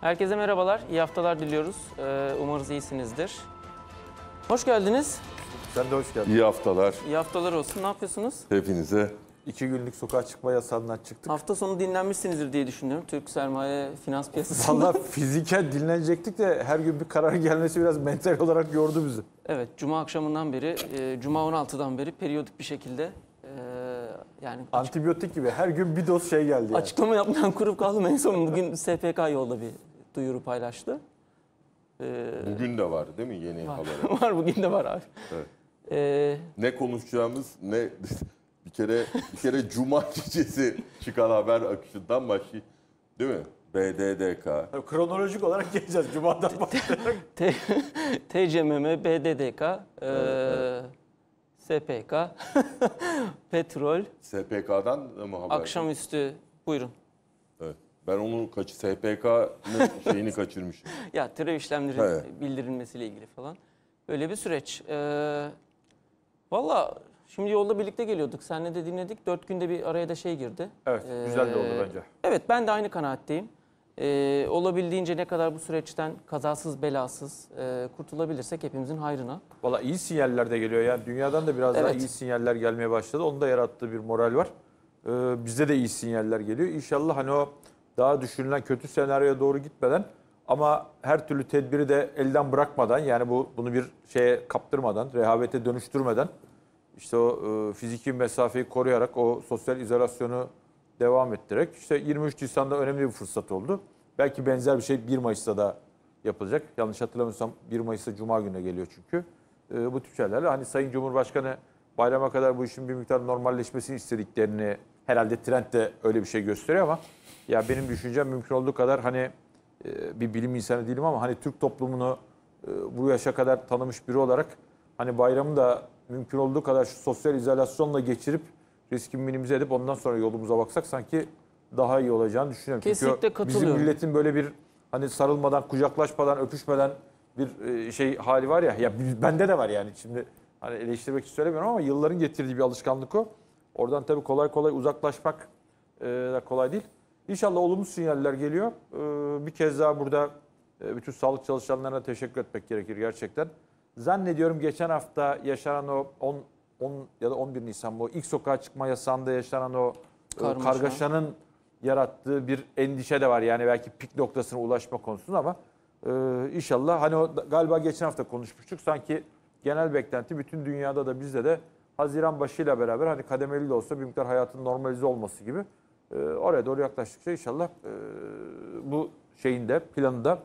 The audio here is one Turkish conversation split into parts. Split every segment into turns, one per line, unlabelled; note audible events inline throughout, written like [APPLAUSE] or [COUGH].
Herkese merhabalar, iyi haftalar diliyoruz. Ee, umarız iyisinizdir. Hoş geldiniz. Sen de
hoş geldin.
İyi haftalar.
İyi haftalar olsun. Ne yapıyorsunuz?
Hepinize. İki günlük sokağa çıkma yasağından
çıktık. Hafta sonu dinlenmişsinizdir diye düşünüyorum. Türk sermaye finans piyasası. Valla [LAUGHS]
fiziken dinlenecektik de her gün bir karar gelmesi biraz mental olarak yordu bizi.
Evet, Cuma akşamından beri, e, Cuma 16'dan beri periyodik bir şekilde e, yani antibiyotik gibi her
gün bir doz şey geldi. Yani. Açıklama
yapmayan kurup kaldım en son bugün SPK yolda bir duyuru paylaştı. Ee, bugün de var değil mi yeni var. haber? [LAUGHS] var bugün de var abi.
Evet. Ee, ne konuşacağımız ne [LAUGHS] bir kere bir kere cuma [LAUGHS] gecesi çıkan haber akışından başı Değil mi? BDDK. Tabii
kronolojik olarak geleceğiz cumadan başlayarak. TCMM, BDDK, ee, evet, e, evet. SPK, petrol.
SPK'dan mı haber?
Akşamüstü buyurun.
Ben onun kaç SPK'nın [LAUGHS] şeyini kaçırmış?
Ya terör işlemlerin He. bildirilmesiyle ilgili falan. böyle bir süreç. Ee, Valla şimdi yolda birlikte geliyorduk. Sen Senle de dinledik. Dört günde bir araya da şey girdi.
Evet Ee, güzel de oldu bence.
Evet ben de aynı kanaatteyim. Ee, olabildiğince ne kadar bu süreçten kazasız belasız e, kurtulabilirsek hepimizin hayrına.
Valla iyi sinyaller de geliyor yani. Dünyadan da biraz daha iyi sinyaller gelmeye başladı. Onun da yarattığı bir moral var. Ee, bizde de iyi sinyaller geliyor. İnşallah hani o daha düşünülen kötü senaryoya doğru gitmeden ama her türlü tedbiri de elden bırakmadan yani bu bunu bir şeye kaptırmadan, rehavete dönüştürmeden işte o e, fiziki mesafeyi koruyarak o sosyal izolasyonu devam ettirerek işte 23 Nisan'da önemli bir fırsat oldu. Belki benzer bir şey 1 Mayıs'ta da yapılacak. Yanlış hatırlamıyorsam 1 Mayıs'ta Cuma gününe geliyor çünkü. E, bu tip şeylerle hani Sayın Cumhurbaşkanı bayrama kadar bu işin bir miktar normalleşmesini istediklerini herhalde trend de öyle bir şey gösteriyor ama ya benim düşüncem mümkün olduğu kadar hani e, bir bilim insanı değilim ama hani Türk toplumunu e, bu yaşa kadar tanımış biri olarak hani bayramı da mümkün olduğu kadar şu sosyal izolasyonla geçirip riski minimize edip ondan sonra yolumuza baksak sanki daha iyi olacağını düşünüyorum. Kesinlikle Çünkü katılıyorum. Bizim milletin böyle bir hani sarılmadan, kucaklaşmadan, öpüşmeden bir e, şey hali var ya. Ya bende de var yani. Şimdi hani eleştirmek için söylemiyorum ama yılların getirdiği bir alışkanlık o. Oradan tabii kolay kolay uzaklaşmak da kolay değil. İnşallah olumlu sinyaller geliyor. Ee, bir kez daha burada e, bütün sağlık çalışanlarına teşekkür etmek gerekir gerçekten. Zannediyorum geçen hafta yaşanan o 10, 10 ya da 11 Nisan bu ilk sokağa çıkma yasağında yaşanan o e, kargaşanın yarattığı bir endişe de var. Yani belki pik noktasına ulaşma konusunda ama e, inşallah hani o, galiba geçen hafta konuşmuştuk. Sanki genel beklenti bütün dünyada da bizde de Haziran başıyla beraber hani kademeli de olsa bir miktar hayatın normalize olması gibi e, oraya doğru yaklaştıkça inşallah e, bu şeyinde planında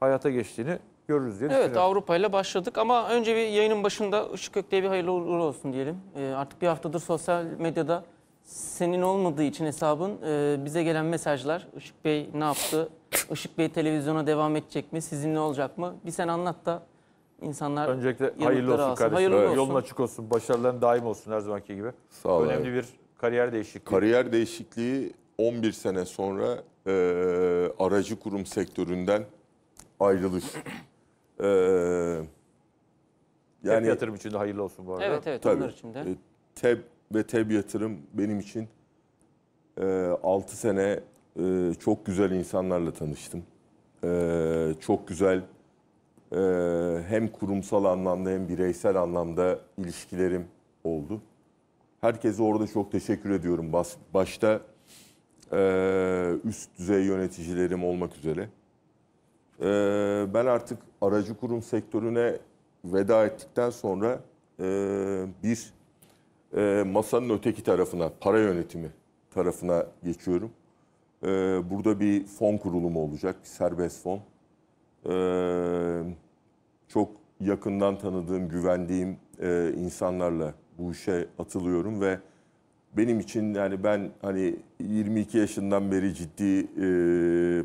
hayata geçtiğini görürüz diye Evet
Avrupa ile başladık ama önce bir yayının başında Işık Gökte'ye bir hayırlı uğurlu olsun diyelim. E, artık bir haftadır sosyal medyada senin olmadığı için hesabın e, bize gelen mesajlar. Işık Bey ne yaptı? Işık Bey televizyona devam edecek mi? Sizinle olacak mı? Bir sen anlat da insanlar Öncelikle hayırlı olsun kardeşim. Hayırlı Evet. olsun. Yolun
açık olsun, başarıların daim olsun her zamanki gibi. Sağ ol Önemli abi. bir Kariyer değişikliği.
Kariyer değişikliği 11 sene sonra e, aracı kurum sektöründen ayrılış. e, yani, TEB yatırım için de
hayırlı olsun bu
arada. Evet evet tabii, onlar için de. E,
TEB ve TEB yatırım benim için e, 6 sene e, çok güzel insanlarla tanıştım. E, çok güzel e, hem kurumsal anlamda hem bireysel anlamda ilişkilerim oldu. Herkese orada çok teşekkür ediyorum. Bas, başta e, üst düzey yöneticilerim olmak üzere. E, ben artık aracı kurum sektörüne veda ettikten sonra e, bir e, masanın öteki tarafına, para yönetimi tarafına geçiyorum. E, burada bir fon kurulumu olacak, bir serbest fon. E, çok yakından tanıdığım, güvendiğim e, insanlarla bu işe atılıyorum ve benim için yani ben hani 22 yaşından beri ciddi e,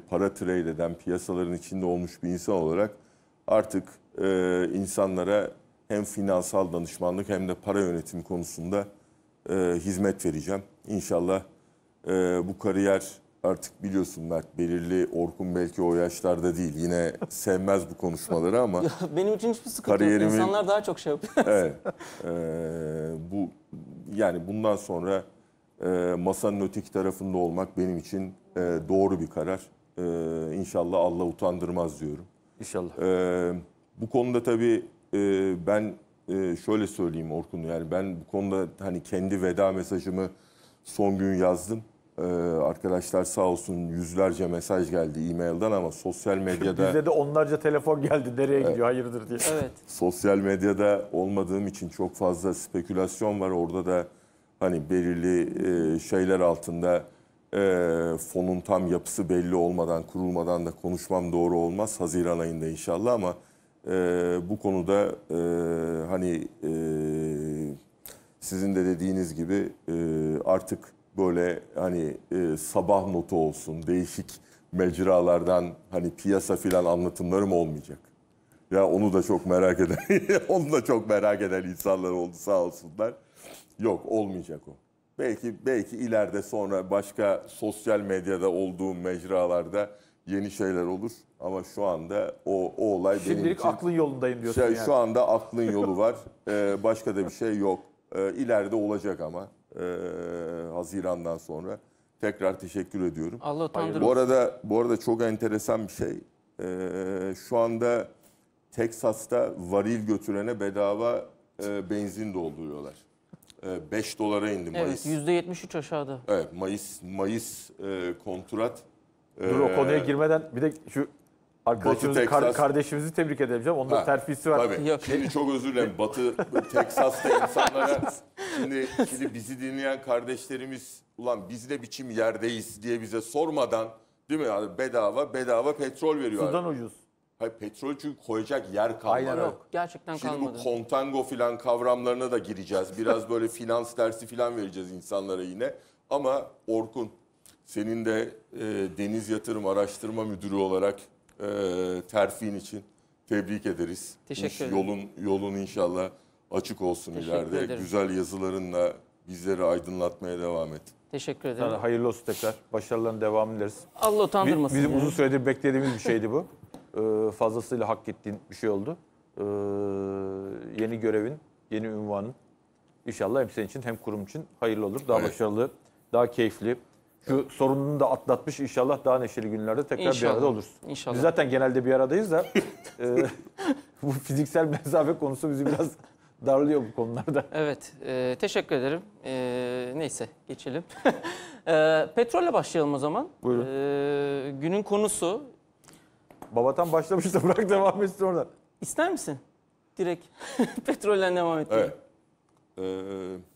para trade eden piyasaların içinde olmuş bir insan olarak artık e, insanlara hem finansal danışmanlık hem de para yönetimi konusunda e, hizmet vereceğim. İnşallah e, bu kariyer artık biliyorsun Mert belirli Orkun belki o yaşlarda değil. Yine [LAUGHS] sevmez bu konuşmaları ama. benim için hiçbir sıkıntı kariyerimi... yok. İnsanlar daha çok şey yapıyor. [LAUGHS] evet. E, bu yani bundan sonra e, masanın öteki tarafında olmak benim için e, doğru bir karar. E, inşallah Allah utandırmaz diyorum. İnşallah. E, bu konuda tabii e, ben e, şöyle söyleyeyim Orkun yani ben bu konuda hani kendi veda mesajımı son gün yazdım. Ee, arkadaşlar sağ olsun yüzlerce mesaj geldi e-mail'den ama sosyal [LAUGHS] medyada... Bizde de
onlarca telefon geldi nereye gidiyor evet. hayırdır diye. Evet.
[LAUGHS] sosyal medyada olmadığım için çok fazla spekülasyon var. Orada da hani belirli e, şeyler altında e, fonun tam yapısı belli olmadan, kurulmadan da konuşmam doğru olmaz. Haziran ayında inşallah ama e, bu konuda e, hani e, sizin de dediğiniz gibi e, artık böyle hani e, sabah notu olsun değişik mecralardan hani piyasa filan anlatımlarım olmayacak. Ya onu da çok merak eden, [LAUGHS] onu da çok merak eden insanlar oldu sağ olsunlar. Yok olmayacak o. Belki belki ileride sonra başka sosyal medyada olduğum mecralarda yeni şeyler olur ama şu anda o, o olay Şimdilik benim için... aklın yolundayım diyorsun şey, yani. Şu anda aklın yolu var. [LAUGHS] ee, başka da bir şey yok. Ee, ileride olacak ama e, Haziran'dan sonra. Tekrar teşekkür ediyorum. Allah utandırır. Bu arada bu arada çok enteresan bir şey. E, şu anda Teksas'ta varil götürene bedava e, benzin dolduruyorlar. 5 dolara indi Mayıs. Evet %73 aşağıda. Evet Mayıs Mayıs e, kontrat. Dur o konuya girmeden
bir de şu Arkadaşımızı, Batı, kar, kardeşimizi tebrik edeceğim, canım. Onun da Ha, terfisi var. Tabii.
Yok. Şimdi çok özür dilerim. Batı Teksas'ta insanlara şimdi, şimdi bizi dinleyen kardeşlerimiz ulan biz ne biçim yerdeyiz diye bize sormadan değil mi? Yani bedava bedava petrol veriyor. Sudan ucuz. Hayır petrol çünkü koyacak yer kalmadı. Aynen öyle. Yok
gerçekten Şimdi bu
kontango filan kavramlarına da gireceğiz. Biraz böyle finans dersi filan vereceğiz insanlara yine. Ama Orkun senin de e, Deniz Yatırım Araştırma Müdürü olarak e, ee, terfin için tebrik ederiz. Teşekkür ederim. Yolun, yolun inşallah açık olsun Teşekkür ileride. Ederim. Güzel yazılarınla bizleri aydınlatmaya devam et. Teşekkür ederim. Sana hayırlı olsun
tekrar. Başarıların devam ederiz. Allah utandırmasın. Bizim yani. uzun süredir beklediğimiz bir şeydi bu. [LAUGHS] ee, fazlasıyla hak ettiğin bir şey oldu. Ee, yeni görevin, yeni ünvanın. İnşallah hem senin için hem kurum için hayırlı olur. Daha evet. başarılı, daha keyifli, şu sorununu da atlatmış inşallah daha neşeli günlerde tekrar İnşallah. bir arada oluruz. İnşallah. Biz zaten genelde bir aradayız da [LAUGHS] e, bu fiziksel mesafe konusu bizi biraz [LAUGHS] darlıyor bu konularda.
Evet, e, teşekkür ederim. E, neyse, geçelim. [LAUGHS] e, petrolle başlayalım o zaman. Buyurun. E, günün konusu...
Babatan başlamışsa bırak
devam etsin orada. İster misin? Direkt petrolle devam etmeyi. Evet. Ee...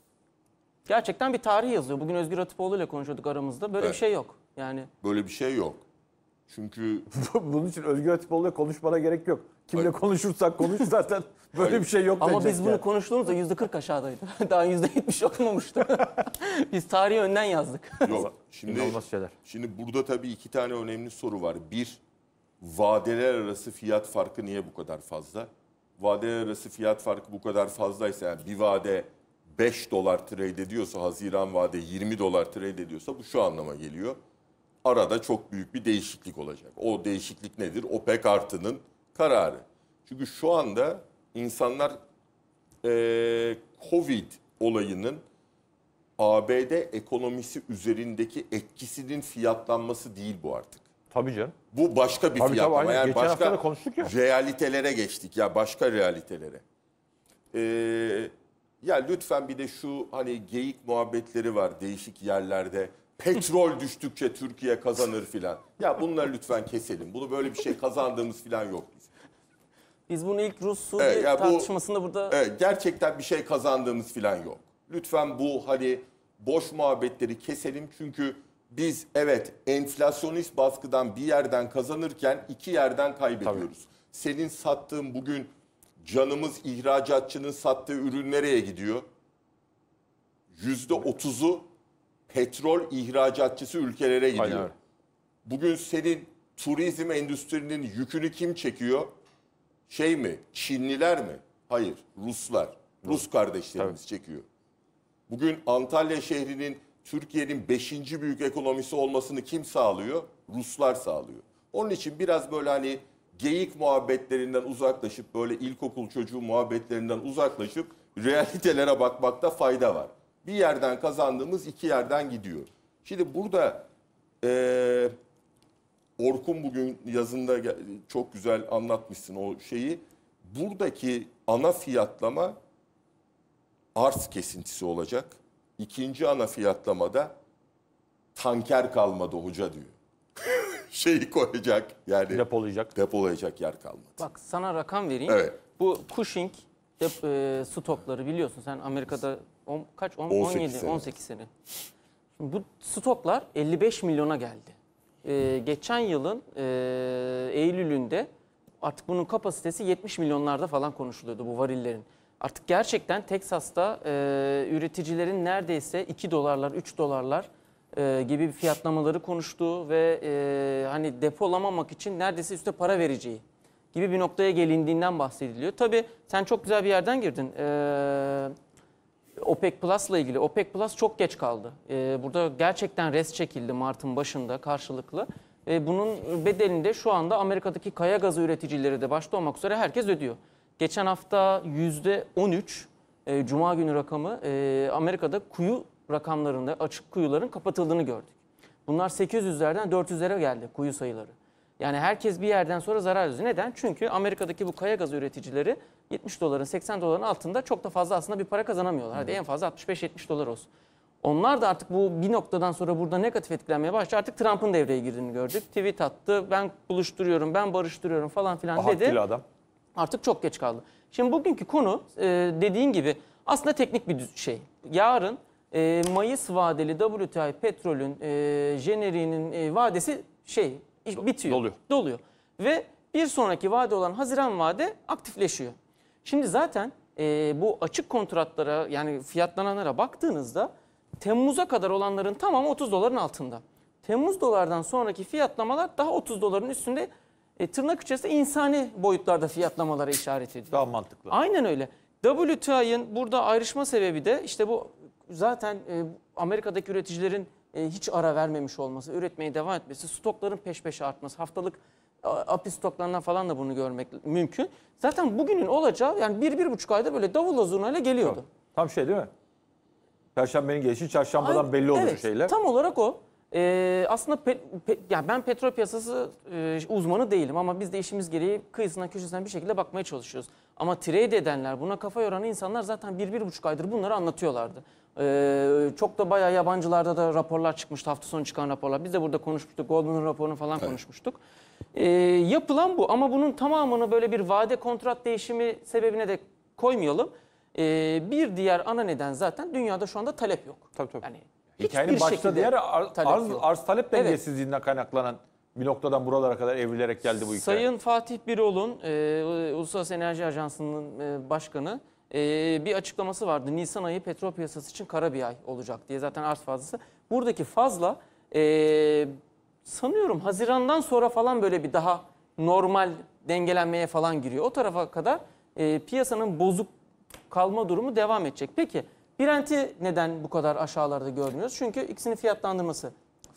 Gerçekten bir tarih yazıyor. Bugün Özgür Atıpoğlu ile konuşuyorduk aramızda. Böyle Evet. bir şey yok. Yani
Böyle bir şey yok. Çünkü
[LAUGHS] Bunun için Özgür Atıpoğlu ile konuşmana gerek yok. Kimle Hayır. konuşursak konuş zaten [LAUGHS] böyle bir şey yok ama biz bunu yani.
konuştuğumuzda yüzde 40 aşağıdaydı. [LAUGHS] Daha yüzde 70 olmamıştı. biz tarihi önden
yazdık. yok. Şimdi
şeyler. Şimdi burada tabii iki tane önemli soru var. Bir, vadeler arası fiyat farkı niye bu kadar fazla? Vadeler arası fiyat farkı bu kadar fazlaysa yani bir vade 5 dolar trade ediyorsa Haziran vade 20 dolar trade ediyorsa bu şu anlama geliyor. Arada çok büyük bir değişiklik olacak. O değişiklik nedir? OPEC artının kararı. Çünkü şu anda insanlar e, Covid olayının ABD ekonomisi üzerindeki etkisinin fiyatlanması değil bu artık. Tabii canım. Bu başka bir tabii, fiyatlama. Tabii, yani Geçen başka hafta da konuştuk ya. realitelere geçtik ya başka realitelere. Ee, ya lütfen bir de şu hani geyik muhabbetleri var değişik yerlerde. Petrol [LAUGHS] düştükçe Türkiye kazanır filan. Ya bunları lütfen keselim. Bunu böyle bir şey kazandığımız filan yok. Biz Biz bunu ilk Rus-Suriye evet, yani tartışmasında bu, burada... Evet, gerçekten bir şey kazandığımız filan yok. Lütfen bu hani boş muhabbetleri keselim. Çünkü biz evet enflasyonist baskıdan bir yerden kazanırken iki yerden kaybediyoruz. Tabii. Senin sattığın bugün canımız ihracatçının sattığı ürün nereye gidiyor? Yüzde otuzu petrol ihracatçısı ülkelere gidiyor. Aynen. Bugün senin turizm endüstrinin yükünü kim çekiyor? Şey mi? Çinliler mi? Hayır, Ruslar. Rus, Rus kardeşlerimiz Tabii. çekiyor. Bugün Antalya şehrinin Türkiye'nin beşinci büyük ekonomisi olmasını kim sağlıyor? Ruslar sağlıyor. Onun için biraz böyle hani geyik muhabbetlerinden uzaklaşıp böyle ilkokul çocuğu muhabbetlerinden uzaklaşıp realitelere bakmakta fayda var. Bir yerden kazandığımız iki yerden gidiyor. Şimdi burada e, Orkun bugün yazında çok güzel anlatmışsın o şeyi. Buradaki ana fiyatlama arz kesintisi olacak. İkinci ana fiyatlamada tanker kalmadı hoca diyor şeyi koyacak yani depolayacak. depolayacak yer
kalmadı. Bak sana rakam vereyim. Evet. Bu Cushing dep, e, su topları biliyorsun sen Amerika'da on, kaç on, 18 17 sene. 18 sene. bu su toplar 55 milyona geldi. E, geçen yılın e, Eylül'ünde artık bunun kapasitesi 70 milyonlarda falan konuşuluyordu bu varillerin. Artık gerçekten Teksas'ta e, üreticilerin neredeyse 2 dolarlar, 3 dolarlar e, gibi fiyatlamaları konuştuğu ve e, hani depolamamak için neredeyse üste para vereceği gibi bir noktaya gelindiğinden bahsediliyor. Tabii sen çok güzel bir yerden girdin. E, OPEC Plus'la ilgili. OPEC Plus çok geç kaldı. E, burada gerçekten res çekildi Mart'ın başında karşılıklı. E, bunun de şu anda Amerika'daki kaya gazı üreticileri de başta olmak üzere herkes ödüyor. Geçen hafta yüzde 13 e, Cuma günü rakamı e, Amerika'da kuyu rakamlarında açık kuyuların kapatıldığını gördük. Bunlar 800'lerden 400'lere geldi kuyu sayıları. Yani herkes bir yerden sonra zarar ediyor. Neden? Çünkü Amerika'daki bu kaya gazı üreticileri 70 doların 80 doların altında çok da fazla aslında bir para kazanamıyorlar. Hadi en fazla 65-70 dolar olsun. Onlar da artık bu bir noktadan sonra burada negatif etkilenmeye başladı. Artık Trump'ın devreye girdiğini gördük. Tweet attı, ben buluşturuyorum, ben barıştırıyorum falan filan Aha, dedi. adam. Artık çok geç kaldı. Şimdi bugünkü konu e, dediğin gibi aslında teknik bir şey. Yarın e, Mayıs vadeli WTI petrolün e, jeneriğinin e, vadesi şey Do- bitiyor. doluyor. Doluyor. Ve bir sonraki vade olan Haziran vade aktifleşiyor. Şimdi zaten e, bu açık kontratlara yani fiyatlananlara baktığınızda Temmuz'a kadar olanların tamamı 30 doların altında. Temmuz dolardan sonraki fiyatlamalar daha 30 doların üstünde e, tırnak içerisinde insani boyutlarda fiyatlamalara işaret ediyor. Daha mantıklı. Aynen öyle. WTI'nin burada ayrışma sebebi de işte bu zaten e, Amerika'daki üreticilerin e, hiç ara vermemiş olması, üretmeye devam etmesi, stokların peş peşe artması, haftalık API stoklarından falan da bunu görmek mümkün. Zaten bugünün olacağı yani bir, bir buçuk ayda böyle davulla zurnayla geliyordu. Tam, tam şey değil mi? Perşembenin gelişi çarşambadan Aynen, belli olur evet, şeyler. Tam olarak o. Ee, aslında pe, pe, yani ben petrol piyasası e, uzmanı değilim ama biz de işimiz gereği kıyısından köşesinden bir şekilde bakmaya çalışıyoruz. Ama trade edenler, buna kafa yoran insanlar zaten bir, bir buçuk aydır bunları anlatıyorlardı. Ee, çok da bayağı yabancılarda da raporlar çıkmıştı hafta sonu çıkan raporlar. Biz de burada konuşmuştuk. Goldman'ın raporunu falan evet. konuşmuştuk. Ee, yapılan bu ama bunun tamamını böyle bir vade kontrat değişimi sebebine de koymayalım. Ee, bir diğer ana neden zaten dünyada şu anda talep yok. Tabii tabii. Yani Hikayenin başta diğer ar talep arz,
arz talep dengesizliğinden evet. kaynaklanan bir noktadan buralara kadar evrilerek geldi bu hikaye. Sayın
Fatih Birol'un e, Uluslararası Enerji Ajansı'nın e, başkanı e, bir açıklaması vardı. Nisan ayı petrol piyasası için kara bir ay olacak diye zaten arz fazlası. Buradaki fazla e, sanıyorum Haziran'dan sonra falan böyle bir daha normal dengelenmeye falan giriyor. O tarafa kadar e, piyasanın bozuk kalma durumu devam edecek. Peki Brent'i neden bu kadar aşağılarda görmüyoruz? Çünkü ikisinin fiyatlandırması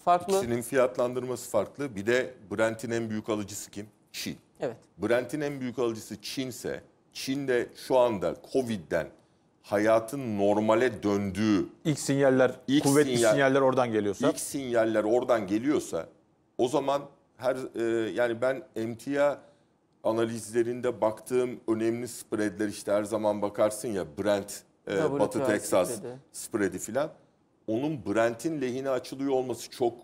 farklı. İkisinin fiyatlandırması farklı. Bir de Brent'in en büyük alıcısı kim? Çin. Evet. Brent'in en büyük alıcısı Çinse Çin'de şu anda Covid'den hayatın normale döndüğü ilk sinyaller ilk kuvvetli sinyal, sinyaller oradan geliyorsa ilk sinyaller oradan geliyorsa o zaman her e, yani ben emtia analizlerinde baktığım önemli spreadler işte her zaman bakarsın ya Brent e, Batı Texas spreadi filan onun Brent'in lehine açılıyor olması çok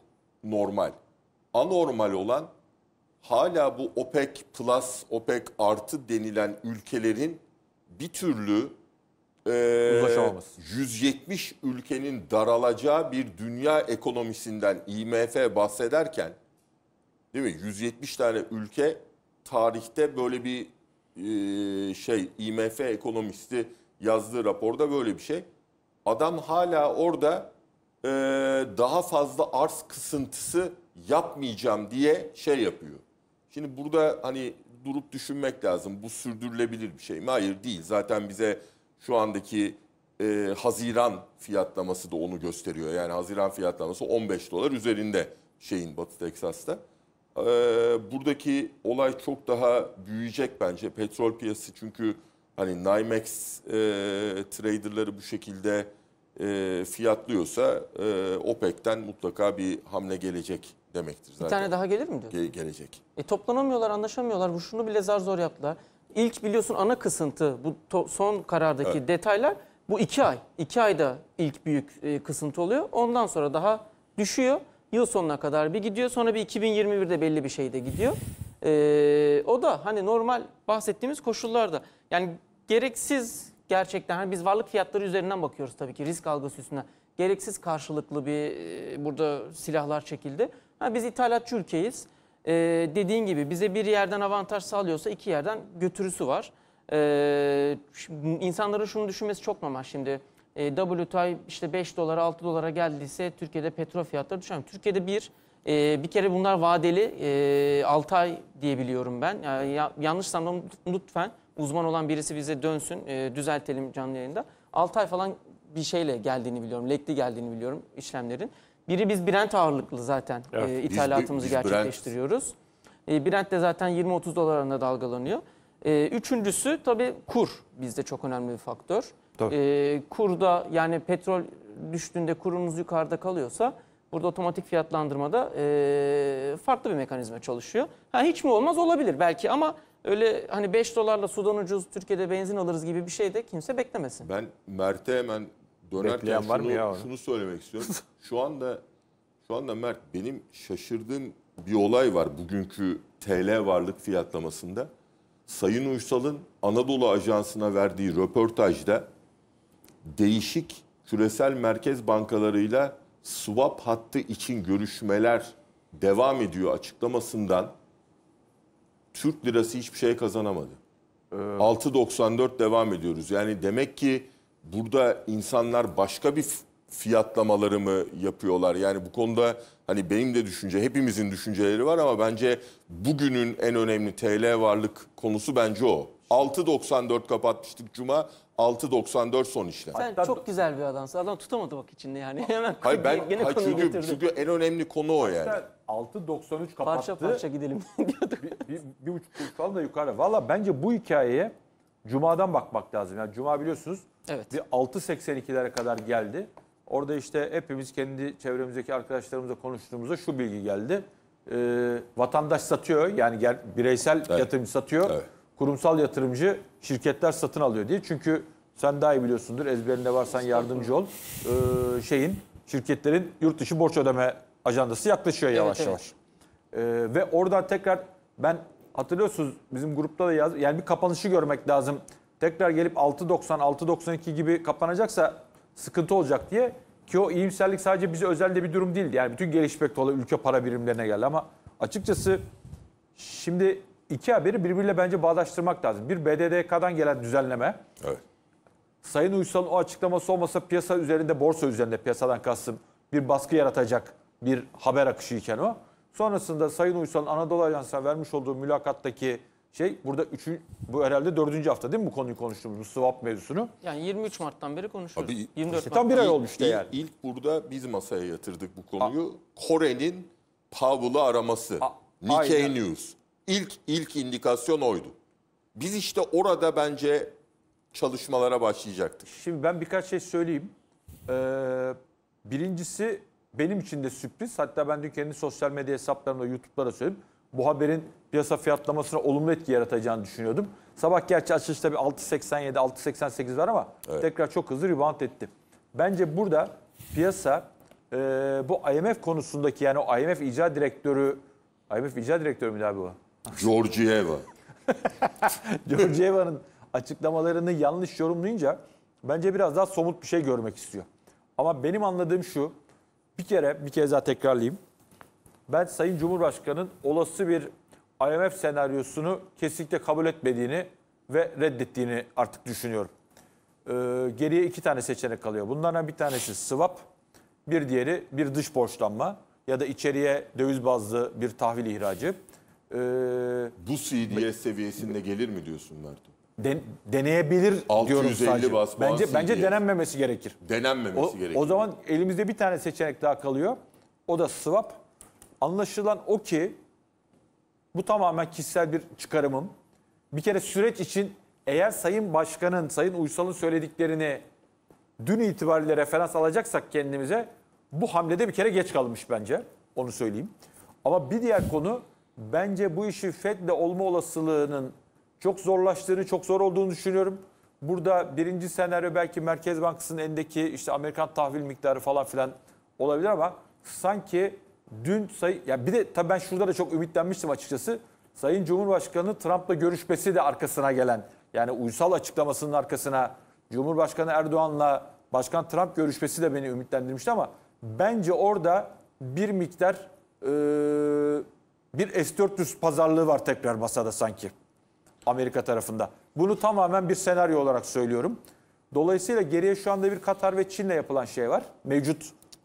normal. Anormal olan hala bu OPEC plus, OPEC artı denilen ülkelerin bir türlü e, 170 ülkenin daralacağı bir dünya ekonomisinden IMF bahsederken değil mi 170 tane ülke tarihte böyle bir e, şey IMF ekonomisti yazdığı raporda böyle bir şey. Adam hala orada e, daha fazla arz kısıntısı yapmayacağım diye şey yapıyor. Şimdi burada hani durup düşünmek lazım. Bu sürdürülebilir bir şey mi? Hayır değil. Zaten bize şu andaki e, Haziran fiyatlaması da onu gösteriyor. Yani Haziran fiyatlaması 15 dolar üzerinde şeyin Batı Teksas'ta. E, buradaki olay çok daha büyüyecek bence. Petrol piyasası çünkü hani NYMEX e, traderları bu şekilde e, fiyatlıyorsa e, OPEC'ten mutlaka bir hamle gelecek demektir zaten. Bir tane daha gelir mi diyor? Ge gelecek.
E, toplanamıyorlar, anlaşamıyorlar. Bu şunu bile zar zor yaptılar. İlk biliyorsun ana kısıntı, bu son karardaki evet. detaylar bu iki ay. İki ayda ilk büyük e, kısıntı oluyor. Ondan sonra daha düşüyor. Yıl sonuna kadar bir gidiyor. Sonra bir 2021'de belli bir şeyde gidiyor. E, o da hani normal bahsettiğimiz koşullarda. Yani gereksiz gerçekten hani biz varlık fiyatları üzerinden bakıyoruz tabii ki risk algısı üstünden. Gereksiz karşılıklı bir e, burada silahlar çekildi. Ha, biz ithalatçı ülkeyiz. Ee, dediğin gibi bize bir yerden avantaj sağlıyorsa iki yerden götürüsü var. Ee, şimdi şunu düşünmesi çok normal şimdi. E, WTI işte 5 dolara 6 dolara geldiyse Türkiye'de petrol fiyatları düşer. Türkiye'de bir e, bir kere bunlar vadeli e, 6 ay diyebiliyorum ben. Yani, ya, yanlışsam lütfen uzman olan birisi bize dönsün e, düzeltelim canlı yayında. 6 ay falan bir şeyle geldiğini biliyorum. Lekli geldiğini biliyorum işlemlerin. Biri biz Brent ağırlıklı zaten evet. e, ithalatımızı biz, biz gerçekleştiriyoruz. Brent. E, Brent de zaten 20-30 dolar arasında dalgalanıyor. E, üçüncüsü tabii kur bizde çok önemli bir faktör. Tabii. E, kurda yani petrol düştüğünde kurumuz yukarıda kalıyorsa burada otomatik fiyatlandırmada e, farklı bir mekanizma çalışıyor. Ha, hiç mi olmaz olabilir belki ama öyle hani 5 dolarla sudan ucuz Türkiye'de benzin alırız gibi bir şey de kimse beklemesin. Ben Mert'e hemen
Dönerken var şunu, mı ya? şunu söylemek istiyorum. [LAUGHS] şu anda şu anda Mert benim şaşırdığım bir olay var bugünkü TL varlık fiyatlamasında. Sayın Uysal'ın Anadolu Ajansı'na verdiği röportajda değişik küresel merkez bankalarıyla swap hattı için görüşmeler devam ediyor açıklamasından Türk lirası hiçbir şey kazanamadı. Ee... 6.94 devam ediyoruz. Yani demek ki burada insanlar başka bir fiyatlamaları mı yapıyorlar? Yani bu konuda hani benim de düşünce, hepimizin düşünceleri var ama bence bugünün en önemli TL varlık konusu bence o. 6.94 kapatmıştık cuma. 6.94 son işlem. Sen Hatta
çok güzel bir adamsın. Adam tutamadı bak içinde yani. [LAUGHS] Hemen hayır, ben, gene hayır, çünkü, getirdim. Çünkü
en önemli konu
o yani.
6.93 kapattı. Parça parça gidelim. bir, bir, bir buçuk kuruş falan da yukarı. Valla bence bu hikayeye Cuma'dan bakmak lazım. Yani Cuma biliyorsunuz evet. bir 6.82'lere kadar geldi. Orada işte hepimiz kendi çevremizdeki arkadaşlarımızla konuştuğumuzda şu bilgi geldi. Ee, vatandaş satıyor yani bireysel evet. yatırımcı satıyor. Evet. Kurumsal yatırımcı şirketler satın alıyor diye. Çünkü sen daha iyi biliyorsundur ezberinde varsan yardımcı ol. Ee, şeyin şirketlerin yurt dışı borç ödeme ajandası yaklaşıyor yavaş evet, evet. yavaş. Ee, ve orada tekrar ben hatırlıyorsunuz bizim grupta da yaz yani bir kapanışı görmek lazım. Tekrar gelip 6.90 6.92 gibi kapanacaksa sıkıntı olacak diye ki o iyimserlik sadece bize özel de bir durum değildi. Yani bütün gelişmekte olan ülke para birimlerine geldi ama açıkçası şimdi iki haberi birbiriyle bence bağdaştırmak lazım. Bir BDDK'dan gelen düzenleme. Evet. Sayın Uysal'ın o açıklaması olmasa piyasa üzerinde, borsa üzerinde piyasadan kastım bir baskı yaratacak bir haber akışıyken o. Sonrasında Sayın Uysal'ın Anadolu Ajansı'na vermiş olduğu mülakattaki şey burada üçü, bu herhalde dördüncü hafta değil mi bu konuyu konuştuğumuz bu swap mevzusunu?
Yani 23 Mart'tan beri konuşuyoruz. Abi, 24 işte tam bir ay olmuş değer. yani.
İlk, burada biz masaya yatırdık bu konuyu. Kore'nin
Powell'ı araması. Nikkei News. İlk, ilk indikasyon oydu. Biz işte orada bence çalışmalara başlayacaktık.
Şimdi ben birkaç şey söyleyeyim. Ee, birincisi benim için de sürpriz. Hatta ben dün kendi sosyal medya hesaplarımda, YouTube'lara söyledim. Bu haberin piyasa fiyatlamasına olumlu etki yaratacağını düşünüyordum. Sabah gerçi açılışta bir 6.87, 6.88 var ama evet. tekrar çok hızlı rebound etti. Bence burada piyasa e, bu IMF konusundaki yani o IMF icra direktörü, IMF icra direktörü müydü abi bu?
Georgieva.
[LAUGHS] Georgieva'nın açıklamalarını yanlış yorumlayınca bence biraz daha somut bir şey görmek istiyor. Ama benim anladığım şu, bir kere, bir kez daha tekrarlayayım. Ben Sayın Cumhurbaşkanı'nın olası bir IMF senaryosunu kesinlikle kabul etmediğini ve reddettiğini artık düşünüyorum. Ee, geriye iki tane seçenek kalıyor. Bunlardan bir tanesi swap, bir diğeri bir dış borçlanma ya da içeriye döviz bazlı bir tahvil ihracı. Ee, Bu CDS seviyesinde gelir mi diyorsun Mert'im? den, deneyebilir 650 diyorum sadece. bas Bence bence Sildi'ye. denenmemesi gerekir.
Denenmemesi O, gerekiyor.
o zaman elimizde bir tane seçenek daha kalıyor. O da swap. Anlaşılan o ki bu tamamen kişisel bir çıkarımım. Bir kere süreç için eğer Sayın Başkan'ın, Sayın Uysal'ın söylediklerini dün itibariyle referans alacaksak kendimize bu hamlede bir kere geç kalmış bence. Onu söyleyeyim. Ama bir diğer konu bence bu işi FED'le olma olasılığının çok zorlaştığını, çok zor olduğunu düşünüyorum. Burada birinci senaryo belki Merkez Bankası'nın elindeki işte Amerikan tahvil miktarı falan filan olabilir ama sanki dün sayı ya bir de tabii ben şurada da çok ümitlenmiştim açıkçası. Sayın Cumhurbaşkanı Trump'la görüşmesi de arkasına gelen yani uysal açıklamasının arkasına Cumhurbaşkanı Erdoğan'la Başkan Trump görüşmesi de beni ümitlendirmişti ama bence orada bir miktar e, bir S-400 pazarlığı var tekrar masada sanki. Amerika tarafında. Bunu tamamen bir senaryo olarak söylüyorum. Dolayısıyla geriye şu anda bir Katar ve Çin'le yapılan şey var. Mevcut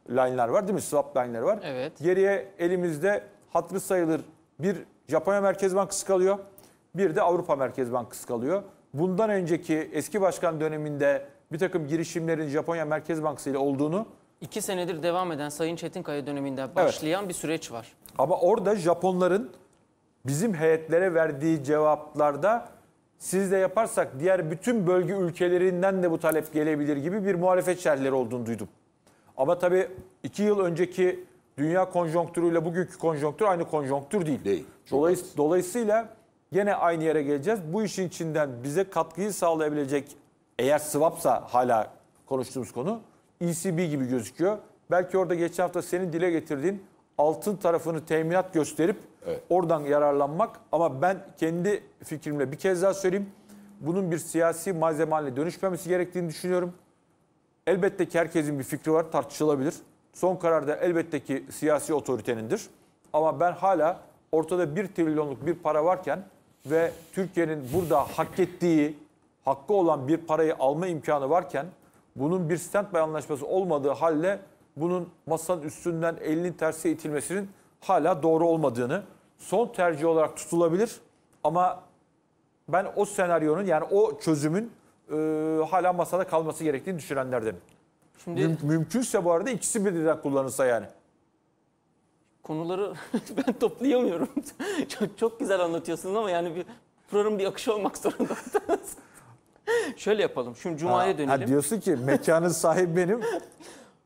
line'lar var değil mi? Swap line'ler var. Evet. Geriye elimizde hatırı sayılır bir Japonya Merkez Bankası kalıyor. Bir de Avrupa Merkez Bankası kalıyor. Bundan önceki eski başkan döneminde bir takım girişimlerin Japonya Merkez Bankası ile olduğunu
İki senedir devam eden Sayın Çetinkaya döneminde başlayan evet. bir süreç var.
Ama orada Japonların bizim heyetlere verdiği cevaplarda siz de yaparsak diğer bütün bölge ülkelerinden de bu talep gelebilir gibi bir muhalefet şerhleri olduğunu duydum. Ama tabii iki yıl önceki dünya konjonktürüyle bugünkü konjonktür aynı konjonktür değil. Değil. Dolayıs- dolayısıyla gene aynı yere geleceğiz. Bu işin içinden bize katkıyı sağlayabilecek eğer swapsa hala konuştuğumuz konu ECB gibi gözüküyor. Belki orada geçen hafta senin dile getirdiğin altın tarafını teminat gösterip Evet. Oradan yararlanmak ama ben kendi fikrimle bir kez daha söyleyeyim. Bunun bir siyasi malzeme haline dönüşmemesi gerektiğini düşünüyorum. Elbette ki herkesin bir fikri var tartışılabilir. Son karar da elbette ki siyasi otoritenindir. Ama ben hala ortada bir trilyonluk bir para varken ve Türkiye'nin burada hak ettiği, hakkı olan bir parayı alma imkanı varken bunun bir standby anlaşması olmadığı halde bunun masanın üstünden elinin tersi itilmesinin hala doğru olmadığını son tercih olarak tutulabilir ama ben o senaryonun yani o çözümün e, hala masada kalması gerektiğini düşünenlerdenim. Şimdi Müm mümkünse bu arada ikisi birden kullanılsa yani.
Konuları [LAUGHS] ben toplayamıyorum. [LAUGHS] çok, çok güzel anlatıyorsunuz ama yani bir programın bir akışı olmak zorunda. [LAUGHS] Şöyle yapalım. Şimdi Cuma'ya dönelim. Ha,
diyorsun ki mekanın sahibi benim.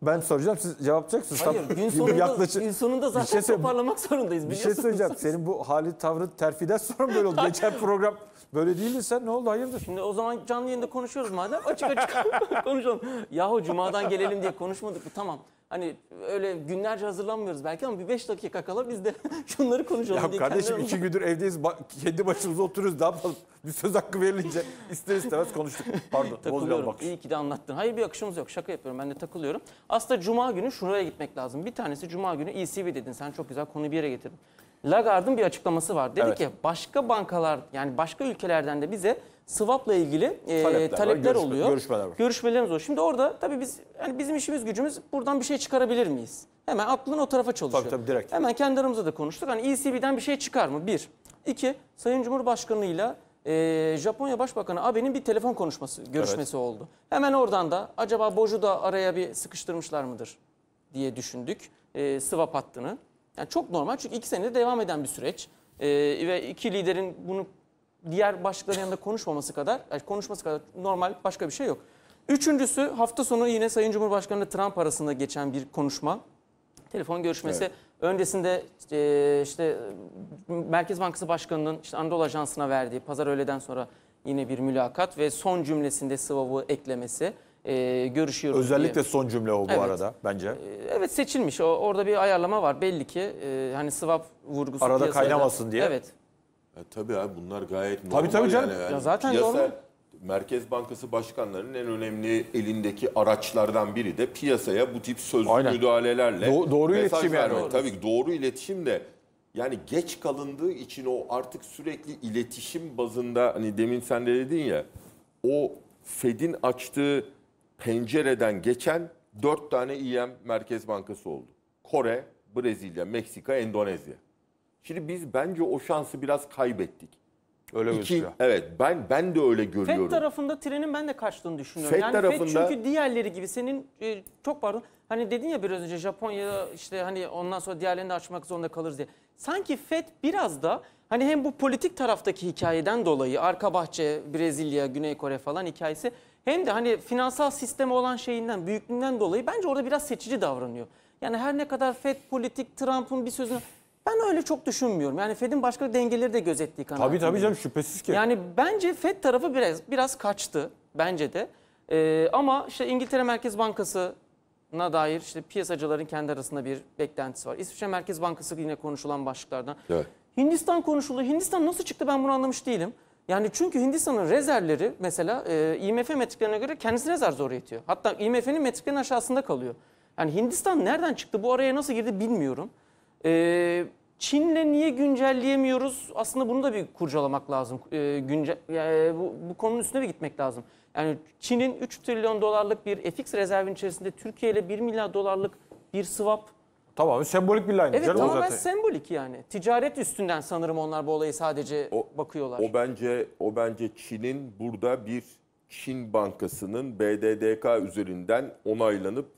Ben soracağım siz cevaplayacaksınız. Hayır gün sonunda, yaklaşık... gün sonunda zaten bir şey toparlamak zorundayız Bir şey söyleyeceğim. Senin bu hali tavrı terfiden sonra böyle oldu. [LAUGHS] Geçen program
böyle değildin sen ne oldu hayırdır? Şimdi o zaman canlı yayında konuşuyoruz madem açık açık [LAUGHS] konuşalım. Yahu cumadan gelelim diye konuşmadık mı tamam. Hani öyle günlerce hazırlanmıyoruz belki ama bir 5 dakika kala biz de [LAUGHS] şunları konuşalım ya diye. Kardeşim iki
gündür evdeyiz kendi başımıza oturuyoruz daha fazla bir söz hakkı verilince ister istemez konuştuk. Pardon [LAUGHS] takılıyorum. İyi
ki de anlattın. Hayır bir akışımız yok şaka yapıyorum ben de takılıyorum. Aslında cuma günü şuraya gitmek lazım. Bir tanesi cuma günü ECB dedin sen çok güzel konuyu bir yere getirdin. Lagardın bir açıklaması var. Dedi evet. ki başka bankalar yani başka ülkelerden de bize swap'la ilgili e, talepler, talepler var, görüşme, oluyor. Görüşmeler var. Görüşmelerimiz oluyor. Şimdi orada tabii biz yani bizim işimiz gücümüz buradan bir şey çıkarabilir miyiz? Hemen aklın o tarafa çalışıyor. Tabii tabii direkt. Hemen kendi aramızda da konuştuk. Hani ECB'den bir şey çıkar mı? Bir. İki, Sayın Cumhurbaşkanı ile Japonya Başbakanı Abe'nin bir telefon konuşması, görüşmesi evet. oldu. Hemen oradan da acaba Boju da araya bir sıkıştırmışlar mıdır diye düşündük. E, swap hattını. Yani çok normal çünkü iki senede devam eden bir süreç. E, ve iki liderin bunu diğer başlıkların yanında konuşmaması kadar, konuşması kadar normal başka bir şey yok. Üçüncüsü hafta sonu yine Sayın Cumhurbaşkanı ile Trump arasında geçen bir konuşma. Telefon görüşmesi. Evet. Öncesinde e, işte Merkez Bankası Başkanı'nın işte Anadolu Ajansı'na verdiği pazar öğleden sonra yine bir mülakat ve son cümlesinde Sıvav'ı eklemesi e, görüşüyoruz Özellikle diye.
son cümle o bu evet. arada bence. E,
evet seçilmiş. O, orada bir ayarlama var belli ki. E, hani Sıvap vurgusu. Arada kaynamasın
diye. Evet. E, tabii abi bunlar gayet normal. Tabii tabii canım. Yani. Yani ya zaten piyasa, normal. Merkez Bankası başkanlarının en önemli elindeki araçlardan biri de piyasaya bu tip sözlü Aynen. müdahalelerle Do doğru iletişim verme. Yani. Tabii doğru iletişim de yani geç kalındığı için o artık sürekli iletişim bazında hani demin sen de dedin ya o Fed'in açtığı pencereden geçen dört tane İM Merkez Bankası oldu. Kore, Brezilya, Meksika, Endonezya. Şimdi biz bence o şansı biraz kaybettik. Öyle İki, gözüküyor. Evet ben ben de öyle görüyorum. FED
tarafında trenin ben de kaçtığını düşünüyorum. FED yani tarafında... FED çünkü diğerleri gibi senin e, çok pardon hani dedin ya biraz önce Japonya işte hani ondan sonra diğerlerini de açmak zorunda kalırız diye. Sanki FED biraz da hani hem bu politik taraftaki hikayeden dolayı arka bahçe Brezilya, Güney Kore falan hikayesi hem de hani finansal sisteme olan şeyinden büyüklüğünden dolayı bence orada biraz seçici davranıyor. Yani her ne kadar FED politik Trump'ın bir sözünü ben öyle çok düşünmüyorum. Yani Fed'in başka dengeleri de gözettiği kanaatindeyim. Tabii tabii canım şüphesiz ki. Yani bence Fed tarafı biraz biraz kaçtı bence de. Ee, ama işte İngiltere Merkez Bankası'na dair işte piyasacıların kendi arasında bir beklentisi var. İsviçre Merkez Bankası yine konuşulan başlıklardan. Evet. Hindistan konuşuluyor. Hindistan nasıl çıktı ben bunu anlamış değilim. Yani çünkü Hindistan'ın rezervleri mesela e, IMF metriklerine göre kendisi zar zor yetiyor. Hatta IMF'nin metriklerinin aşağısında kalıyor. Yani Hindistan nereden çıktı bu araya nasıl girdi bilmiyorum. E, Çin'le niye güncelleyemiyoruz? Aslında bunu da bir kurcalamak lazım. E, günce, e, bu, bu konunun üstüne bir gitmek lazım. Yani Çin'in 3 trilyon dolarlık bir FX rezervin içerisinde Türkiye ile 1 milyar dolarlık bir swap.
Tamam sembolik bir line. Evet tamamen
zaten. sembolik yani. Ticaret üstünden sanırım onlar bu olayı sadece o, bakıyorlar. O
bence o bence Çin'in burada bir Çin Bankası'nın BDDK üzerinden onaylanıp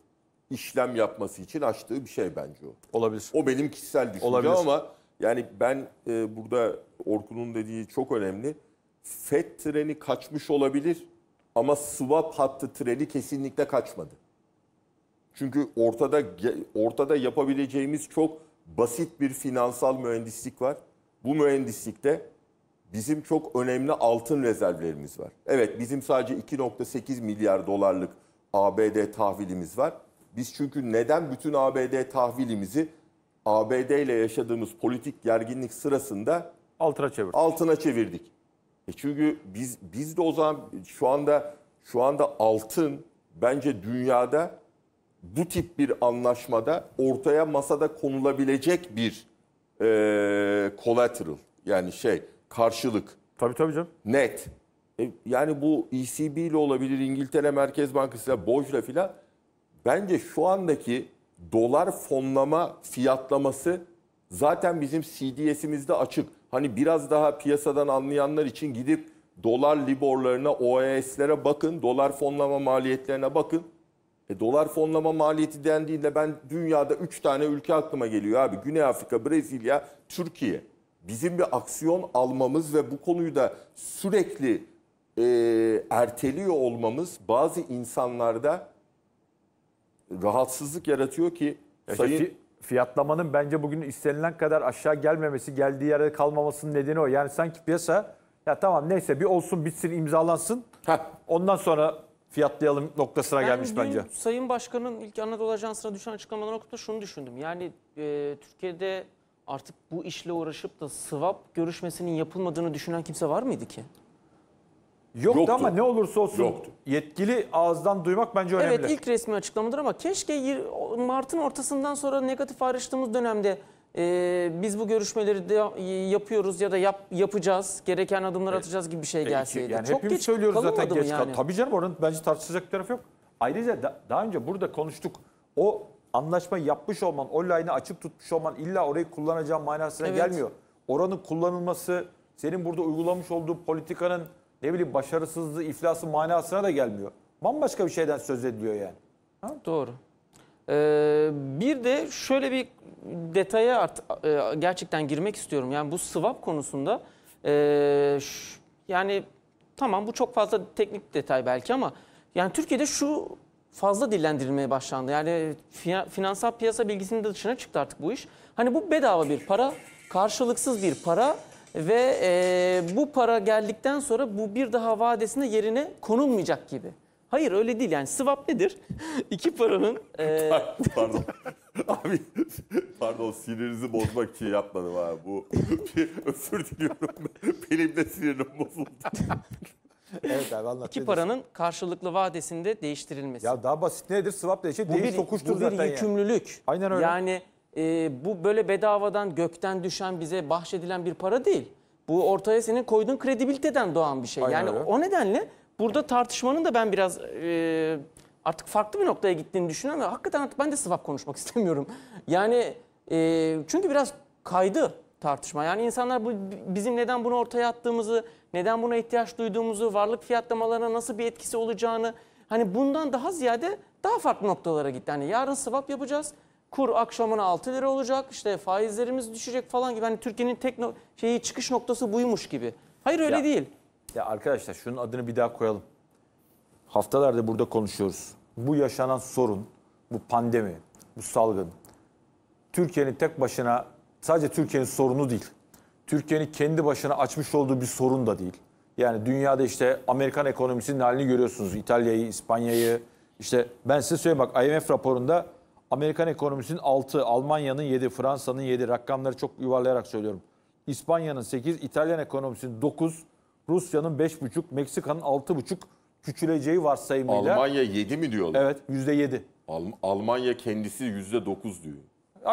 işlem yapması için açtığı bir şey bence o. Olabilir. O benim kişisel düşüncem Olabilir. ama yani ben e, burada Orkun'un dediği çok önemli. FED treni kaçmış olabilir ama swap hattı treni kesinlikle kaçmadı. Çünkü ortada ortada yapabileceğimiz çok basit bir finansal mühendislik var. Bu mühendislikte bizim çok önemli altın rezervlerimiz var. Evet bizim sadece 2.8 milyar dolarlık ABD tahvilimiz var. Biz çünkü neden bütün ABD tahvilimizi ABD ile yaşadığımız politik gerginlik sırasında altına çevirdik. Altına çevirdik. E çünkü biz biz de o zaman şu anda şu anda altın bence dünyada bu tip bir anlaşmada ortaya masada konulabilecek bir e, collateral yani şey karşılık. Tabii tabii canım. Net. E, yani bu ECB ile olabilir, İngiltere Merkez Bankası ile, BOJ filan Bence şu andaki dolar fonlama fiyatlaması zaten bizim CDS'imizde açık. Hani biraz daha piyasadan anlayanlar için gidip dolar liborlarına, OES'lere bakın, dolar fonlama maliyetlerine bakın. E, dolar fonlama maliyeti dendiğinde ben dünyada 3 tane ülke aklıma geliyor abi. Güney Afrika, Brezilya, Türkiye. Bizim bir aksiyon almamız ve bu konuyu da sürekli e, erteliyor olmamız bazı insanlarda
rahatsızlık yaratıyor
ki ya sayın... Fi,
fiyatlamanın bence bugün istenilen kadar aşağı gelmemesi, geldiği yerde kalmamasının nedeni o. Yani sanki piyasa ya tamam neyse bir olsun bitsin imzalansın. Heh. Ondan sonra fiyatlayalım noktasına ben gelmiş bence.
Sayın Başkan'ın ilk Anadolu Ajansı'na düşen açıklamadan okudu şunu düşündüm. Yani e, Türkiye'de artık bu işle uğraşıp da swap görüşmesinin yapılmadığını düşünen kimse var mıydı ki? Yoktu, Yoktu. ama ne olursa olsun Yoktu.
yetkili ağızdan duymak bence önemli. Evet ilk
resmi açıklamadır ama keşke Mart'ın ortasından sonra negatif ayrıştığımız dönemde e, biz bu görüşmeleri de yapıyoruz ya da yap, yapacağız, gereken adımlar e, atacağız gibi bir şey e, gelseydi. Yani Çok hepimiz geç söylüyoruz zaten geç. Yani? Tabii
canım oranın bence tartışacak bir taraf yok. Ayrıca da, daha önce burada konuştuk. O anlaşma yapmış olman, o line'ı açık tutmuş olman illa orayı kullanacağın manasına evet. gelmiyor. Oranın kullanılması, senin burada uygulamış olduğu politikanın ne bileyim başarısızlığı, iflası manasına da gelmiyor. Bambaşka bir şeyden söz ediliyor yani.
Ha? Doğru. Ee, bir de şöyle bir detaya art, e, gerçekten girmek istiyorum. Yani bu swap konusunda e, yani tamam bu çok fazla teknik detay belki ama yani Türkiye'de şu fazla dillendirilmeye başlandı. Yani finansal piyasa bilgisinin de dışına çıktı artık bu iş. Hani bu bedava bir para, karşılıksız bir para ve e, bu para geldikten sonra bu bir daha vadesinde yerine konulmayacak gibi. Hayır öyle değil yani swap nedir? [LAUGHS] İki paranın...
E... [LAUGHS] Pardon. [LAUGHS] Abi pardon sinirinizi bozmak için yapmadım abi bu. Özür diliyorum. Benim de sinirim bozuldu.
evet abi anlat. İki paranın karşılıklı vadesinde değiştirilmesi. Ya daha basit nedir? Swap değişir. Bu bir, sokuştur bu zaten bir yükümlülük. Yani. Aynen öyle. Yani e, bu böyle bedavadan gökten düşen bize bahşedilen bir para değil. Bu ortaya senin koyduğun kredibiliteden doğan bir şey. Aynen yani öyle. o nedenle burada tartışmanın da ben biraz e, artık farklı bir noktaya gittiğini düşünüyorum. hakikaten artık ben de sıvap konuşmak [LAUGHS] istemiyorum. Yani e, çünkü biraz kaydı tartışma. Yani insanlar bu, bizim neden bunu ortaya attığımızı, neden buna ihtiyaç duyduğumuzu, varlık fiyatlamalarına nasıl bir etkisi olacağını hani bundan daha ziyade daha farklı noktalara gitti. Hani yarın swap yapacağız kur akşamına 6 lira olacak. işte faizlerimiz düşecek falan gibi. Hani Türkiye'nin tek şeyi çıkış noktası buymuş gibi. Hayır öyle ya, değil.
Ya arkadaşlar şunun adını bir daha koyalım. Haftalarda burada konuşuyoruz. Bu yaşanan sorun, bu pandemi, bu salgın Türkiye'nin tek başına sadece Türkiye'nin sorunu değil. Türkiye'nin kendi başına açmış olduğu bir sorun da değil. Yani dünyada işte Amerikan ekonomisinin halini görüyorsunuz. İtalya'yı, İspanya'yı. İşte ben size söyleyeyim bak IMF raporunda Amerikan ekonomisinin 6, Almanya'nın 7, Fransa'nın 7 rakamları çok yuvarlayarak söylüyorum. İspanya'nın 8, İtalyan ekonomisinin 9, Rusya'nın 5,5, Meksika'nın 6,5 küçüleceği varsayımıyla. Almanya
7 mi diyorlar? Evet
%7. Al Almanya kendisi %9 diyor.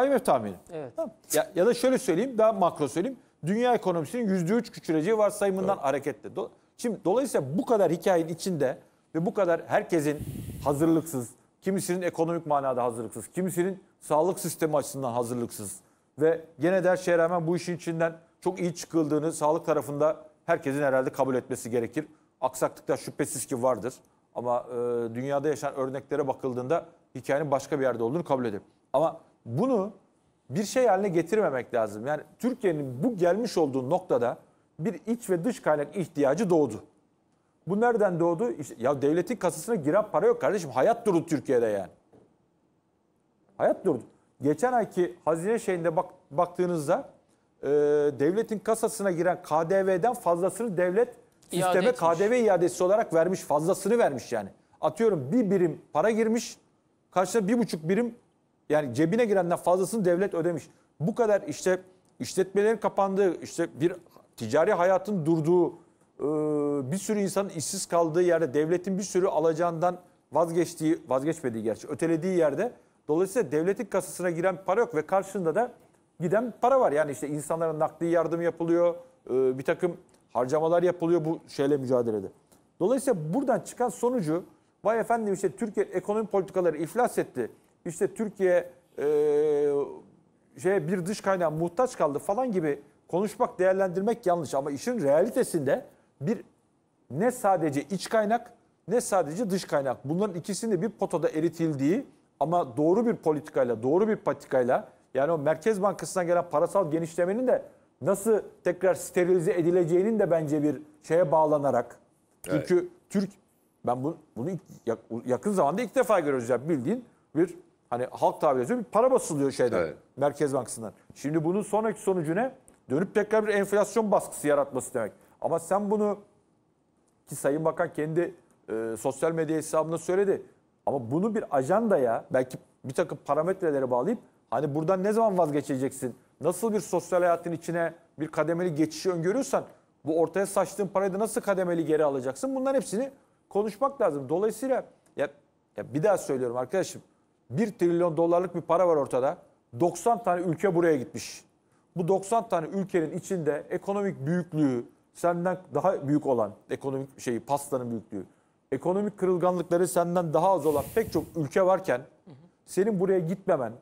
IMF tahmini. Evet. Ya, ya da şöyle söyleyeyim daha makro söyleyeyim. Dünya ekonomisinin %3 küçüleceği varsayımından evet. hareketle. Do Şimdi dolayısıyla bu kadar hikayenin içinde ve bu kadar herkesin hazırlıksız, Kimisinin ekonomik manada hazırlıksız, kimisinin sağlık sistemi açısından hazırlıksız. Ve gene de her şeye rağmen bu işin içinden çok iyi çıkıldığını sağlık tarafında herkesin herhalde kabul etmesi gerekir. Aksaklıklar şüphesiz ki vardır. Ama e, dünyada yaşanan örneklere bakıldığında hikayenin başka bir yerde olduğunu kabul edelim. Ama bunu bir şey haline getirmemek lazım. Yani Türkiye'nin bu gelmiş olduğu noktada bir iç ve dış kaynak ihtiyacı doğdu. Bu nereden doğdu? İşte, ya devletin kasasına giren para yok kardeşim. Hayat durdu Türkiye'de yani. Hayat durdu. Geçen ayki hazine şeyinde bak, baktığınızda e, devletin kasasına giren KDV'den fazlasını devlet isteme İade KDV iadesi olarak vermiş. Fazlasını vermiş yani. Atıyorum bir birim para girmiş. Karşına bir buçuk birim yani cebine girenden fazlasını devlet ödemiş. Bu kadar işte işletmelerin kapandığı, işte bir ticari hayatın durduğu, ee, bir sürü insan işsiz kaldığı yerde devletin bir sürü alacağından vazgeçtiği, vazgeçmediği gerçi ötelediği yerde dolayısıyla devletin kasasına giren para yok ve karşında da giden para var. Yani işte insanlara nakli yardım yapılıyor, e, bir takım harcamalar yapılıyor bu şeyle mücadelede. Dolayısıyla buradan çıkan sonucu vay efendim işte Türkiye ekonomi politikaları iflas etti. İşte Türkiye e, şeye bir dış kaynağa muhtaç kaldı falan gibi konuşmak, değerlendirmek yanlış ama işin realitesinde bir ne sadece iç kaynak ne sadece dış kaynak. Bunların ikisinin bir potada eritildiği ama doğru bir politikayla, doğru bir patikayla yani o Merkez Bankası'ndan gelen parasal genişlemenin de nasıl tekrar sterilize edileceğinin de bence bir şeye bağlanarak. Çünkü Türk ben bunu, bunu yakın zamanda ilk defa görüyoruz ya bildiğin bir hani halk tabiriyle bir para basılıyor şeyden evet. Merkez Bankası'ndan. Şimdi bunun sonraki sonucu ne? Dönüp tekrar bir enflasyon baskısı yaratması demek. Ama sen bunu ki Sayın Bakan kendi e, sosyal medya hesabında söyledi. Ama bunu bir ajandaya belki bir takım parametrelere bağlayıp hani buradan ne zaman vazgeçeceksin? Nasıl bir sosyal hayatın içine bir kademeli geçişi öngörüyorsan bu ortaya saçtığın parayı da nasıl kademeli geri alacaksın? Bunların hepsini konuşmak lazım. Dolayısıyla ya, ya bir daha söylüyorum arkadaşım 1 trilyon dolarlık bir para var ortada. 90 tane ülke buraya gitmiş. Bu 90 tane ülkenin içinde ekonomik büyüklüğü, senden daha büyük olan ekonomik şeyi pastanın büyüklüğü, ekonomik kırılganlıkları senden daha az olan pek çok ülke varken senin buraya gitmemen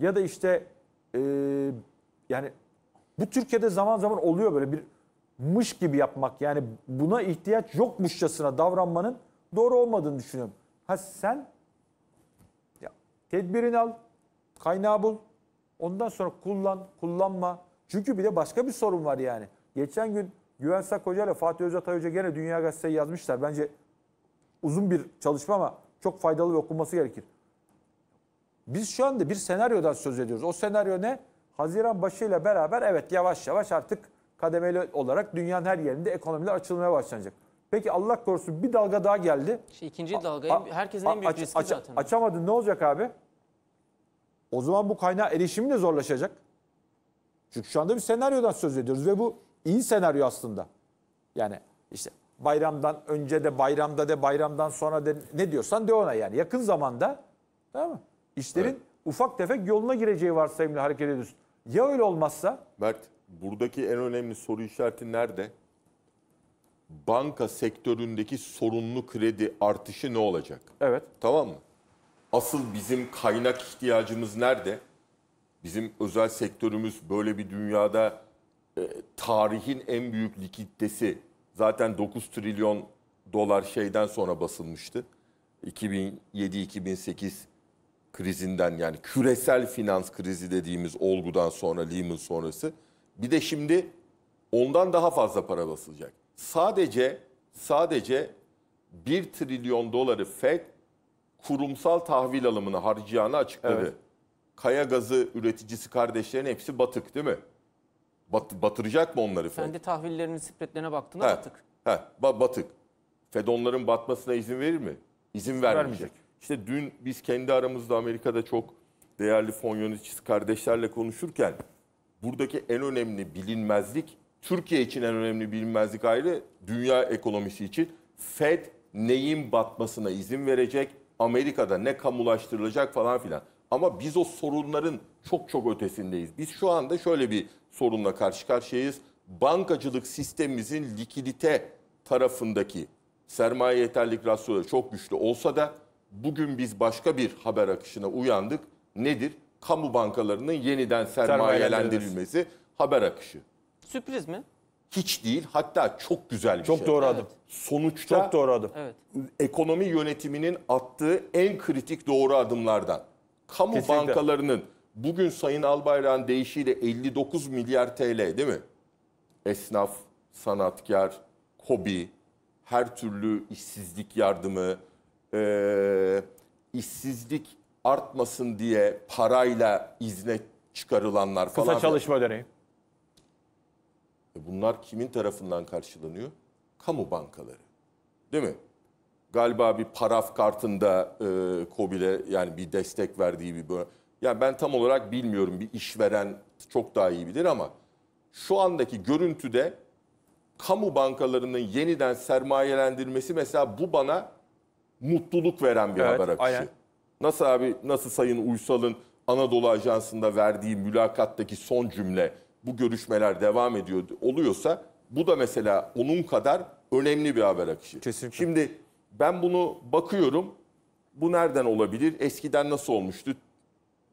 ya da işte e, yani bu Türkiye'de zaman zaman oluyor böyle bir mış gibi yapmak yani buna ihtiyaç yokmuşçasına davranmanın doğru olmadığını düşünüyorum. Ha sen ya, tedbirini al, kaynağı bul, ondan sonra kullan, kullanma. Çünkü bir de başka bir sorun var yani. Geçen gün Güven Sak ile Fatih Özatay Hoca gene Dünya Gazete'yi yazmışlar. Bence uzun bir çalışma ama çok faydalı ve okunması gerekir. Biz şu anda bir senaryodan söz ediyoruz. O senaryo ne? Haziran başıyla beraber evet yavaş yavaş artık kademeli olarak dünyanın her yerinde ekonomiler açılmaya başlanacak. Peki Allah korusun bir dalga daha geldi.
İşte ikinci dalga a, herkesin en büyük aç, riski aç, zaten.
Açamadın ne olacak abi? O zaman bu kaynağa erişimi de zorlaşacak. Çünkü şu anda bir senaryodan söz ediyoruz ve bu iyi senaryo aslında. Yani işte bayramdan önce de bayramda de bayramdan sonra de ne diyorsan de ona yani. Yakın zamanda tamam mı? İşlerin evet. ufak tefek yoluna gireceği varsayımla hareket ediyorsun. Ya öyle
olmazsa? Mert buradaki en önemli soru işareti nerede? Banka sektöründeki sorunlu kredi artışı ne olacak? Evet. Tamam mı? Asıl bizim kaynak ihtiyacımız nerede? Bizim özel sektörümüz böyle bir dünyada e, tarihin en büyük likiditesi zaten 9 trilyon dolar şeyden sonra basılmıştı. 2007-2008 krizinden yani küresel finans krizi dediğimiz olgudan sonra Lehman sonrası. Bir de şimdi ondan daha fazla para basılacak. Sadece sadece 1 trilyon doları FED kurumsal tahvil alımını harcayacağını açıkladı. Evet. Kaya gazı üreticisi kardeşlerin hepsi batık değil mi? Bat, batıracak mı onları Fed? Kendi
tahvillerinin spreadlerine baktığında he, batık.
He, batık. Fed onların batmasına izin verir mi? İzin vermeyecek. vermeyecek. İşte dün biz kendi aramızda Amerika'da çok değerli fon yöneticisi kardeşlerle konuşurken buradaki en önemli bilinmezlik, Türkiye için en önemli bilinmezlik ayrı, dünya ekonomisi için Fed neyin batmasına izin verecek, Amerika'da ne kamulaştırılacak falan filan. Ama biz o sorunların çok çok ötesindeyiz. Biz şu anda şöyle bir sorunla karşı karşıyayız. Bankacılık sistemimizin likidite tarafındaki sermaye yeterlilik rasyoları çok güçlü olsa da bugün biz başka bir haber akışına uyandık. Nedir? Kamu bankalarının yeniden sermayelendirilmesi haber akışı. Sürpriz mi? Hiç değil hatta çok güzel bir çok şey. Çok doğru evet. adım. Sonuçta çok doğru adım. Evet. ekonomi yönetiminin attığı en kritik doğru adımlardan. Kamu Kesinlikle. bankalarının bugün Sayın Albayrak'ın deyişiyle 59 milyar TL değil mi? Esnaf, sanatkar, hobi, her türlü işsizlik yardımı, e, işsizlik artmasın diye parayla izne çıkarılanlar falan. Kısa çalışma dönemi. E bunlar kimin tarafından karşılanıyor? Kamu bankaları. Değil mi? Galiba bir paraf kartında e, COBİ'le yani bir destek verdiği bir böyle yani ben tam olarak bilmiyorum bir işveren çok daha iyi bilir ama şu andaki görüntüde kamu bankalarının yeniden sermayelendirmesi mesela bu bana mutluluk veren bir evet, haber akışı. Aynen. Nasıl abi nasıl Sayın Uysal'ın Anadolu Ajansı'nda verdiği mülakattaki son cümle bu görüşmeler devam ediyor oluyorsa bu da mesela onun kadar önemli bir haber akışı. Kesinlikle. Şimdi ben bunu bakıyorum. Bu nereden olabilir? Eskiden nasıl olmuştu?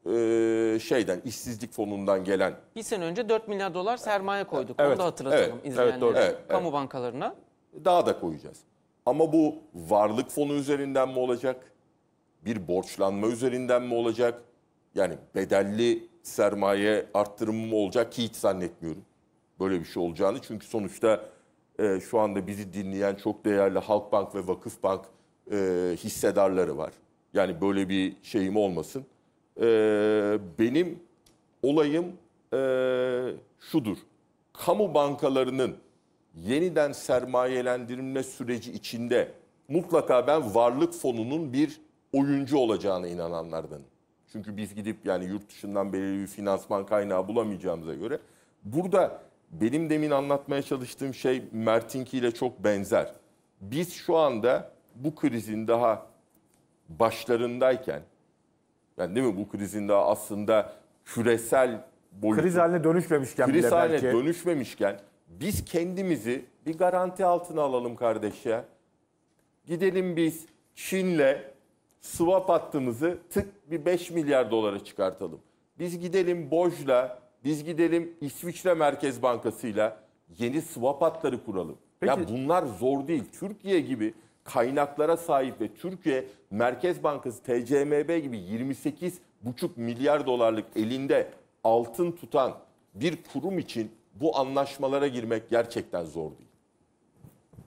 E, şeyden işsizlik fonundan gelen.
Bir sene önce 4 milyar dolar sermaye koyduk. Evet, Onu da hatırlatalım evet, izleyenlere. Evet, doğru. Evet, evet. Kamu bankalarına. Daha
da koyacağız. Ama bu varlık fonu üzerinden mi olacak? Bir borçlanma üzerinden mi olacak? Yani bedelli sermaye arttırımı mı olacak ki hiç zannetmiyorum. Böyle bir şey olacağını. Çünkü sonuçta e, şu anda bizi dinleyen çok değerli Halkbank ve Vakıfbank e, hissedarları var. Yani böyle bir şeyim olmasın e, benim olayım e, şudur. Kamu bankalarının yeniden sermayelendirme süreci içinde mutlaka ben varlık fonunun bir oyuncu olacağına inananlardan. Çünkü biz gidip yani yurt dışından belirli bir finansman kaynağı bulamayacağımıza göre burada benim demin anlatmaya çalıştığım şey Mert'inki ile çok benzer. Biz şu anda bu krizin daha başlarındayken yani değil mi bu krizin daha aslında küresel boyutu. Kriz
haline dönüşmemişken kriz bile haline belki.
dönüşmemişken biz kendimizi bir garanti altına alalım kardeş ya. Gidelim biz Çin'le swap hattımızı tık bir 5 milyar dolara çıkartalım. Biz gidelim Boj'la, biz gidelim İsviçre Merkez Bankası'yla yeni swap hatları kuralım. Peki. Ya bunlar zor değil. Türkiye gibi kaynaklara sahip ve Türkiye Merkez Bankası TCMB gibi 28,5 milyar dolarlık elinde altın tutan bir kurum için bu anlaşmalara girmek gerçekten zor değil.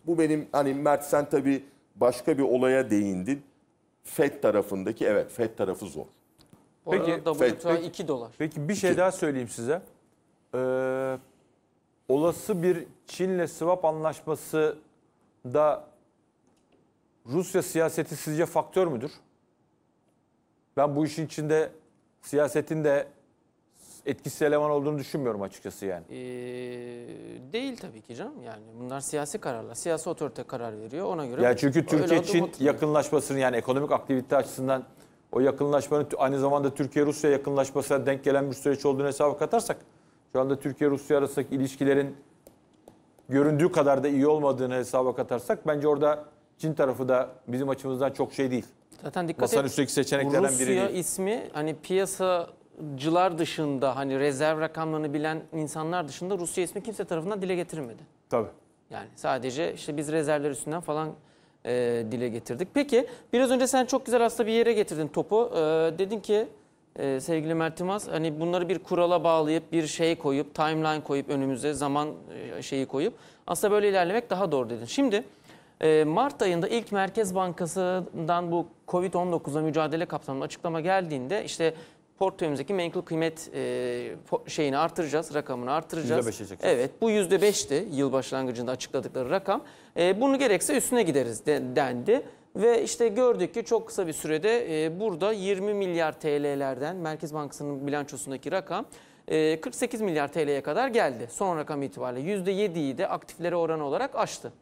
Bu benim hani Mert sen tabii başka bir olaya değindin. FED tarafındaki evet FED tarafı zor.
peki, WTI 2 dolar. Peki bir şey iki. daha söyleyeyim size. Ee, olası bir Çin'le swap anlaşması da Rusya siyaseti sizce faktör müdür? Ben bu işin içinde siyasetin de etkisi eleman olduğunu düşünmüyorum açıkçası yani.
Ee, değil tabii ki canım yani bunlar siyasi kararlar. Siyasi otorite karar veriyor ona göre. Ya çünkü türkiye için
yakınlaşmasının yani ekonomik aktivite açısından o yakınlaşmanın aynı zamanda Türkiye-Rusya yakınlaşmasına denk gelen bir süreç olduğunu hesaba katarsak şu anda Türkiye-Rusya arasındaki ilişkilerin göründüğü kadar da iyi olmadığını hesaba katarsak bence orada Çin tarafı da bizim açımızdan çok şey değil.
Zaten dikkat Masanın et. üstteki seçeneklerden Rusya biri Rusya ismi hani piyasacılar dışında hani rezerv rakamlarını bilen insanlar dışında Rusya ismi kimse tarafından dile getirilmedi. Tabii. Yani sadece işte biz rezervler üstünden falan e, dile getirdik. Peki biraz önce sen çok güzel aslında bir yere getirdin topu. E, dedin ki e, sevgili Mert Yılmaz hani bunları bir kurala bağlayıp bir şey koyup timeline koyup önümüze zaman e, şeyi koyup aslında böyle ilerlemek daha doğru dedin. Şimdi ee, Mart ayında ilk Merkez Bankası'ndan bu Covid-19'la mücadele kapsamında açıklama geldiğinde işte portföyümüzdeki menkul kıymet e, şeyini artıracağız, rakamını artıracağız. %5'e Evet bu %5'ti yıl başlangıcında açıkladıkları rakam. E, bunu gerekse üstüne gideriz dendi. Ve işte gördük ki çok kısa bir sürede e, burada 20 milyar TL'lerden Merkez Bankası'nın bilançosundaki rakam 48 milyar TL'ye kadar geldi. Son rakam itibariyle %7'yi de aktiflere oranı olarak aştı.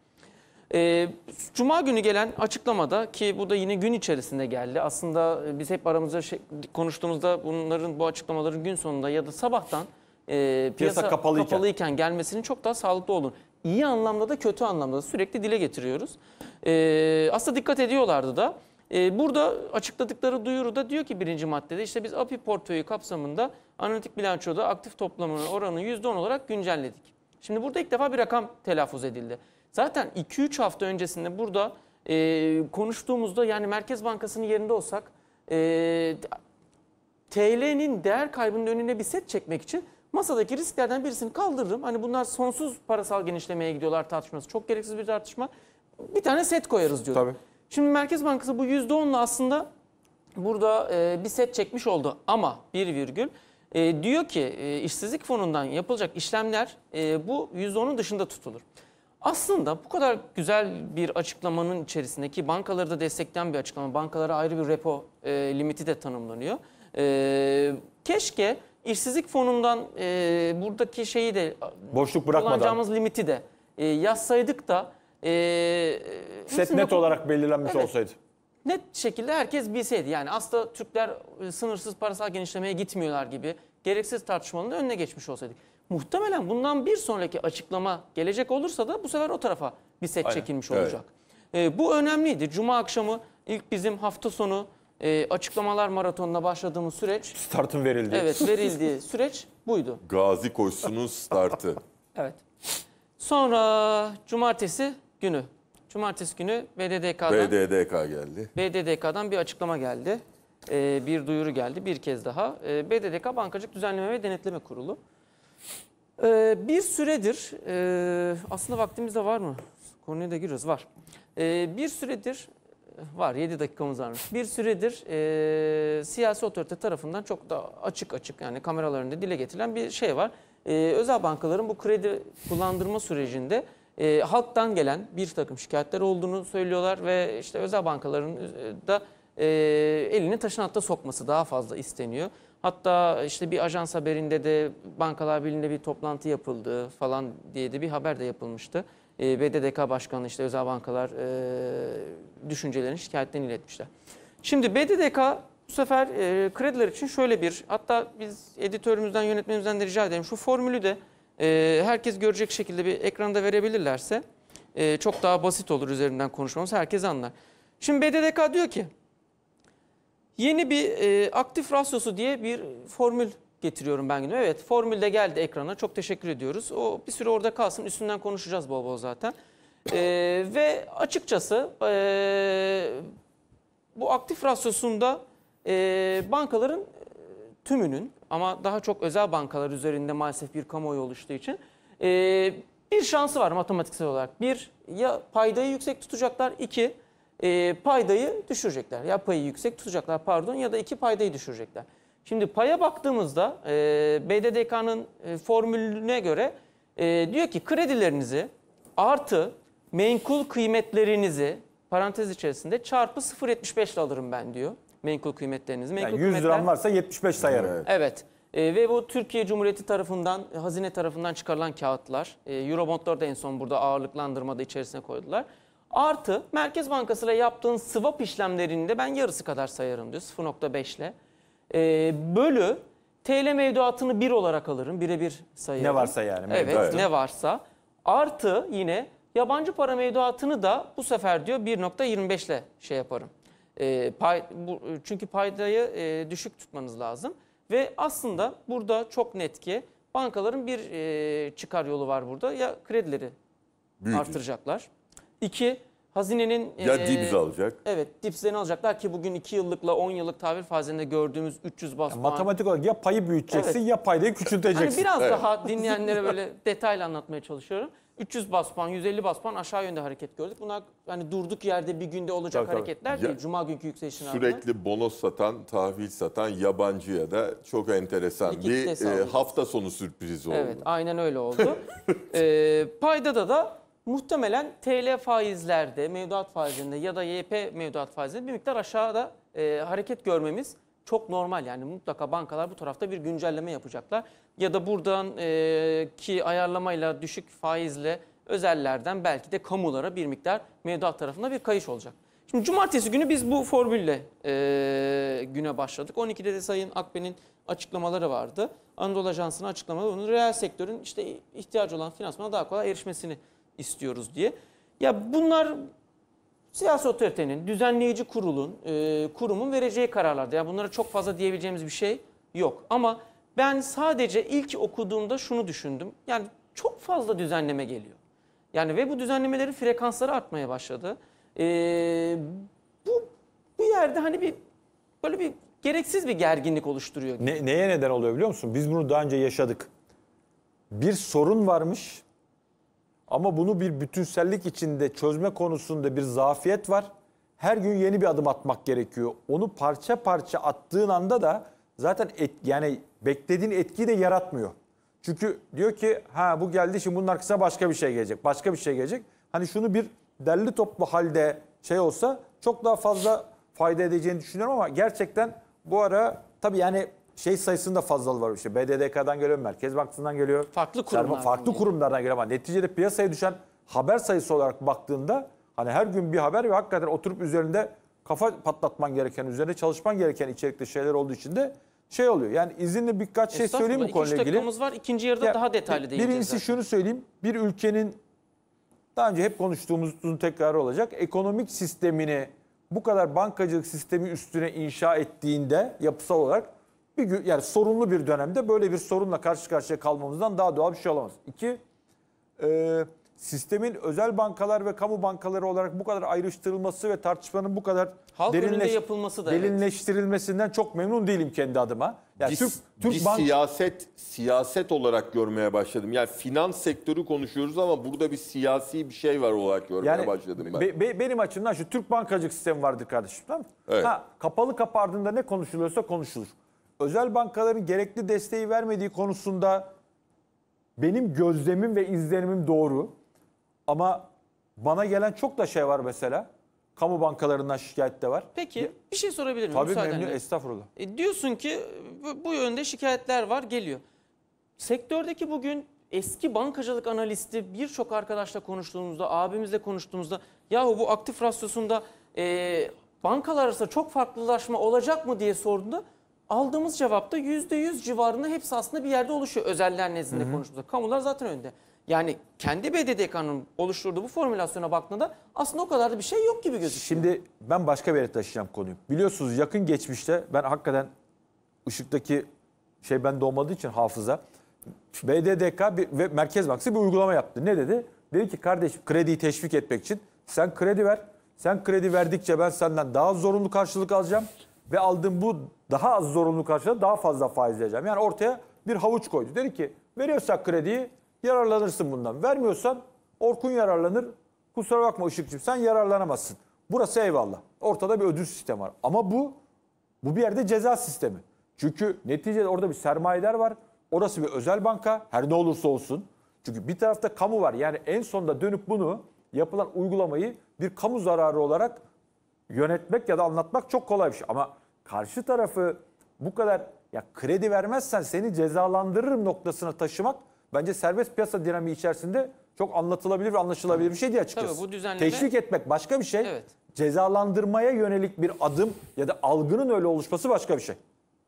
E, Cuma günü gelen açıklamada ki bu da yine gün içerisinde geldi. Aslında e, biz hep aramızda şey, konuştuğumuzda bunların bu açıklamaların gün sonunda ya da sabahtan e, piyasa, piyasa kapalıyken. kapalıyken gelmesinin çok daha sağlıklı olur. İyi anlamda da kötü anlamda da sürekli dile getiriyoruz. E, aslında dikkat ediyorlardı da. E, burada açıkladıkları duyuru da diyor ki birinci maddede işte biz API portföyü kapsamında analitik bilançoda aktif toplamının oranı %10 olarak güncelledik. Şimdi burada ilk defa bir rakam telaffuz edildi. Zaten 2-3 hafta öncesinde burada e, konuştuğumuzda yani Merkez Bankası'nın yerinde olsak e, TL'nin değer kaybının önüne bir set çekmek için masadaki risklerden birisini kaldırırım. Hani bunlar sonsuz parasal genişlemeye gidiyorlar tartışması. Çok gereksiz bir tartışma. Bir tane set koyarız diyor. Tabii. Şimdi Merkez Bankası bu %10'la aslında burada e, bir set çekmiş oldu. Ama bir virgül e, diyor ki e, işsizlik fonundan yapılacak işlemler e, bu %10'un dışında tutulur. Aslında bu kadar güzel bir açıklamanın içerisindeki bankaları da destekleyen bir açıklama. Bankalara ayrı bir repo e, limiti de tanımlanıyor. E, keşke işsizlik fonundan e, buradaki şeyi de boşluk bırakmadan kullanacağımız limiti de e, yazsaydık da e, set net olarak belirlenmiş evet, olsaydı. Net şekilde herkes bilseydi. Yani aslında Türkler e, sınırsız parasal genişlemeye gitmiyorlar gibi gereksiz tartışmanın önüne geçmiş olsaydık. Muhtemelen bundan bir sonraki açıklama gelecek olursa da bu sefer o tarafa bir set Aynen. çekilmiş evet. olacak. E, bu önemliydi. Cuma akşamı ilk bizim hafta sonu e, açıklamalar maratonuna başladığımız süreç.
Startın verildi. Evet verildiği
[LAUGHS] süreç buydu.
Gazi
koşsunun startı.
evet. Sonra cumartesi günü. Cumartesi günü BDDK'dan. BDDK geldi. BDDK'dan bir açıklama geldi. E, bir duyuru geldi bir kez daha. E, ee, BDDK Bankacılık Düzenleme ve Denetleme Kurulu. Ee, bir süredir, e, aslında vaktimiz de var mı? Konuya da giriyoruz, var. Ee, bir süredir, var 7 dakikamız varmış. Bir süredir e, siyasi otorite tarafından çok da açık açık yani kameralarında dile getirilen bir şey var. E, özel bankaların bu kredi kullandırma sürecinde e, halktan gelen bir takım şikayetler olduğunu söylüyorlar ve işte özel bankaların e, da e, elini taşın hatta sokması daha fazla isteniyor. Hatta işte bir ajans haberinde de Bankalar Birliği'nde bir toplantı yapıldı falan diye de bir haber de yapılmıştı. E, ee, BDDK Başkanı işte özel bankalar e, düşüncelerini şikayetten iletmişler. Şimdi BDDK bu sefer e, krediler için şöyle bir hatta biz editörümüzden yönetmenimizden de rica edelim şu formülü de e, herkes görecek şekilde bir ekranda verebilirlerse e, çok daha basit olur üzerinden konuşmamız herkes anlar. Şimdi BDDK diyor ki Yeni bir e, aktif rasyosu diye bir formül getiriyorum ben gündeme. Evet formül de geldi ekrana. Çok teşekkür ediyoruz. O bir süre orada kalsın. Üstünden konuşacağız bol bol zaten. E, ve açıkçası e, bu aktif rasyosunda e, bankaların tümünün ama daha çok özel bankalar üzerinde maalesef bir kamuoyu oluştuğu için e, bir şansı var matematiksel olarak. Bir, ya paydayı yüksek tutacaklar. iki e, paydayı düşürecekler. Ya payı yüksek tutacaklar pardon ya da iki paydayı düşürecekler. Şimdi paya baktığımızda e, BDDK'nın e, formülüne göre e, diyor ki kredilerinizi artı menkul kıymetlerinizi parantez içerisinde çarpı 0.75 ile alırım ben diyor. Menkul kıymetlerinizi. Menkul yani 100 kıymetler, liram varsa
75 sayarım. Evet.
evet. E, ve bu Türkiye Cumhuriyeti tarafından, hazine tarafından çıkarılan kağıtlar. E, Eurobondlar da en son burada ağırlıklandırmada içerisine koydular. Artı Merkez Bankası ile yaptığın swap işlemlerini de ben yarısı kadar sayarım diyor 0.5 ile. Ee, bölü TL mevduatını 1 olarak alırım. Birebir sayarım. Ne varsa yani. Evet ne varsa. Artı yine yabancı para mevduatını da bu sefer diyor 1.25 ile şey yaparım. E, pay, bu, çünkü paydayı e, düşük tutmanız lazım. Ve aslında burada çok net ki bankaların bir e, çıkar yolu var burada. Ya kredileri Büyük. artıracaklar. İki, hazinenin... Ya e, dibz alacak. Evet, dipslerini alacaklar ki bugün iki yıllıkla 10 yıllık tahvil faizinde gördüğümüz 300 bas puan. Matematik
olarak ya payı büyüteceksin evet. ya paydayı küçülteceksin. Hani biraz evet. daha
dinleyenlere böyle [LAUGHS] detaylı anlatmaya çalışıyorum. 300 bas puan, 150 bas puan aşağı yönde hareket gördük. Bunlar hani durduk yerde bir günde olacak tabii, hareketler tabii. değil. Ya, Cuma günkü yükselişin Sürekli
ardından. bonos satan, tahvil satan yabancıya da çok enteresan Likit bir e, hafta sonu sürprizi oldu. Evet,
aynen öyle oldu. [LAUGHS] e, paydada da muhtemelen TL faizlerde, mevduat faizinde ya da YP mevduat faizinde bir miktar aşağıda e, hareket görmemiz çok normal. Yani mutlaka bankalar bu tarafta bir güncelleme yapacaklar. Ya da buradan e, ki ayarlamayla, düşük faizle özellerden belki de kamulara bir miktar mevduat tarafında bir kayış olacak. Şimdi cumartesi günü biz bu formülle e, güne başladık. 12'de de Sayın Akben'in açıklamaları vardı. Anadolu Ajansı'nın açıklamaları, onun reel sektörün işte ihtiyacı olan finansmana daha kolay erişmesini istiyoruz diye. Ya bunlar siyasi otoritenin, düzenleyici kurulun, e, kurumun vereceği kararlardı Ya bunlara çok fazla diyebileceğimiz bir şey yok. Ama ben sadece ilk okuduğumda şunu düşündüm. Yani çok fazla düzenleme geliyor. Yani ve bu düzenlemelerin frekansları artmaya başladı. E, bu bir yerde hani bir böyle bir gereksiz bir gerginlik oluşturuyor.
Ne, neye neden oluyor biliyor musun? Biz bunu daha önce yaşadık. Bir sorun varmış, ama bunu bir bütünsellik içinde çözme konusunda bir zafiyet var. Her gün yeni bir adım atmak gerekiyor. Onu parça parça attığın anda da zaten et, yani beklediğin etkiyi de yaratmıyor. Çünkü diyor ki ha bu geldi şimdi bunun arkasına başka bir şey gelecek. Başka bir şey gelecek. Hani şunu bir derli toplu halde şey olsa çok daha fazla fayda edeceğini düşünüyorum ama gerçekten bu ara tabii yani şey sayısında fazlalı var işte. BDDK'dan geliyor, Merkez Bankası'ndan geliyor. Farklı kurumlardan. Farklı kurumlardan geliyor ama neticede piyasaya düşen haber sayısı olarak baktığında hani her gün bir haber ve hakikaten oturup üzerinde kafa patlatman gereken, üzerine çalışman gereken içerikli şeyler olduğu için de şey oluyor. Yani izinle birkaç şey söyleyeyim bu konuyla ilgili. dakikamız
var. İkinci yarıda ya, daha detaylı değineceğiz. Birincisi zaten.
şunu söyleyeyim. Bir ülkenin daha önce hep konuştuğumuzun tekrarı olacak. Ekonomik sistemini bu kadar bankacılık sistemi üstüne inşa ettiğinde yapısal olarak bir yani sorunlu bir dönemde böyle bir sorunla karşı karşıya kalmamızdan daha doğal bir şey olamaz. İki, e, sistemin özel bankalar ve kamu bankaları olarak bu kadar ayrıştırılması ve tartışmanın bu kadar Halk derinleş, yapılması da derinleştirilmesinden evet. çok memnun değilim kendi adıma. Yani bir, Türk, Türk bir bank... siyaset siyaset olarak görmeye
başladım. Yani finans sektörü konuşuyoruz ama burada bir siyasi bir şey var olarak görmeye yani, başladım ben. Be,
be, benim açımdan şu Türk bankacılık sistemi vardır kardeşim. Tamam? Evet. Ha, kapalı kapardığında ne konuşuluyorsa konuşulur özel bankaların gerekli desteği vermediği konusunda benim gözlemim ve izlenimim doğru. Ama bana gelen çok da şey var mesela. Kamu bankalarından şikayet de var.
Peki bir şey sorabilir miyim? Tabii memnun estağfurullah. E, diyorsun ki bu, bu yönde şikayetler var geliyor. Sektördeki bugün eski bankacılık analisti birçok arkadaşla konuştuğumuzda, abimizle konuştuğumuzda yahu bu aktif rasyosunda e, bankalar arasında çok farklılaşma olacak mı diye sorduğunda aldığımız cevapta %100 civarında hepsi aslında bir yerde oluşuyor özeller nezdinde konuştuğumuzda. Kamular zaten önde. Yani kendi BDDK'nın oluşturduğu bu formülasyona baktığında aslında o kadar da bir şey yok gibi gözüküyor. Şimdi ben başka bir yere taşıyacağım konuyu. Biliyorsunuz yakın geçmişte ben
hakikaten ışıktaki şey bende olmadığı için hafıza BDDK bir, ve Merkez Bankası bir uygulama yaptı. Ne dedi? Dedi ki kardeş krediyi teşvik etmek için sen kredi ver. Sen kredi verdikçe ben senden daha zorunlu karşılık alacağım ve aldığım bu daha az zorunlu karşılığında daha fazla faiz vereceğim. Yani ortaya bir havuç koydu. Dedi ki veriyorsak krediyi yararlanırsın bundan. Vermiyorsan Orkun yararlanır. Kusura bakma Işıkçım sen yararlanamazsın. Burası eyvallah. Ortada bir ödül sistemi var. Ama bu bu bir yerde ceza sistemi. Çünkü neticede orada bir sermayeler var. Orası bir özel banka her ne olursa olsun. Çünkü bir tarafta kamu var. Yani en sonunda dönüp bunu yapılan uygulamayı bir kamu zararı olarak yönetmek ya da anlatmak çok kolay bir şey. Ama karşı tarafı bu kadar ya kredi vermezsen seni cezalandırırım noktasına taşımak bence serbest piyasa dinamiği içerisinde çok anlatılabilir ve anlaşılabilir bir şey diye açıkçası. Tabii bu düzenleme... Teşvik etmek başka bir şey. Evet. Cezalandırmaya yönelik bir adım ya da algının öyle oluşması başka bir
şey.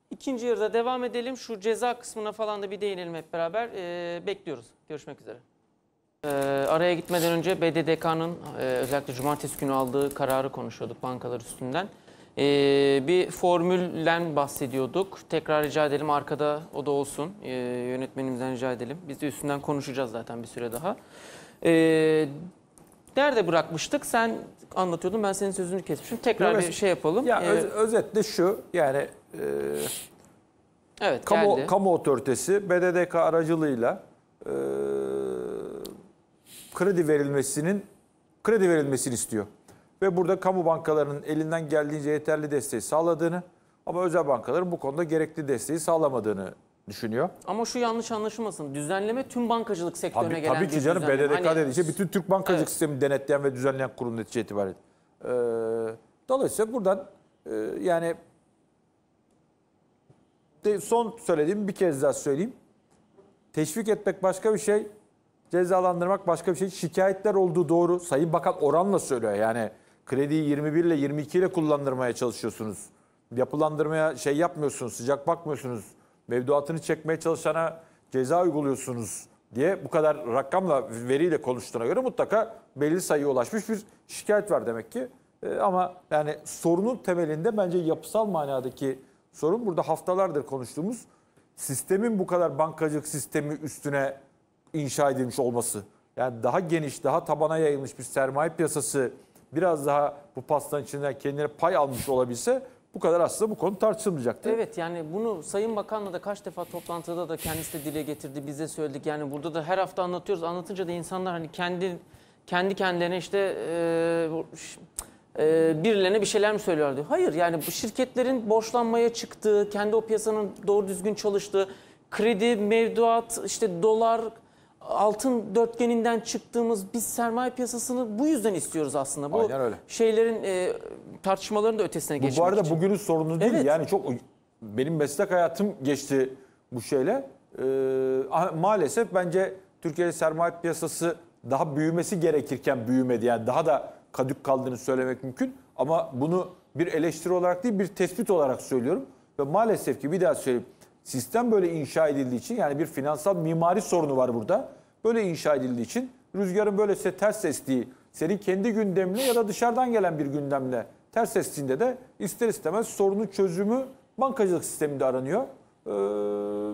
İkinci yarıda devam edelim. Şu ceza kısmına falan da bir değinelim hep beraber. Ee, bekliyoruz. Görüşmek üzere. Ee, araya gitmeden önce BDDK'nın e, özellikle cumartesi günü aldığı kararı konuşuyorduk bankalar üstünden. Ee, bir formülden bahsediyorduk. Tekrar rica edelim arkada o da olsun. Ee, yönetmenimizden rica edelim. Biz de üstünden konuşacağız zaten bir süre daha. Ee, nerede bırakmıştık? Sen anlatıyordun ben senin sözünü kesmişim. Tekrar bir şey yapalım. Ya, ee, öz, özetle
şu yani e,
evet, kamu, geldi.
kamu otoritesi BDDK aracılığıyla e, kredi verilmesinin kredi verilmesini istiyor ve burada kamu bankalarının elinden geldiğince yeterli desteği sağladığını ama özel bankaların bu konuda gerekli desteği sağlamadığını düşünüyor.
Ama şu yanlış anlaşılmasın. Düzenleme tüm bankacılık sektörüne tabii, gelen tabii ki canım BDDK hani... dediği
şey bütün Türk bankacılık evet. sistemini denetleyen ve düzenleyen kurum netice itibariyle. Ee, dolayısıyla buradan e, yani de son söylediğim bir kez daha söyleyeyim. Teşvik etmek başka bir şey, cezalandırmak başka bir şey. Şikayetler olduğu doğru. Sayın Bakan oranla söylüyor yani. Krediyi 21 ile 22 ile kullandırmaya çalışıyorsunuz. Yapılandırmaya şey yapmıyorsunuz, sıcak bakmıyorsunuz. Mevduatını çekmeye çalışana ceza uyguluyorsunuz diye bu kadar rakamla, veriyle konuştuğuna göre mutlaka belli sayıya ulaşmış bir şikayet var demek ki. E, ama yani sorunun temelinde bence yapısal manadaki sorun burada haftalardır konuştuğumuz sistemin bu kadar bankacılık sistemi üstüne inşa edilmiş olması. Yani daha geniş, daha tabana yayılmış bir sermaye piyasası biraz daha bu pastanın içinde kendine pay almış olabilse bu kadar aslında bu konu tartışılmayacaktı.
Evet yani bunu Sayın Bakan'la da kaç defa toplantıda da kendisi de dile getirdi, bize söyledik. Yani burada da her hafta anlatıyoruz. Anlatınca da insanlar hani kendi kendi kendilerine işte e, e, birilerine bir şeyler mi söylüyor diyor. Hayır yani bu şirketlerin borçlanmaya çıktığı, kendi o piyasanın doğru düzgün çalıştığı, kredi, mevduat, işte dolar, altın dörtgeninden çıktığımız biz sermaye piyasasını bu yüzden istiyoruz aslında. Bu Aynen öyle. şeylerin e, tartışmaların da ötesine geçmek Bu, bu arada için. bugünün
sorunu değil. Evet. Yani çok benim meslek hayatım geçti bu şeyle. Ee, maalesef bence Türkiye'de sermaye piyasası daha büyümesi gerekirken büyümedi. Yani daha da kadük kaldığını söylemek mümkün. Ama bunu bir eleştiri olarak değil bir tespit olarak söylüyorum. Ve maalesef ki bir daha söyleyeyim Sistem böyle inşa edildiği için yani bir finansal mimari sorunu var burada. Böyle inşa edildiği için rüzgarın böylece ters estiği, senin kendi gündemle ya da dışarıdan gelen bir gündemle ters estiğinde de ister istemez sorunun çözümü bankacılık sisteminde aranıyor. Ee,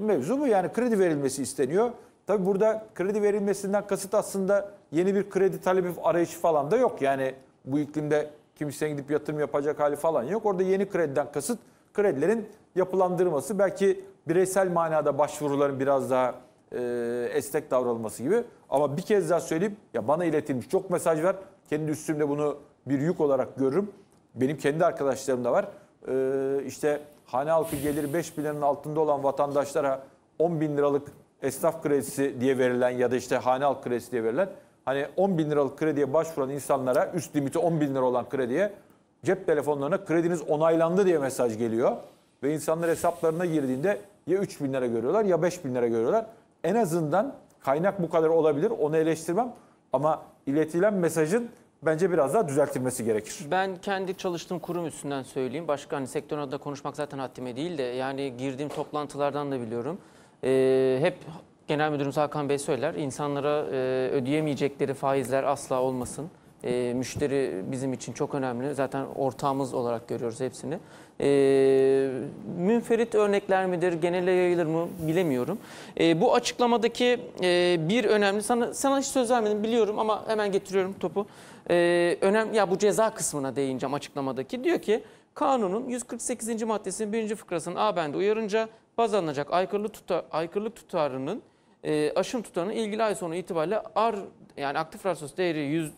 mevzu bu yani kredi verilmesi isteniyor. Tabi burada kredi verilmesinden kasıt aslında yeni bir kredi talebi arayışı falan da yok. Yani bu iklimde kimsenin gidip yatırım yapacak hali falan yok. Orada yeni krediden kasıt kredilerin yapılandırması, belki bireysel manada başvuruların biraz daha e, esnek davranılması gibi. Ama bir kez daha söyleyeyim, ya bana iletilmiş çok mesaj var. Kendi üstümde bunu bir yük olarak görürüm. Benim kendi arkadaşlarım da var. E, işte hane halkı geliri 5 bin liranın altında olan vatandaşlara 10 bin liralık esnaf kredisi diye verilen ya da işte hane halk kredisi diye verilen hani 10 bin liralık krediye başvuran insanlara üst limiti 10 bin lira olan krediye cep telefonlarına krediniz onaylandı diye mesaj geliyor. Ve insanlar hesaplarına girdiğinde ya 3 bin lira görüyorlar ya 5 bin lira görüyorlar. En azından kaynak bu kadar olabilir onu eleştirmem. Ama iletilen mesajın bence biraz daha düzeltilmesi gerekir.
Ben kendi çalıştığım kurum üstünden söyleyeyim. Başka hani sektör adına konuşmak zaten haddime değil de yani girdiğim toplantılardan da biliyorum. Ee, hep Genel Müdürümüz Hakan Bey söyler insanlara e, ödeyemeyecekleri faizler asla olmasın. E, müşteri bizim için çok önemli. Zaten ortağımız olarak görüyoruz hepsini. E, münferit örnekler midir, genele yayılır mı bilemiyorum. E, bu açıklamadaki e, bir önemli, sana, sana hiç söz vermedim biliyorum ama hemen getiriyorum topu. E, önemli, ya bu ceza kısmına değineceğim açıklamadaki. Diyor ki kanunun 148. maddesinin 1. fıkrasının A bende uyarınca baz alınacak aykırılık, tutar, aykırılık tutarının e, aşım tutarının ilgili ay sonu itibariyle ar yani aktif rasyosu değeri 100 e,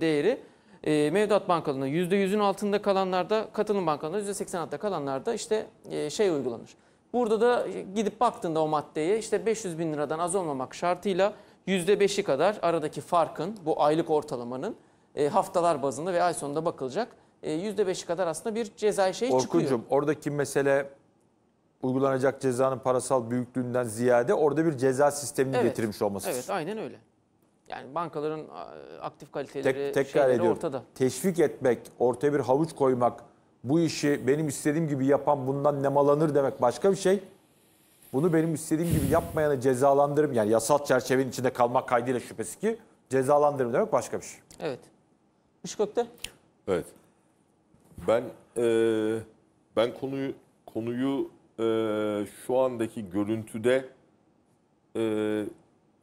değeri e, mevduat bankalığında %100'ün altında kalanlarda, katılım bankalarında %80 altında kalanlarda işte e, şey uygulanır. Burada da gidip baktığında o maddeye işte 500 bin liradan az olmamak şartıyla %5'i kadar aradaki farkın, bu aylık ortalamanın e, haftalar bazında ve ay sonunda bakılacak e, %5'i kadar aslında bir cezai şey çıkıyor. Orkuncum
oradaki mesele uygulanacak cezanın parasal büyüklüğünden ziyade orada bir ceza sistemini evet. getirmiş olması. Evet
aynen öyle. Yani bankaların aktif kaliteleri Tek, tekrar ediyorum. ortada.
Teşvik etmek, ortaya bir havuç koymak, bu işi benim istediğim gibi yapan bundan nemalanır demek başka bir şey. Bunu benim istediğim gibi yapmayanı cezalandırırım Yani yasal çerçevenin içinde kalmak kaydıyla şüphesi ki cezalandırırım demek başka bir şey.
Evet. Işıkök'te?
Evet.
Ben e, ben konuyu
konuyu e, şu andaki görüntüde e,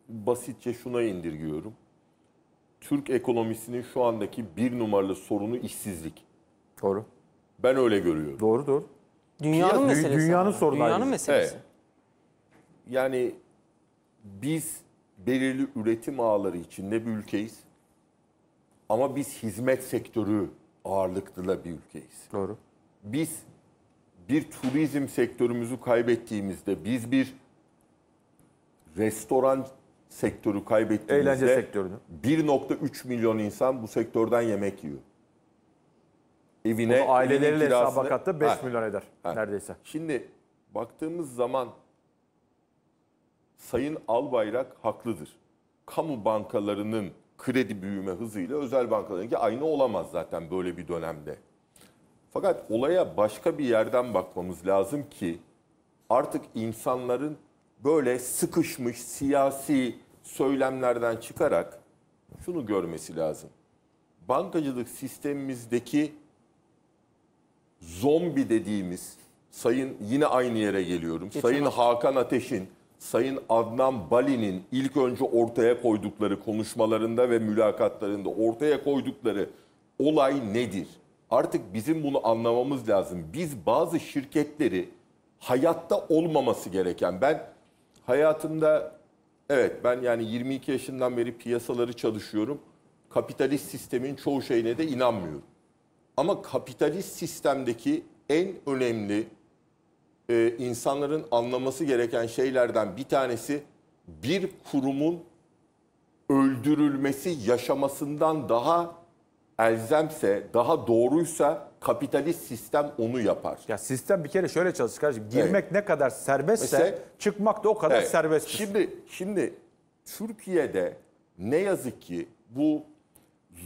basitçe şuna indirgiyorum. Türk ekonomisinin şu andaki bir numaralı sorunu işsizlik. Doğru. Ben öyle görüyorum. Doğru doğru.
Dünyanın Piyas, meselesi. Dünyanın yani. sorunu. Dünyanın meselesi.
Evet. Yani biz belirli üretim ağları içinde bir ülkeyiz. Ama biz hizmet sektörü ağırlıklı bir ülkeyiz. Doğru. Biz bir turizm sektörümüzü kaybettiğimizde biz bir restoran sektörü kaybettiğimizde Eğlence sektörünü. 1.3 milyon insan bu sektörden yemek yiyor. Evine Bunu aileleriyle kirasını... hesaba kattı 5 ha, milyon eder ha. neredeyse. Şimdi baktığımız zaman Sayın Albayrak haklıdır. Kamu bankalarının kredi büyüme hızıyla özel bankalarınki aynı olamaz zaten böyle bir dönemde. Fakat olaya başka bir yerden bakmamız lazım ki artık insanların böyle sıkışmış siyasi söylemlerden çıkarak şunu görmesi lazım. Bankacılık sistemimizdeki zombi dediğimiz sayın yine aynı yere geliyorum. Geçen sayın hafta. Hakan Ateş'in, sayın Adnan Bali'nin ilk önce ortaya koydukları konuşmalarında ve mülakatlarında ortaya koydukları olay nedir? artık bizim bunu anlamamız lazım. Biz bazı şirketleri hayatta olmaması gereken ben hayatımda evet ben yani 22 yaşından beri piyasaları çalışıyorum. Kapitalist sistemin çoğu şeyine de inanmıyorum. Ama kapitalist sistemdeki en önemli e, insanların anlaması gereken şeylerden bir tanesi bir kurumun öldürülmesi yaşamasından daha elzemse, daha doğruysa kapitalist sistem onu yapar. Ya sistem bir kere şöyle çalışır kardeşim. Girmek
evet. ne kadar serbestse Mesela,
çıkmak da o kadar evet. serbest. Şimdi şimdi Türkiye'de ne yazık ki bu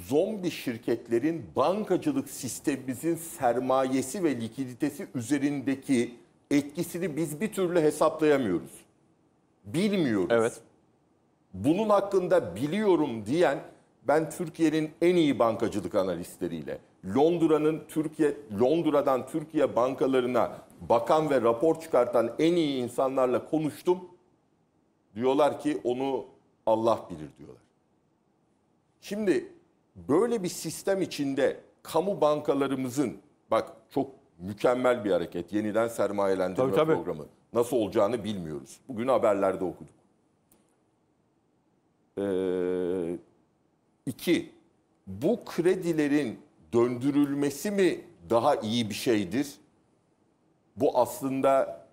zombi şirketlerin bankacılık sistemimizin sermayesi ve likiditesi üzerindeki etkisini biz bir türlü hesaplayamıyoruz. Bilmiyoruz. Evet. Bunun hakkında biliyorum diyen ben Türkiye'nin en iyi bankacılık analistleriyle, Londra'nın Türkiye Londra'dan Türkiye bankalarına bakan ve rapor çıkartan en iyi insanlarla konuştum. Diyorlar ki onu Allah bilir diyorlar. Şimdi böyle bir sistem içinde kamu bankalarımızın bak çok mükemmel bir hareket. Yeniden sermayelendirme tabii, tabii. programı. Nasıl olacağını bilmiyoruz. Bugün haberlerde okuduk. Ee, İki, bu kredilerin döndürülmesi mi daha iyi bir şeydir? Bu aslında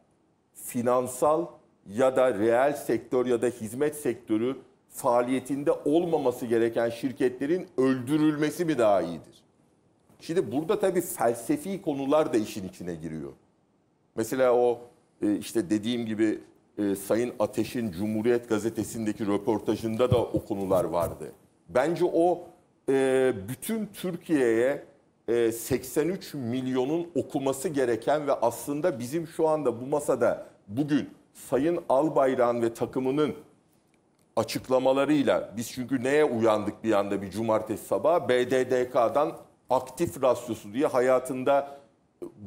finansal ya da reel sektör ya da hizmet sektörü faaliyetinde olmaması gereken şirketlerin öldürülmesi mi daha iyidir? Şimdi burada tabii felsefi konular da işin içine giriyor. Mesela o e, işte dediğim gibi e, Sayın Ateş'in Cumhuriyet Gazetesi'ndeki röportajında da o konular vardı. Bence o e, bütün Türkiye'ye e, 83 milyonun okuması gereken ve aslında bizim şu anda bu masada bugün Sayın Albayrak'ın ve takımının açıklamalarıyla biz çünkü neye uyandık bir anda bir cumartesi sabahı BDDK'dan aktif rasyosu diye hayatında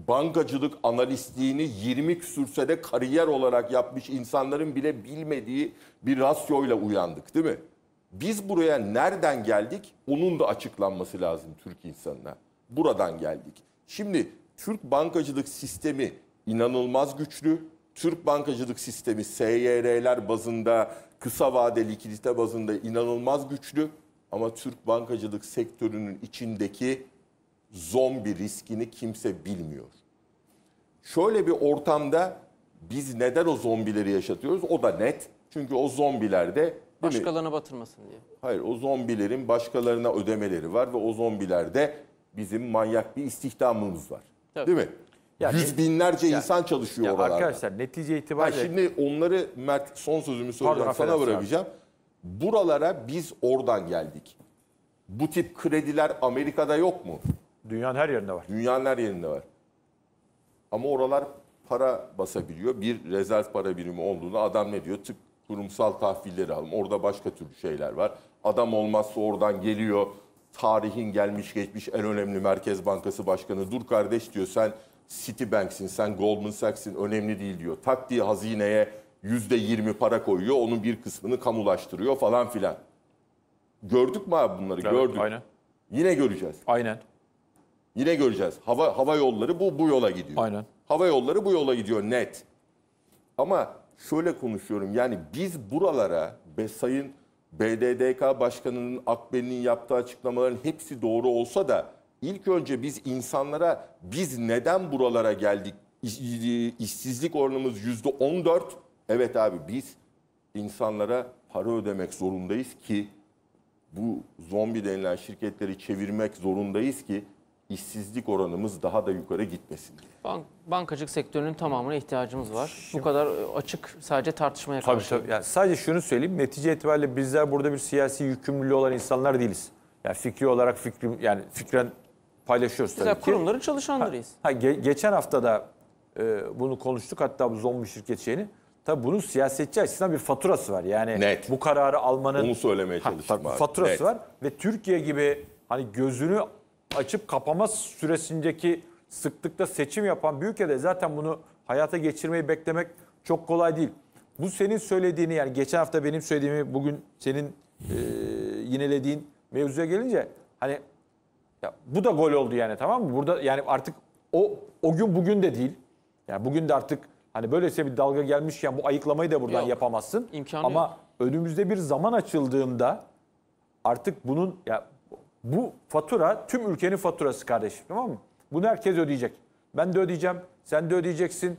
bankacılık analistliğini 20 küsürse de kariyer olarak yapmış insanların bile bilmediği bir rasyoyla uyandık değil mi? Biz buraya nereden geldik? Onun da açıklanması lazım Türk insanına. Buradan geldik. Şimdi Türk bankacılık sistemi inanılmaz güçlü. Türk bankacılık sistemi SYR'ler bazında, kısa vade likidite bazında inanılmaz güçlü. Ama Türk bankacılık sektörünün içindeki zombi riskini kimse bilmiyor. Şöyle bir ortamda biz neden o zombileri yaşatıyoruz? O da net. Çünkü o zombilerde Başkalarına
mi? batırmasın diye.
Hayır o zombilerin başkalarına ödemeleri var ve o zombilerde bizim manyak bir istihdamımız var. Tabii. Değil mi? Yani, Yüz binlerce yani, insan çalışıyor ya oralarda. Arkadaşlar netice itibariyle... Ha, şimdi onları Mert son sözümü soracağım sana bırakacağım. Abi. Buralara biz oradan geldik. Bu tip krediler Amerika'da yok mu? Dünyanın her yerinde var. Dünyanın her yerinde var. Ama oralar para basabiliyor. Bir rezerv para birimi olduğunu adam ne diyor? Tık kurumsal tahvilleri alalım. Orada başka türlü şeyler var. Adam olmazsa oradan geliyor. Tarihin gelmiş geçmiş en önemli Merkez Bankası Başkanı. Dur kardeş diyor sen Citibank'sin, sen Goldman Sachs'in önemli değil diyor. Tak diye hazineye yüzde yirmi para koyuyor. Onun bir kısmını kamulaştırıyor falan filan. Gördük mü abi bunları? Evet, Gördük. Aynen. Yine göreceğiz. Aynen. Yine göreceğiz. Hava hava yolları bu bu yola gidiyor. Aynen. Hava yolları bu yola gidiyor net. Ama şöyle konuşuyorum. Yani biz buralara ve Sayın BDDK Başkanı'nın, Akben'in yaptığı açıklamaların hepsi doğru olsa da ilk önce biz insanlara biz neden buralara geldik? İşsizlik oranımız yüzde on dört. Evet abi biz insanlara para ödemek zorundayız ki bu zombi denilen şirketleri çevirmek zorundayız ki işsizlik oranımız daha da yukarı gitmesin diye.
Bank, bankacılık sektörünün tamamına ihtiyacımız var. Şimdi, Bu kadar açık sadece tartışmaya tabii, karşı. Tabii, yani
sadece şunu söyleyeyim. Netice itibariyle bizler burada bir siyasi yükümlülüğü olan insanlar değiliz. Yani fikri olarak fikrim yani fikren paylaşıyoruz Biz tabii ki. kurumların
çalışanlarıyız. Ha,
ha, ge, geçen hafta da e, bunu konuştuk hatta bu zombi şirket şeyini. Tabii bunun siyasetçi açısından bir faturası var. Yani Net. bu kararı almanın Onu söylemeye çalıştım ha, faturası Net. var ve Türkiye gibi hani gözünü açıp kapama süresindeki sıklıkta seçim yapan bir ülkede zaten bunu hayata geçirmeyi beklemek çok kolay değil. Bu senin söylediğini yani geçen hafta benim söylediğimi bugün senin e, yinelediğin mevzuya gelince hani ya bu da gol oldu yani tamam mı? Burada yani artık o o gün bugün de değil. Yani bugün de artık hani böylese bir dalga gelmişken bu ayıklamayı da buradan yok, yapamazsın. İmkanı Ama yok. önümüzde bir zaman açıldığında artık bunun ya bu fatura tüm ülkenin faturası kardeşim tamam mı? Bunu herkes ödeyecek. Ben de ödeyeceğim, sen de ödeyeceksin.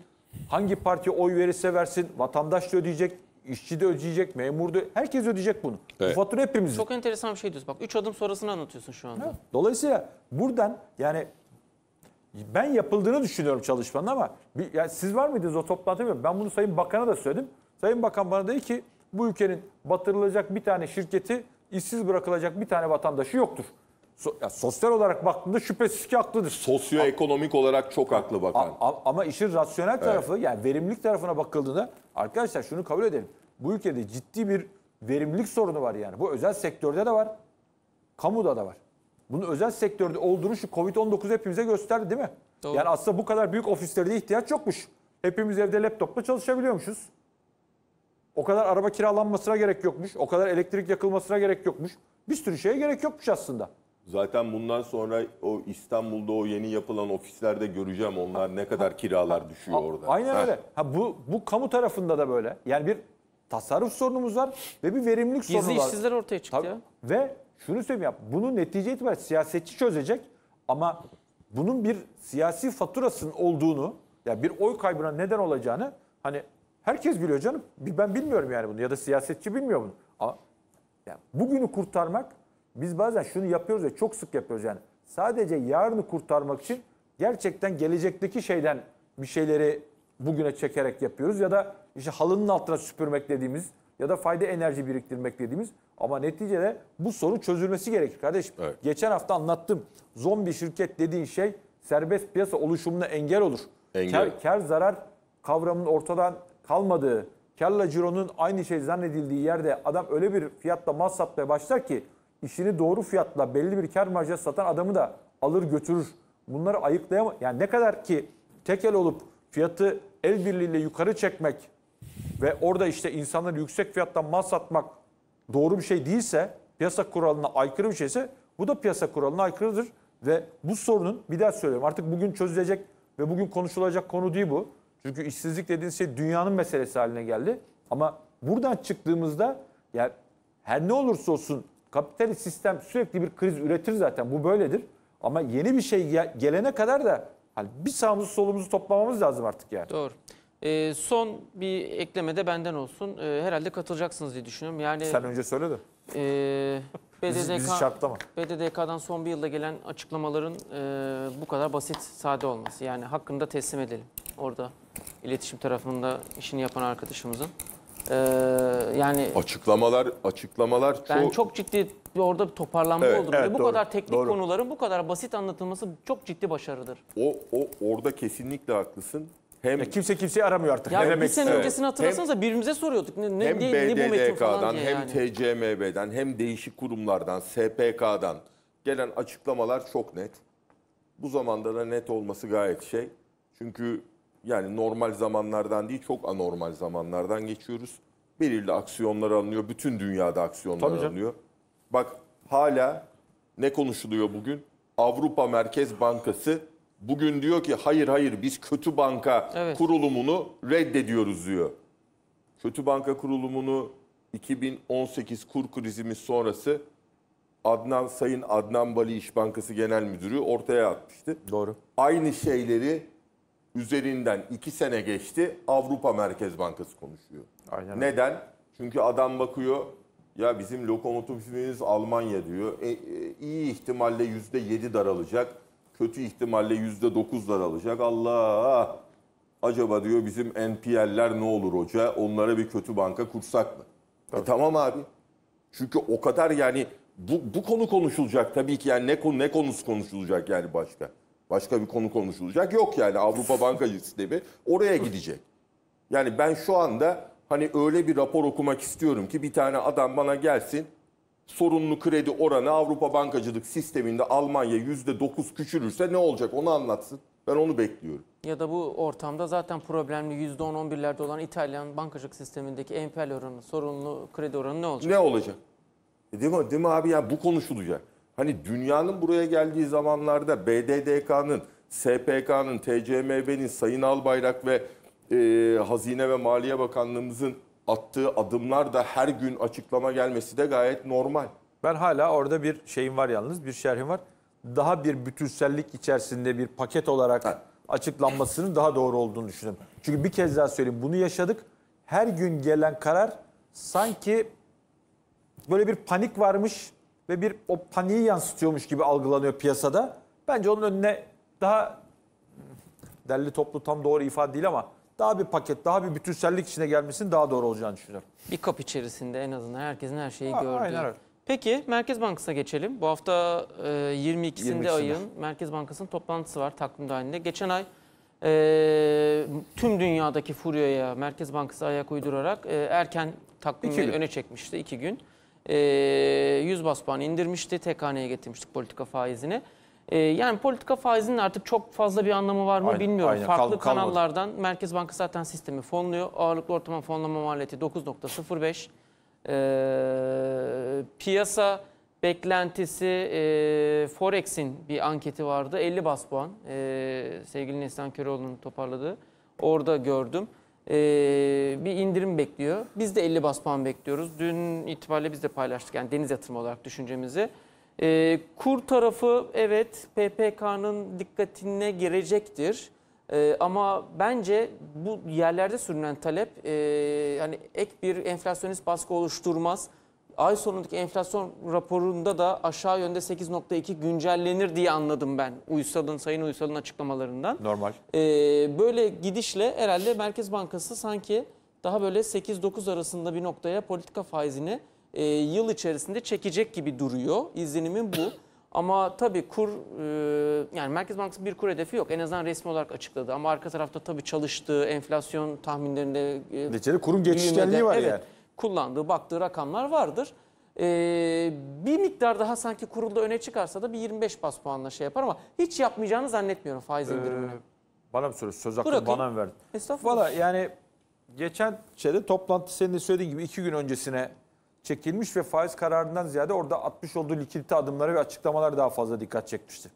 Hangi parti oy verirse versin vatandaş da ödeyecek, işçi de ödeyecek, memur da herkes ödeyecek bunu. Evet. Bu fatura hepimizin.
Çok enteresan bir şey diyorsun. Bak 3 adım sonrasını anlatıyorsun şu anda. Evet.
Dolayısıyla buradan yani ben yapıldığını düşünüyorum çalışmanın ama bir, yani siz var mıydınız o toplantıda bilmiyorum. Ben bunu Sayın Bakan'a da söyledim. Sayın Bakan bana dedi ki bu ülkenin batırılacak bir tane şirketi işsiz bırakılacak bir tane vatandaşı yoktur. So, ya sosyal olarak baktığında şüphesiz ki haklıdır. Sosyoekonomik olarak çok haklı bakan. A, ama işin rasyonel evet. tarafı yani verimlilik tarafına bakıldığında arkadaşlar şunu kabul edelim. Bu ülkede ciddi bir verimlilik sorunu var yani. Bu özel sektörde de var. Kamuda da var. Bunun özel sektörde olduğunu şu Covid-19 hepimize gösterdi değil mi? Doğru. Yani aslında bu kadar büyük ofislerde ihtiyaç yokmuş. Hepimiz evde laptopla çalışabiliyormuşuz. O kadar araba kiralanmasına gerek yokmuş. O kadar elektrik yakılmasına gerek yokmuş. Bir sürü şeye gerek yokmuş aslında.
Zaten bundan sonra o İstanbul'da o yeni yapılan ofislerde göreceğim onlar ne kadar kiralar düşüyor A- orada. Aynen
Ha. öyle. Ha bu bu kamu tarafında da böyle. Yani bir tasarruf sorunumuz var ve bir verimlilik sorunu var. Gizli işsizler
ortaya çıktı Tabii. ya.
Ve şunu söyleyeyim ya bunu netice itibariyle siyasetçi çözecek ama bunun bir siyasi faturasının olduğunu ya bir oy kaybına neden olacağını hani Herkes gülüyor canım. Ben bilmiyorum yani bunu ya da siyasetçi bilmiyor bunu. Ama yani bugünü kurtarmak biz bazen şunu yapıyoruz ya çok sık yapıyoruz yani. Sadece yarını kurtarmak için gerçekten gelecekteki şeyden bir şeyleri bugüne çekerek yapıyoruz ya da işte halının altına süpürmek dediğimiz ya da fayda enerji biriktirmek dediğimiz ama neticede bu sorun çözülmesi gerekir kardeşim. Evet. Geçen hafta anlattım. Zombi şirket dediğin şey serbest piyasa oluşumuna engel olur. Engel. Kar, kar zarar kavramının ortadan kalmadığı, karla cironun aynı şey zannedildiği yerde adam öyle bir fiyatla mal satmaya başlar ki işini doğru fiyatla belli bir kar marjına satan adamı da alır götürür. Bunları ayıklayamaz. Yani ne kadar ki tekel olup fiyatı el birliğiyle yukarı çekmek ve orada işte insanları yüksek fiyattan mal satmak doğru bir şey değilse, piyasa kuralına aykırı bir şeyse bu da piyasa kuralına aykırıdır. Ve bu sorunun bir daha söylüyorum artık bugün çözülecek ve bugün konuşulacak konu değil bu. Çünkü işsizlik dediğiniz şey dünyanın meselesi haline geldi. Ama buradan çıktığımızda ya her ne olursa olsun kapitalist sistem sürekli bir kriz üretir zaten. Bu böyledir. Ama yeni bir şey gelene kadar da hani bir sağımızı solumuzu toplamamız lazım artık yani.
Doğru. Ee, son bir ekleme de benden olsun. Ee, herhalde katılacaksınız diye düşünüyorum. Yani Sen önce söyle de. E, ee, BDDK, [LAUGHS] bizi, bizi şartlama. BDDK'dan son bir yılda gelen açıklamaların e, bu kadar basit, sade olması. Yani hakkında teslim edelim orada iletişim tarafında işini yapan arkadaşımızın. Ee, yani
açıklamalar açıklamalar çok ben çok
ciddi orada bir toparlanma evet, olur. Evet, bu doğru, kadar teknik doğru. konuların bu kadar basit anlatılması çok ciddi başarıdır.
O o orada kesinlikle haklısın. Hem ya kimse kimseyi aramıyor artık. Ya ne demek? Bir sene evet. öncesini hatırlasanız
birbirimize soruyorduk. Ne, ne, hem ne, BDDK'dan, ne bu metin falan diye hem yani.
TCMB'den hem değişik kurumlardan, SPK'dan gelen açıklamalar çok net. Bu zamanda da net olması gayet şey. Çünkü yani normal zamanlardan değil çok anormal zamanlardan geçiyoruz. Belirli aksiyonlar alınıyor. Bütün dünyada aksiyonlar Tabii alınıyor. Bak hala ne konuşuluyor bugün? Avrupa Merkez Bankası bugün diyor ki hayır hayır biz kötü banka evet. kurulumunu reddediyoruz diyor. Kötü banka kurulumunu 2018 kur krizimiz sonrası Adnan Sayın Adnan Bali İş Bankası Genel Müdürü ortaya atmıştı. Doğru. Aynı şeyleri üzerinden iki sene geçti Avrupa Merkez Bankası konuşuyor. Aynen. Neden? Çünkü adam bakıyor ya bizim lokomotifimiz Almanya diyor. E, e, iyi ihtimalle yüzde yedi daralacak. Kötü ihtimalle yüzde dokuz daralacak. Allah! Acaba diyor bizim NPL'ler ne olur hoca? Onlara bir kötü banka kursak mı? E, tamam abi. Çünkü o kadar yani bu, bu konu konuşulacak tabii ki yani ne ne konusu konuşulacak yani başka. Başka bir konu konuşulacak yok yani Avrupa bankacı sistemi oraya gidecek. Yani ben şu anda hani öyle bir rapor okumak istiyorum ki bir tane adam bana gelsin sorunlu kredi oranı Avrupa bankacılık sisteminde Almanya yüzde dokuz küçülürse ne olacak onu anlatsın. Ben onu bekliyorum.
Ya da bu ortamda zaten problemli yüzde on on birlerde olan İtalyan bankacılık sistemindeki enfel oranı, sorunlu kredi oranı ne olacak? Ne
olacak? E değil, mi, değil mi abi ya bu konuşulacak. Hani dünyanın buraya geldiği zamanlarda BDDK'nın, SPK'nın, TCMB'nin, Sayın Albayrak ve e, Hazine ve Maliye Bakanlığımızın attığı adımlar da her gün açıklama
gelmesi de gayet normal. Ben hala orada bir şeyim var yalnız, bir şerhim var. Daha bir bütünsellik içerisinde bir paket olarak ha. açıklanmasının daha doğru olduğunu düşünüyorum. Çünkü bir kez daha söyleyeyim, bunu yaşadık. Her gün gelen karar sanki böyle bir panik varmış, ve bir o paniği yansıtıyormuş gibi algılanıyor piyasada. Bence onun önüne daha derli toplu tam doğru ifade değil ama daha bir paket, daha bir bütünsellik içine gelmesin daha doğru olacağını düşünüyorum.
Bir kap içerisinde en azından herkesin her şeyi ha, gördüğü. Aynen Peki Merkez Bankası'na geçelim. Bu hafta e, 22'sinde, 22'sinde ayın Merkez Bankası'nın toplantısı var takvim dahilinde. Geçen ay e, tüm dünyadaki furyaya Merkez Bankası ayak uydurarak e, erken takvimi öne çekmişti iki gün. 100 ee, bas puan indirmişti. Tek getirmiştik politika faizini. Ee, yani politika faizinin artık çok fazla bir anlamı var mı aynen, bilmiyorum. Aynen. Farklı Kal, kanallardan kalmadı. Merkez Bankası zaten sistemi fonluyor. Ağırlıklı ortama fonlama maliyeti 9.05. Ee, piyasa beklentisi e, Forex'in bir anketi vardı. 50 bas puan. E, sevgili Neslihan Köroğlu'nun toparladığı. Orada gördüm. Ee, bir indirim bekliyor. Biz de 50 bas puan bekliyoruz. Dün itibariyle biz de paylaştık yani deniz yatırım olarak düşüncemizi. E, kur tarafı evet PPK'nın dikkatine girecektir. Ee, ama bence bu yerlerde sürünen talep e, hani ek bir enflasyonist baskı oluşturmaz ay sonundaki enflasyon raporunda da aşağı yönde 8.2 güncellenir diye anladım ben Uysal'ın, Sayın Uysal'ın açıklamalarından. Normal. Ee, böyle gidişle herhalde Merkez Bankası sanki daha böyle 8-9 arasında bir noktaya politika faizini e, yıl içerisinde çekecek gibi duruyor. İzlenimin bu. [LAUGHS] Ama tabii kur e, yani Merkez Bankası bir kur hedefi yok. En azından resmi olarak açıkladı. Ama arka tarafta tabii çalıştığı enflasyon tahminlerinde... E, Neticede kurun geçişkenliği var evet. yani kullandığı, baktığı rakamlar vardır. Ee, bir miktar daha sanki kurulda öne çıkarsa da bir 25 bas puanla şey yapar ama hiç yapmayacağını zannetmiyorum faiz indirimini.
Ee, bana bir soru söz hakkını bana mı verdin? Estağfurullah. Valla yani geçen şeyde toplantı senin de söylediğin gibi iki gün öncesine çekilmiş ve faiz kararından ziyade orada atmış olduğu likidite adımları ve açıklamalar daha fazla dikkat çekmişti.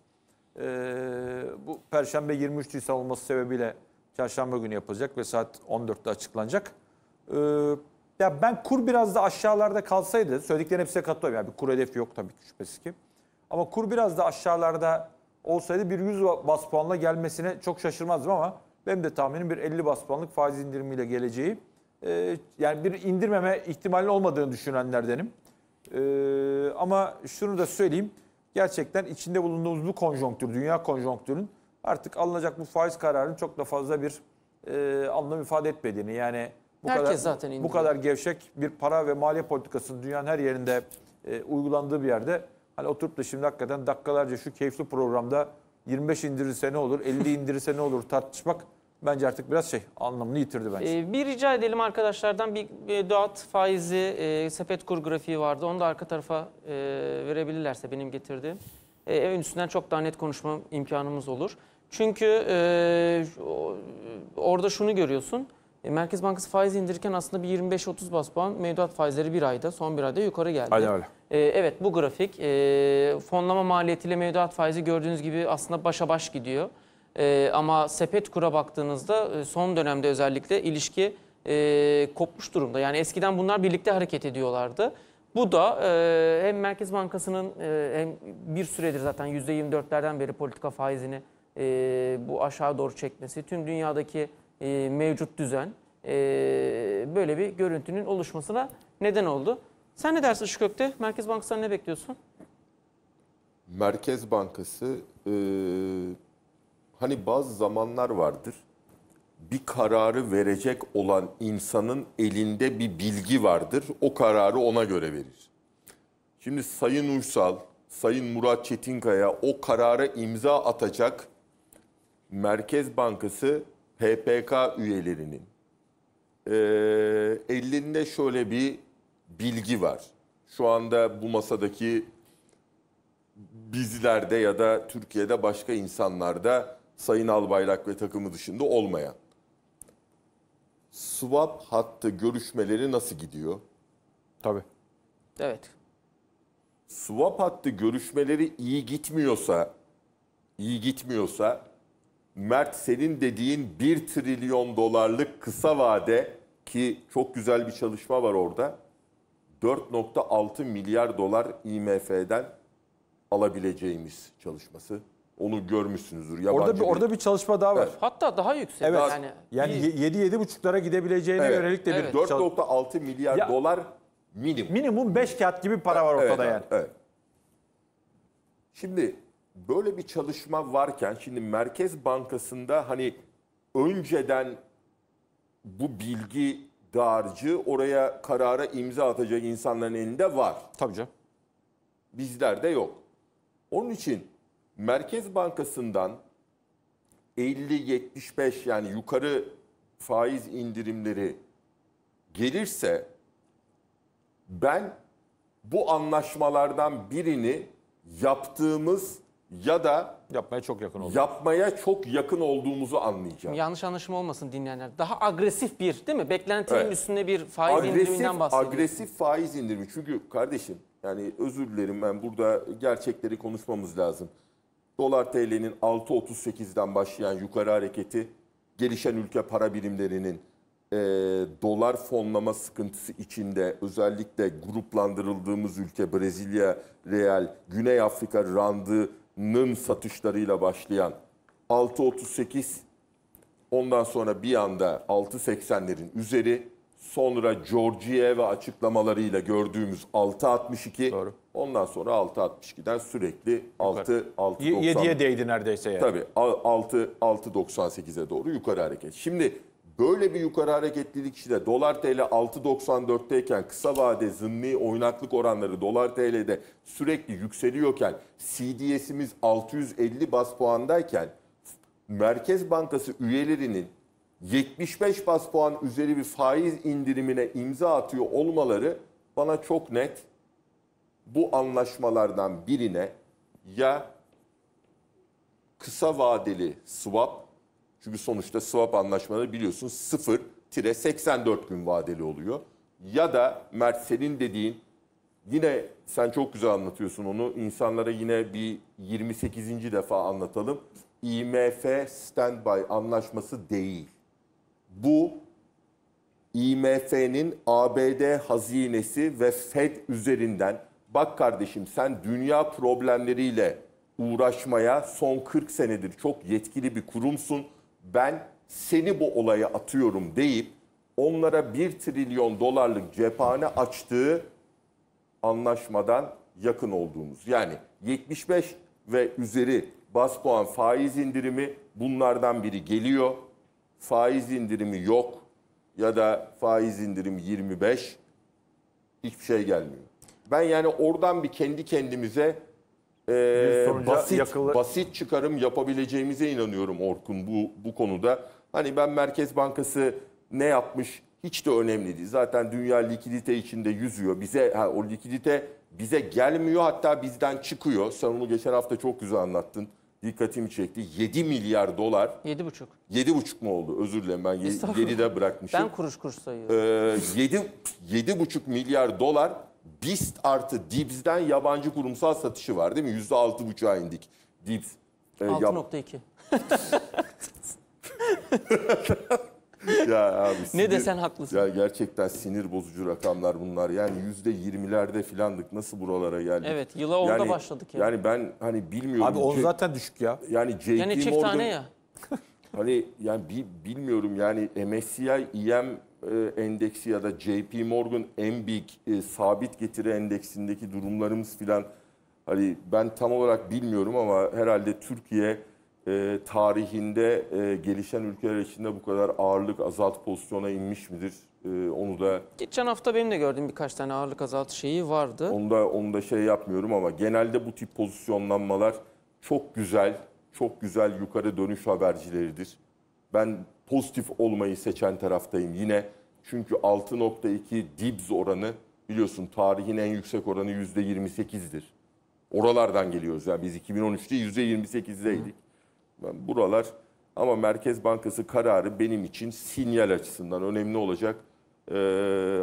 Ee, bu Perşembe 23 Nisan olması sebebiyle çarşamba günü yapılacak ve saat 14'te açıklanacak. Ee, ya ben kur biraz da aşağılarda kalsaydı, söylediklerin hepsine katılıyorum. Yani bir kur hedefi yok tabii ki şüphesiz ki. Ama kur biraz da aşağılarda olsaydı bir 100 bas puanla gelmesine çok şaşırmazdım ama benim de tahminim bir 50 bas puanlık faiz indirimiyle geleceği. Ee, yani bir indirmeme ihtimalinin olmadığını düşünenlerdenim. Ee, ama şunu da söyleyeyim. Gerçekten içinde bulunduğumuz bu konjonktür, dünya konjonktürün artık alınacak bu faiz kararının çok da fazla bir e, anlam ifade etmediğini yani bu Herkes kadar, zaten indiriyor. Bu kadar gevşek bir para ve maliye politikasının dünyanın her yerinde e, uygulandığı bir yerde hani oturup da şimdi hakikaten dakikalarca şu keyifli programda 25 indirirse ne olur, 50 indirirse ne olur tartışmak bence artık biraz şey anlamını yitirdi bence.
Ee, bir rica edelim arkadaşlardan bir e, Doğat faizi e, sepet kur grafiği vardı. Onu da arka tarafa e, verebilirlerse benim getirdiğim. E, evin üstünden çok daha net konuşma imkanımız olur. Çünkü e, orada şunu görüyorsun. E, Merkez Bankası faiz indirirken aslında bir 25-30 bas puan mevduat faizleri bir ayda, son bir ayda yukarı geldi. Hadi öyle. E, evet bu grafik e, fonlama maliyetiyle mevduat faizi gördüğünüz gibi aslında başa baş gidiyor. E, ama sepet kura baktığınızda e, son dönemde özellikle ilişki e, kopmuş durumda. Yani eskiden bunlar birlikte hareket ediyorlardı. Bu da e, hem Merkez Bankası'nın e, hem bir süredir zaten %24'lerden beri politika faizini e, bu aşağı doğru çekmesi, tüm dünyadaki e, mevcut düzen e, böyle bir görüntünün oluşmasına neden oldu. Sen ne dersin şu kökte Merkez Bankası'ndan ne bekliyorsun?
Merkez Bankası e, hani bazı zamanlar vardır. Bir kararı verecek olan insanın elinde bir bilgi vardır. O kararı ona göre verir. Şimdi Sayın Uysal, Sayın Murat Çetinkaya o karara imza atacak Merkez Bankası PPK üyelerinin e, ellerinde şöyle bir bilgi var. Şu anda bu masadaki bizlerde ya da Türkiye'de başka insanlarda Sayın Albayrak ve takımı dışında olmayan. Swap hattı görüşmeleri nasıl gidiyor? Tabii. Evet. Swap hattı görüşmeleri iyi gitmiyorsa, iyi gitmiyorsa Mert senin dediğin 1 trilyon dolarlık kısa vade ki çok güzel bir çalışma var orada. 4.6 milyar dolar IMF'den alabileceğimiz çalışması. Onu görmüşsünüzdür. Yabancı orada bir, orada
bir çalışma daha var. Evet.
Hatta daha yüksek. Evet. Yani, yani
7 buçuklara gidebileceğine evet. yönelik de bir... Evet. 4.6 milyar ya, dolar minimum. Minimum 5 kat gibi para var ortada evet, yani. Evet. Şimdi böyle bir çalışma varken şimdi Merkez Bankası'nda hani önceden bu bilgi darcı oraya karara imza atacak insanların elinde var. Tabii canım. Bizlerde yok. Onun için Merkez Bankası'ndan 50-75 yani yukarı faiz indirimleri gelirse ben bu anlaşmalardan birini yaptığımız ya da yapmaya çok yakın oldu. yapmaya çok yakın olduğumuzu anlayacağız.
Yanlış anlaşılma olmasın dinleyenler. Daha agresif bir değil mi? Beklentinin Evet. üstüne bir faiz Agresif, indiriminden bahsediyoruz. agresif
faiz indirimi. Çünkü kardeşim yani özür dilerim ben burada gerçekleri konuşmamız lazım. Dolar TL'nin 6.38'den başlayan yukarı hareketi gelişen ülke para birimlerinin eee, dolar fonlama sıkıntısı içinde özellikle gruplandırıldığımız ülke Brezilya, Real, Güney Afrika, Randı nın satışlarıyla başlayan 6.38 ondan sonra bir anda 6.80'lerin üzeri sonra Georgie ve açıklamalarıyla gördüğümüz 6.62 Doğru. ondan sonra 6.62'den sürekli 6 7'ye
değdi neredeyse yani. Tabii
6 6.98'e doğru yukarı hareket. Şimdi Böyle bir yukarı hareketlilik işte dolar TL 6.94'teyken kısa vade zımni oynaklık oranları dolar TL'de sürekli yükseliyorken CDS'imiz 650 bas puandayken Merkez Bankası üyelerinin 75 bas puan üzeri bir faiz indirimine imza atıyor olmaları bana çok net bu anlaşmalardan birine ya kısa vadeli swap çünkü sonuçta swap anlaşmaları biliyorsun 0-84 gün vadeli oluyor. Ya da Mert senin dediğin yine sen çok güzel anlatıyorsun onu. insanlara yine bir 28. defa anlatalım. IMF standby anlaşması değil. Bu IMF'nin ABD hazinesi ve Fed üzerinden bak kardeşim sen dünya problemleriyle uğraşmaya son 40 senedir çok yetkili bir kurumsun ben seni bu olaya atıyorum deyip onlara 1 trilyon dolarlık cephane açtığı anlaşmadan yakın olduğumuz. Yani 75 ve üzeri bas puan faiz indirimi bunlardan biri geliyor. Faiz indirimi yok ya da faiz indirimi 25 hiçbir şey gelmiyor. Ben yani oradan bir kendi kendimize e, basit yakala- basit çıkarım yapabileceğimize inanıyorum Orkun bu bu konuda. Hani ben Merkez Bankası ne yapmış hiç de önemli değil. Zaten dünya likidite içinde yüzüyor. Bize ha, o likidite bize gelmiyor hatta bizden çıkıyor. Sen onu geçen hafta çok güzel anlattın. Dikkatimi çekti. 7 milyar dolar. 7,5. 7,5 mu oldu? Özür dilerim ben Estağfurullah. de bırakmışım. Ben kuruş kuruş sayıyorum. Ee, 7 7,5 milyar dolar BIST artı DIBS'den yabancı kurumsal satışı var değil mi? Yüzde altı buçuğa indik. DIBS. E,
6.2.
[LAUGHS] ya abi sinir, ne desen haklısın. Ya gerçekten sinir bozucu rakamlar bunlar. Yani yüzde yirmilerde filandık. Nasıl buralara geldik? Evet yıla orada yani, başladık Yani. yani ben hani bilmiyorum. Abi on zaten düşük ya. Yani JP yani çift Morgan. tane ya. hani yani bi, bilmiyorum yani MSCI, EM e, endeksi ya da JP Morgan en büyük e, sabit getiri endeksindeki durumlarımız filan hani ben tam olarak bilmiyorum ama herhalde Türkiye e, tarihinde e, gelişen ülkeler içinde bu kadar ağırlık azalt pozisyona inmiş midir? E, onu da
geçen hafta benim de gördüğüm birkaç tane ağırlık azalt şeyi vardı.
Onu da onu da şey yapmıyorum ama genelde bu tip pozisyonlanmalar çok güzel, çok güzel yukarı dönüş habercileridir. Ben pozitif olmayı seçen taraftayım yine. Çünkü 6.2 dibs oranı biliyorsun tarihin en yüksek oranı %28'dir. Oralardan geliyoruz. Yani biz 2013'te %28'deydik. Ben buralar ama Merkez Bankası kararı benim için sinyal açısından önemli olacak. Ee,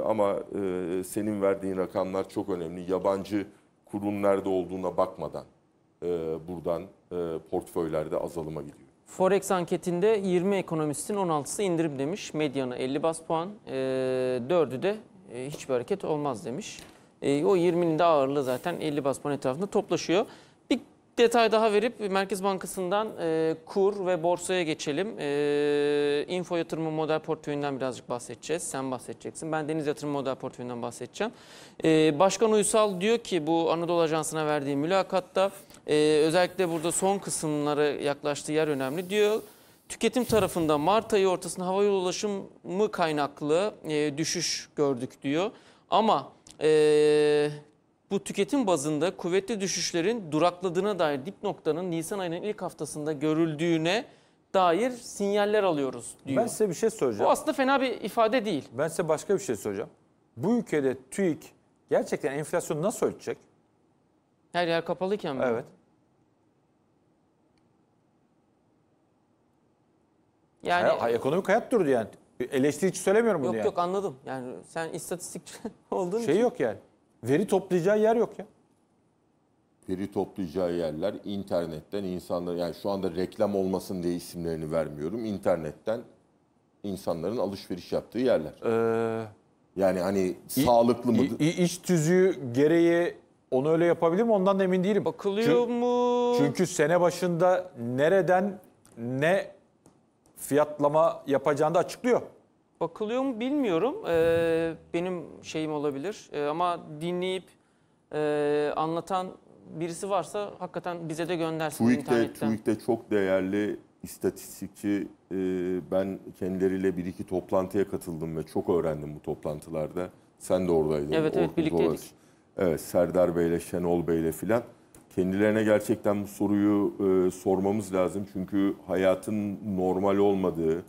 ama e, senin verdiğin rakamlar çok önemli. Yabancı kurun nerede olduğuna bakmadan e, buradan e, portföylerde azalıma gidiyor.
Forex anketinde 20 ekonomistin 16'sı indirim demiş. Medyana 50 bas puan, e, 4'ü de e, hiçbir hareket olmaz demiş. E, o 20'nin de ağırlığı zaten 50 bas puan etrafında toplaşıyor. Bir detay daha verip Merkez Bankası'ndan e, kur ve borsaya geçelim. E, info yatırımı model portföyünden birazcık bahsedeceğiz. Sen bahsedeceksin. Ben deniz yatırımı model portföyünden bahsedeceğim. E, Başkan Uysal diyor ki bu Anadolu Ajansı'na verdiği mülakatta e, özellikle burada son kısımlara yaklaştığı yer önemli diyor. Tüketim tarafında Mart ayı ortasında hava yolu ulaşımı kaynaklı e, düşüş gördük diyor. Ama e, bu tüketim bazında kuvvetli düşüşlerin durakladığına dair dip noktanın Nisan ayının ilk haftasında görüldüğüne dair sinyaller alıyoruz diyor. Ben size
bir şey soracağım. Bu aslında
fena bir ifade değil. Ben size başka bir şey soracağım. Bu ülkede TÜİK gerçekten enflasyonu nasıl ölçecek? Her yer kapalıyken mi? Evet. Yani
Hay- ekonomik hayat durdu yani. Eleştiri için söylemiyorum bunu yok yani. yok
anladım. Yani sen istatistikçi [LAUGHS] olduğun Şey için.
yok yani. Veri toplayacağı yer yok ya.
Veri toplayacağı yerler internetten insanlar yani şu anda reklam olmasın diye isimlerini vermiyorum. İnternetten insanların alışveriş yaptığı
yerler. Ee,
Yani hani
sağlıklı mı? İ- İ- tüzüğü gereği onu öyle yapabilir mi? Ondan da emin değilim. Bakılıyor çünkü, mu? Çünkü sene başında nereden ne fiyatlama yapacağını da açıklıyor.
Bakılıyor mu bilmiyorum. Ee, benim şeyim olabilir. Ee, ama dinleyip e, anlatan birisi varsa hakikaten bize de göndersin de internetten. TÜİK'te
çok değerli istatistikçi e, ben kendileriyle bir iki toplantıya katıldım ve çok öğrendim bu toplantılarda. Sen de oradaydın. Evet evet birlikteydik. Evet Serdar Bey'le Şenol Bey'le filan. Kendilerine gerçekten bu soruyu e, sormamız lazım. Çünkü hayatın normal olmadığı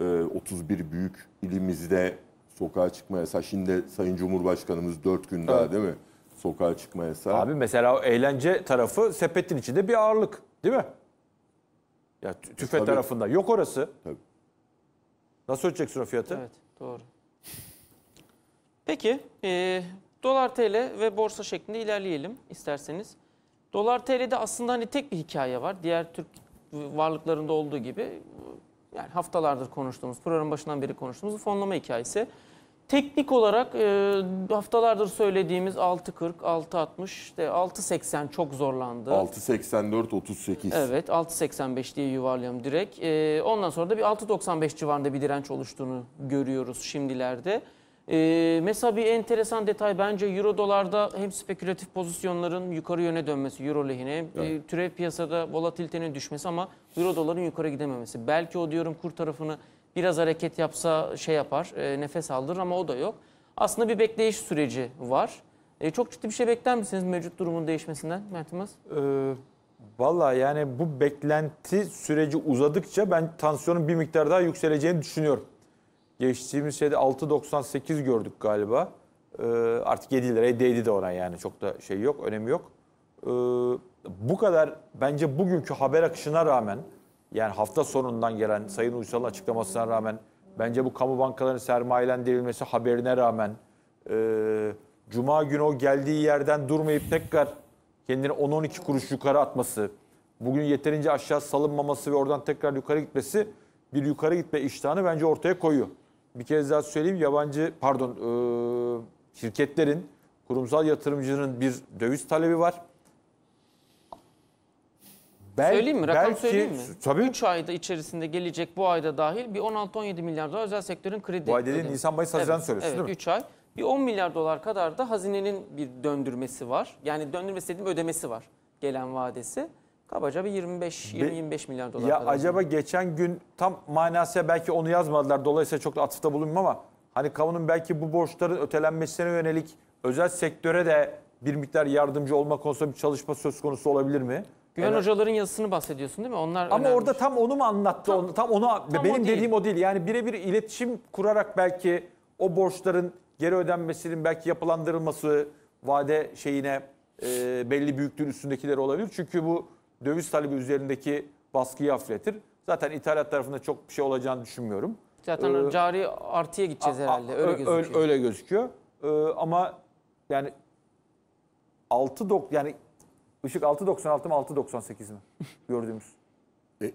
e, 31 büyük ilimizde sokağa çıkma yasağı. Şimdi Sayın Cumhurbaşkanımız 4 gün daha evet. değil mi? Sokağa çıkma yasağı.
Abi mesela eğlence tarafı sepetin içinde bir ağırlık değil mi? Ya tüfe e, Tabii. tarafında. Yok orası. Tabii. Nasıl ödeyeceksin o fiyatı? Evet
doğru. Peki. E, Dolar TL ve borsa şeklinde ilerleyelim isterseniz. Dolar TL'de aslında hani tek bir hikaye var. Diğer Türk varlıklarında olduğu gibi yani haftalardır konuştuğumuz, programın başından beri konuştuğumuz fonlama hikayesi. Teknik olarak e, haftalardır söylediğimiz 6.40, 6.60, işte 6.80 çok zorlandı.
6.84-38. Evet
6.85 diye yuvarlayalım direkt. E, ondan sonra da bir 6.95 civarında bir direnç oluştuğunu görüyoruz şimdilerde. E, mesela bir enteresan detay bence euro dolarda hem spekülatif pozisyonların yukarı yöne dönmesi euro lehine, e, evet. e, türev piyasada volatilitenin düşmesi ama euro doların yukarı gidememesi. Belki o diyorum kur tarafını biraz hareket yapsa şey yapar, e, nefes aldırır ama o da yok. Aslında bir bekleyiş süreci var. E, çok ciddi bir şey bekler misiniz mevcut durumun değişmesinden Mert Yılmaz?
Ee, Valla yani bu beklenti süreci uzadıkça ben tansiyonun bir miktar daha yükseleceğini düşünüyorum geçtiğimiz şeyde 6.98 gördük galiba. Ee, artık 7 liraya değdi de ona yani çok da şey yok, önemi yok. Ee, bu kadar bence bugünkü haber akışına rağmen yani hafta sonundan gelen Sayın Uysal'ın açıklamasına rağmen bence bu kamu bankalarının sermayelendirilmesi haberine rağmen e, Cuma günü o geldiği yerden durmayıp tekrar kendini 10-12 kuruş yukarı atması, bugün yeterince aşağı salınmaması ve oradan tekrar yukarı gitmesi bir yukarı gitme iştahını bence ortaya koyuyor bir kez daha söyleyeyim yabancı pardon e, şirketlerin kurumsal yatırımcının bir döviz talebi var. Bel, söyleyeyim mi? Rakam belki, söyleyeyim mi? Tabii. 3
ayda içerisinde gelecek bu ayda dahil bir 16-17 milyar dolar özel sektörün kredi. Bu ay dediğin Nisan, Mayıs, Haziran evet, söylüyorsun evet, değil mi? 3 ay. Bir 10 milyar dolar kadar da hazinenin bir döndürmesi var. Yani döndürmesi dediğim ödemesi var. Gelen vadesi. Kabaca bir 25 20 25 milyar dolar. Ya kadar acaba sanırım.
geçen gün tam manasıya belki onu yazmadılar. Dolayısıyla çok da atıfta bulunmam ama hani kamunun belki bu borçların ötelenmesine yönelik özel sektöre de bir miktar yardımcı olma konusunda bir çalışma söz konusu olabilir mi? Güven evet.
hocaların yazısını bahsediyorsun değil mi? Onlar Ama önemli. orada tam onu mu anlattı? Tam, onu, tam onu
tam benim o dediğim o değil. Yani birebir iletişim kurarak belki o borçların geri ödenmesinin belki yapılandırılması vade şeyine e, belli büyüklüğün üstündekileri olabilir. Çünkü bu döviz talebi üzerindeki baskıyı hafifletir. Zaten ithalat tarafında çok bir şey olacağını düşünmüyorum. Zaten ee, cari artıya gideceğiz a, herhalde. Öyle gözüküyor. Öyle, öyle gözüküyor. Ee, ama yani 6 dok yani ışık 6.96 mı 6.98 mi [LAUGHS] gördüğümüz?
e,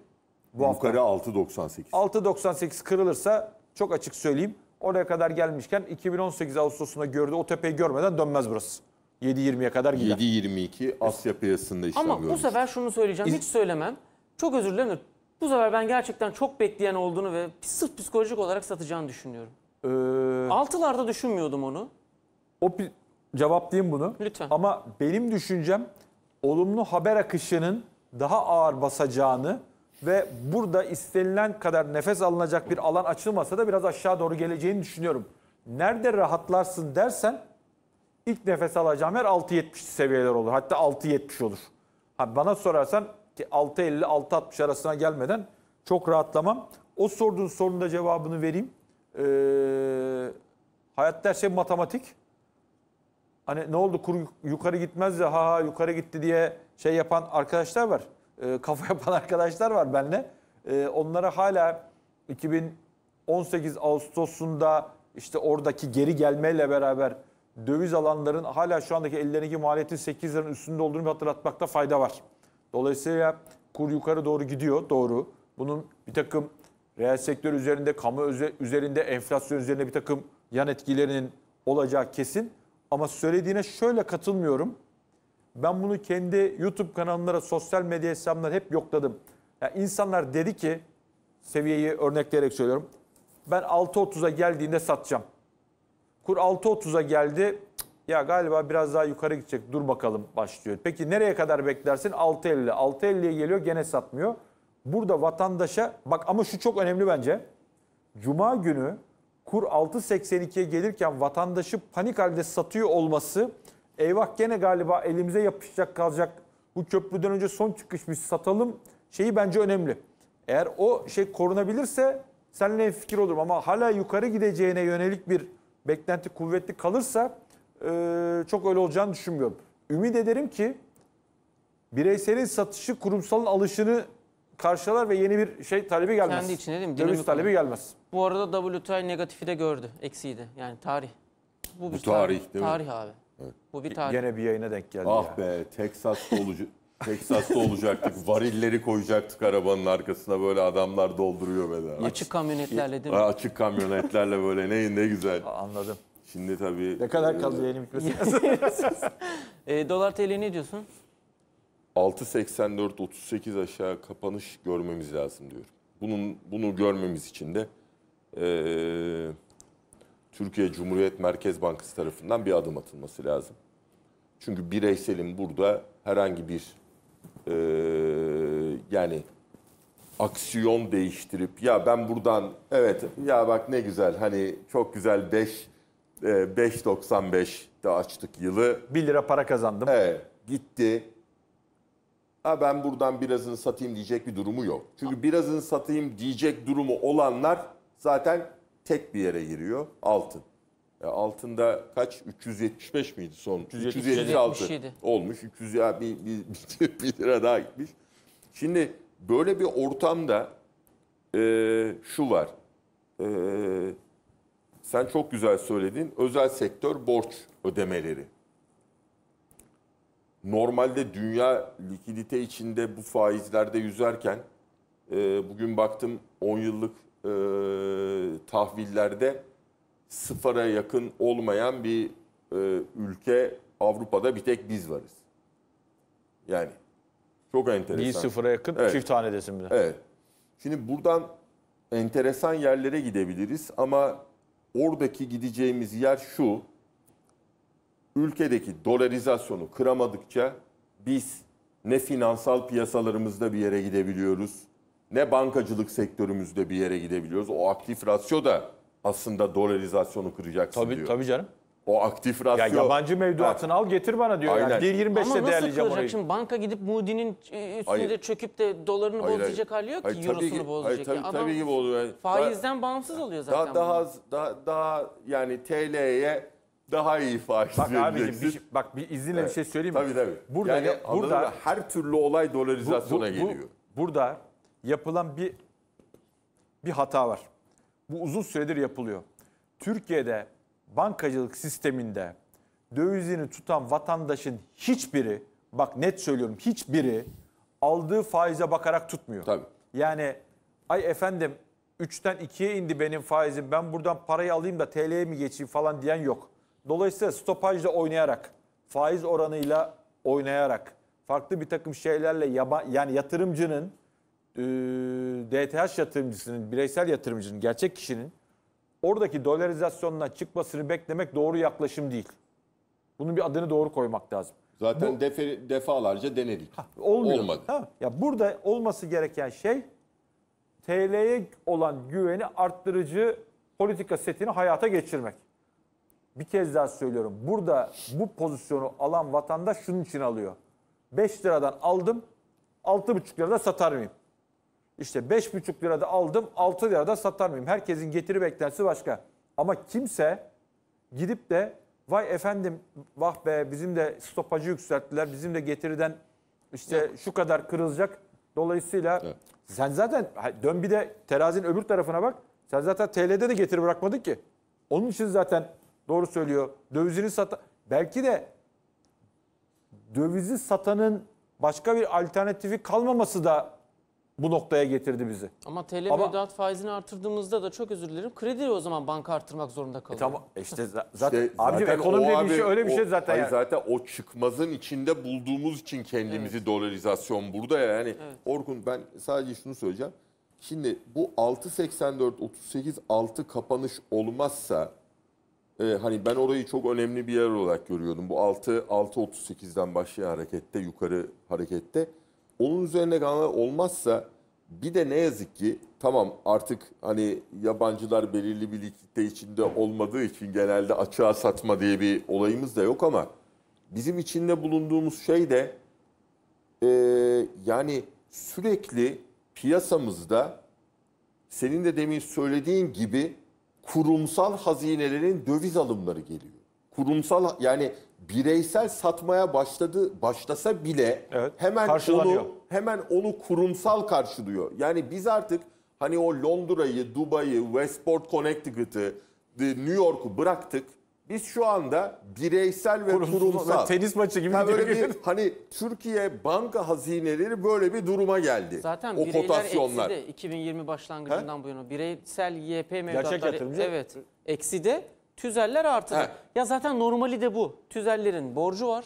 bu yukarı 6.98.
6.98 kırılırsa çok açık söyleyeyim. Oraya kadar gelmişken 2018 Ağustos'unda gördü o tepeyi görmeden dönmez burası. 7.20'ye kadar gider.
7.22 Asya piyasasında
işlem Ama bu sefer şunu söyleyeceğim. Hiç söylemem. Çok özür dilerim. Bu sefer ben gerçekten çok bekleyen olduğunu ve sırf psikolojik olarak satacağını düşünüyorum. Ee, Altılarda düşünmüyordum onu. o cevaplayayım bunu.
Lütfen. Ama benim düşüncem olumlu haber akışının daha ağır basacağını ve burada istenilen kadar nefes alınacak bir alan açılmasa da biraz aşağı doğru geleceğini düşünüyorum. Nerede rahatlarsın dersen ilk nefes alacağım yer 6.70 seviyeler olur. Hatta 6.70 olur. Ha, bana sorarsan ki 6.50-6.60 arasına gelmeden çok rahatlamam. O sorduğun sorunun da cevabını vereyim. Ee, hayat her şey matematik. Hani ne oldu kur yukarı gitmez de ha ha yukarı gitti diye şey yapan arkadaşlar var. Ee, kafa [LAUGHS] yapan arkadaşlar var benimle. Ee, onlara hala 2018 Ağustos'unda işte oradaki geri gelmeyle beraber döviz alanların hala şu andaki ellerindeki maliyetin 8 liranın üstünde olduğunu hatırlatmakta fayda var. Dolayısıyla kur yukarı doğru gidiyor doğru. Bunun bir takım reel sektör üzerinde, kamu üzerinde, enflasyon üzerinde bir takım yan etkilerinin olacağı kesin. Ama söylediğine şöyle katılmıyorum. Ben bunu kendi YouTube kanallara, sosyal medya hesabımdan hep yokladım. Yani insanlar dedi ki, seviyeyi örnekleyerek söylüyorum. Ben 6.30'a geldiğinde satacağım. Kur 6.30'a geldi. Ya galiba biraz daha yukarı gidecek dur bakalım başlıyor. Peki nereye kadar beklersin? 6.50. 6.50'ye geliyor gene satmıyor. Burada vatandaşa bak ama şu çok önemli bence. Cuma günü kur 6.82'ye gelirken vatandaşı panik halde satıyor olması eyvah gene galiba elimize yapışacak kalacak bu köprüden önce son çıkışmış satalım şeyi bence önemli. Eğer o şey korunabilirse seninle fikir olurum ama hala yukarı gideceğine yönelik bir beklenti kuvvetli kalırsa e, çok öyle olacağını düşünmüyorum. Ümit ederim ki bireyselin satışı kurumsalın alışını karşılar ve yeni bir şey talebi gelmez. Kendi içine değil mi? Döviz talebi olur. gelmez.
Bu arada WTI negatifi de gördü. Eksiydi. Yani tarih. Bu, bu tarih, tarih değil mi? Tarih abi. Evet. Bu bir tarih. Yine bir yayına denk
geldi. Ah ya. be Texas'ta olacak. [LAUGHS] Texas'ta olacaktık. Varilleri koyacaktık arabanın arkasına böyle adamlar dolduruyor bedava. Açık kamyonetlerle değil mi? Açık kamyonetlerle böyle ne ne güzel. Anladım. Şimdi tabii... Ne kadar e, kaldı yeni mikrosiyası?
[LAUGHS] e, dolar TL ne diyorsun?
6.84-38 aşağı kapanış görmemiz lazım diyorum. Bunun bunu görmemiz için de e, Türkiye Cumhuriyet Merkez Bankası tarafından bir adım atılması lazım. Çünkü bireyselin burada herhangi bir e, yani aksiyon değiştirip ya ben buradan evet ya bak ne güzel hani çok güzel 5 e, 5.95 de açtık yılı. 1 lira para kazandım. Evet gitti. Ha ben buradan birazını satayım diyecek bir durumu yok. Çünkü birazını satayım diyecek durumu olanlar zaten tek bir yere giriyor altın. E, altında kaç 375 miydi son 376 olmuş 300 ya bir, bir, [LAUGHS] bir lira daha gitmiş. Şimdi böyle bir ortamda e, şu var. E, sen çok güzel söyledin. Özel sektör borç ödemeleri. Normalde dünya likidite içinde bu faizlerde yüzerken e, bugün baktım 10 yıllık e, tahvillerde sıfıra yakın olmayan bir e, ülke Avrupa'da bir tek biz varız. Yani çok enteresan. Bir sıfıra yakın evet. çift
desin bile. Evet.
Şimdi buradan enteresan yerlere gidebiliriz ama oradaki gideceğimiz yer şu. Ülkedeki dolarizasyonu kıramadıkça biz ne finansal piyasalarımızda bir yere gidebiliyoruz, ne bankacılık sektörümüzde bir yere gidebiliyoruz. O aktif rasyo da aslında dolarizasyonu kıracaksın tabii, diyor. Tabii canım. O aktif rasyo. Ya yabancı
mevduatını al getir bana diyor. Aynen. Yani. Değil
25'te değerleyeceğim orayı. Şimdi banka gidip Moody'nin e, üstünde hayır. çöküp de dolarını hayır, bozacak hayır. hali yok ki hayır, eurosunu ki, bozacak. Hayır, tabii, yani tabii ki bozuyor. Yani. Faizden daha, bağımsız oluyor zaten. Daha, daha, az,
daha, daha yani TL'ye daha iyi faiz bak abiciğim, bir, şey- bak bir izinle evet. bir şey söyleyeyim mi? Tabii tabii. Burada, yani burada mı?
her türlü olay dolarizasyona bu, bu, geliyor. Bu, burada yapılan bir bir hata var. Bu uzun süredir yapılıyor. Türkiye'de bankacılık sisteminde dövizini tutan vatandaşın hiçbiri, bak net söylüyorum hiçbiri aldığı faize bakarak tutmuyor. Tabii. Yani ay efendim 3'ten 2'ye indi benim faizim ben buradan parayı alayım da TL'ye mi geçeyim falan diyen yok. Dolayısıyla stopajla oynayarak, faiz oranıyla oynayarak, farklı bir takım şeylerle yaba, yani yatırımcının e, ee, DTH yatırımcısının, bireysel yatırımcının, gerçek kişinin oradaki dolarizasyondan çıkmasını beklemek doğru yaklaşım değil. Bunun bir adını doğru koymak lazım. Zaten Bu, defe, defalarca denedik. Ha, olmuyor. Olmadı. Ha, ya burada olması gereken şey TL'ye olan güveni arttırıcı politika setini hayata geçirmek. Bir kez daha söylüyorum. Burada bu pozisyonu alan vatandaş şunun için alıyor. 5 liradan aldım, 6,5 lirada satar mıyım? İşte 5,5 lirada aldım 6 lirada satar mıyım? Herkesin getiri beklentisi başka. Ama kimse gidip de vay efendim vah be bizim de stopajı yükselttiler. Bizim de getiriden işte Yok. şu kadar kırılacak. Dolayısıyla evet. sen zaten dön bir de terazinin öbür tarafına bak. Sen zaten TL'de de getiri bırakmadın ki. Onun için zaten doğru söylüyor. Dövizini sat belki de dövizi satanın başka bir alternatifi kalmaması da bu noktaya getirdi bizi.
Ama TL Ama- faizini artırdığımızda da çok özür dilerim. Krediyi o zaman banka artırmak zorunda e, kalıyor. Tamam işte [LAUGHS] zaten İşte abicim zaten ekonomi şey, o dediğin abi- şey öyle bir şey o- şey zaten. hayır, yani.
zaten o
çıkmazın içinde bulduğumuz için kendimizi dolarizasyon burada ya. Yani Orkun ben sadece şunu söyleyeceğim. Şimdi bu 6.84 38 6 kapanış olmazsa e, hani ben orayı çok önemli bir yer olarak görüyordum. Bu 6 6.38'den başlayan harekette yukarı harekette onun üzerine kanallar olmazsa bir de ne yazık ki tamam artık hani yabancılar belirli bir likidite içinde olmadığı için genelde açığa satma diye bir olayımız da yok ama bizim içinde bulunduğumuz şey de e, yani sürekli piyasamızda senin de demin söylediğin gibi kurumsal hazinelerin döviz alımları geliyor. Kurumsal yani bireysel satmaya başladı başlasa bile evet, hemen onu hemen onu kurumsal karşılıyor. Yani biz artık hani o Londra'yı, Dubai'yi, Westport Connecticut'ı, New York'u bıraktık. Biz şu anda bireysel ve kurumsal, kurumsal [LAUGHS] tenis maçı gibi yani böyle bir hani Türkiye banka hazineleri böyle bir duruma geldi.
Zaten o kotasyonlar eksi 2020 başlangıcından He? bu yana bireysel YP mevduatları evet ekside. Tüzeller artırır. He. Ya zaten normali de bu. Tüzellerin borcu var.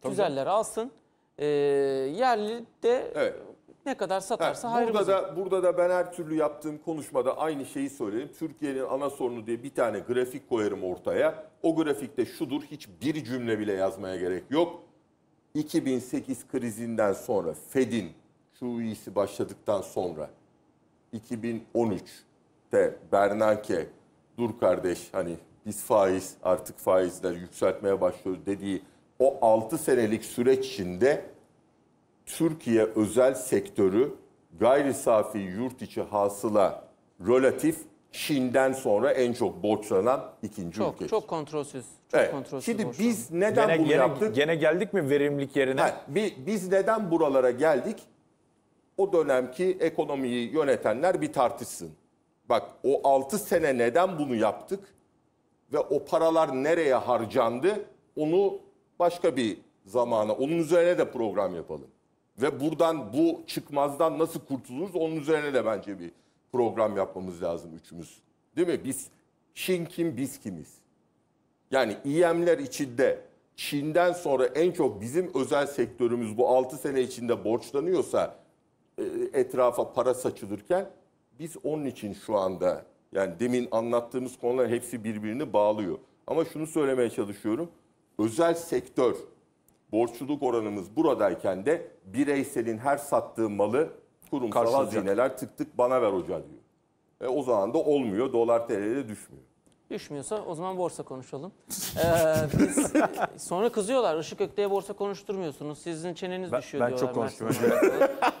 Tabii Tüzeller canım. alsın. E, yerli de evet. ne kadar satarsa ha, burada da,
burada da ben her türlü yaptığım konuşmada aynı şeyi söyleyeyim. Türkiye'nin ana sorunu diye bir tane grafik koyarım ortaya. O grafikte şudur hiç bir cümle bile yazmaya gerek yok. 2008 krizinden sonra Fed'in şu iyisi başladıktan sonra 2013'te Bernanke dur kardeş hani biz faiz artık faizler yükseltmeye başlıyoruz dediği o 6 senelik süreç içinde Türkiye özel sektörü gayri safi yurt içi hasıla relatif Çin'den sonra en çok borçlanan ikinci ülke.
Çok kontrolsüz. Çok evet. kontrolsüz Şimdi borçlanan. biz neden gene, bunu gene, yaptık?
Gene geldik mi verimlilik yerine? Ha, biz neden buralara geldik? O dönemki ekonomiyi yönetenler bir tartışsın. Bak o 6 sene neden bunu yaptık? ve o paralar nereye harcandı onu başka bir zamana onun üzerine de program yapalım. Ve buradan bu çıkmazdan nasıl kurtuluruz onun üzerine de bence bir program yapmamız lazım üçümüz. Değil mi? Biz Çin kim biz kimiz? Yani İEM'ler içinde Çin'den sonra en çok bizim özel sektörümüz bu 6 sene içinde borçlanıyorsa e, etrafa para saçılırken biz onun için şu anda yani demin anlattığımız konular hepsi birbirini bağlıyor. Ama şunu söylemeye çalışıyorum. Özel sektör borçluluk oranımız buradayken de bireyselin her sattığı malı kurumsal hazineler tık tık bana ver hoca diyor. E o zaman da olmuyor. Dolar TL'de düşmüyor.
Düşmüyorsa o zaman borsa konuşalım. Ee, biz, sonra kızıyorlar. Işık Ökte'ye borsa konuşturmuyorsunuz. Sizin çeneniz ben, düşüyor ben diyorlar. Çok konuştum. [LAUGHS]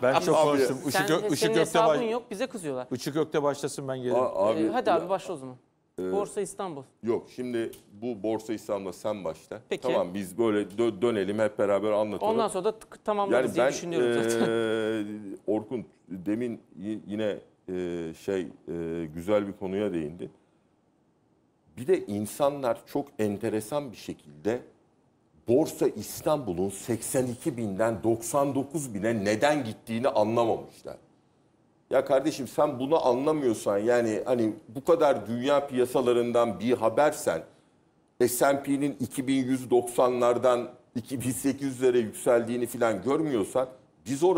ben çok konuştum. Işık, Sen, Işık senin Ökte hesabın baş... yok bize kızıyorlar.
Işık Ökte başlasın ben gelirim. Aa, abi, ee, hadi abi
başla o zaman. E, borsa İstanbul.
Yok şimdi bu Borsa İstanbul'da sen başla. Peki. Tamam biz böyle dö- dönelim hep beraber anlatalım. Ondan sonra da tamamlarız yani diye ben, düşünüyorum ee, Orkun demin yine e, şey e, güzel bir konuya değindin. Bir de insanlar çok enteresan bir şekilde Borsa İstanbul'un 82 binden 99 bine neden gittiğini anlamamışlar. Ya kardeşim sen bunu anlamıyorsan yani hani bu kadar dünya piyasalarından bir habersen S&P'nin 2190'lardan 2800'lere yükseldiğini falan görmüyorsan biz o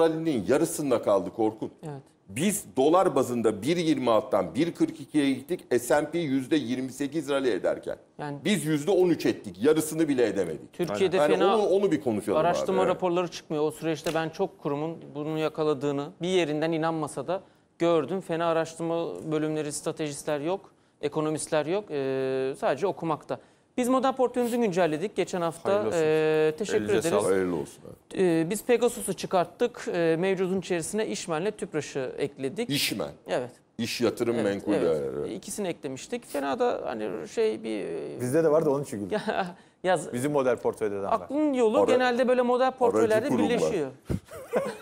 yarısında kaldık Orkun. Evet. Biz dolar bazında 1.26'dan 1.42'ye gittik. S&P %28 rally ederken. Yani, Biz %13 ettik. Yarısını bile edemedik. Türkiye'de yani fena onu, onu bir konuşalım araştırma abi.
raporları çıkmıyor. O süreçte ben çok kurumun bunu yakaladığını bir yerinden inanmasa da gördüm. Fena araştırma bölümleri, stratejistler yok. Ekonomistler yok. Ee, sadece okumakta. Biz moda portföyümüzü güncelledik geçen hafta. E, teşekkür Elinize ederiz. Sağ, hayırlı olsun. E, biz Pegasus'u çıkarttık. E, mevcudun içerisine İşmen'le Tüpraş'ı ekledik. İşmen? Evet.
İş yatırım evet, menkul evet. değerleri.
İkisini eklemiştik. Fena da hani şey bir... Bizde
de vardı onun için güldüm. [LAUGHS] Yaz... Bizim model portföyde de var. Aklın yolu Ara...
genelde böyle model portföylerde birleşiyor.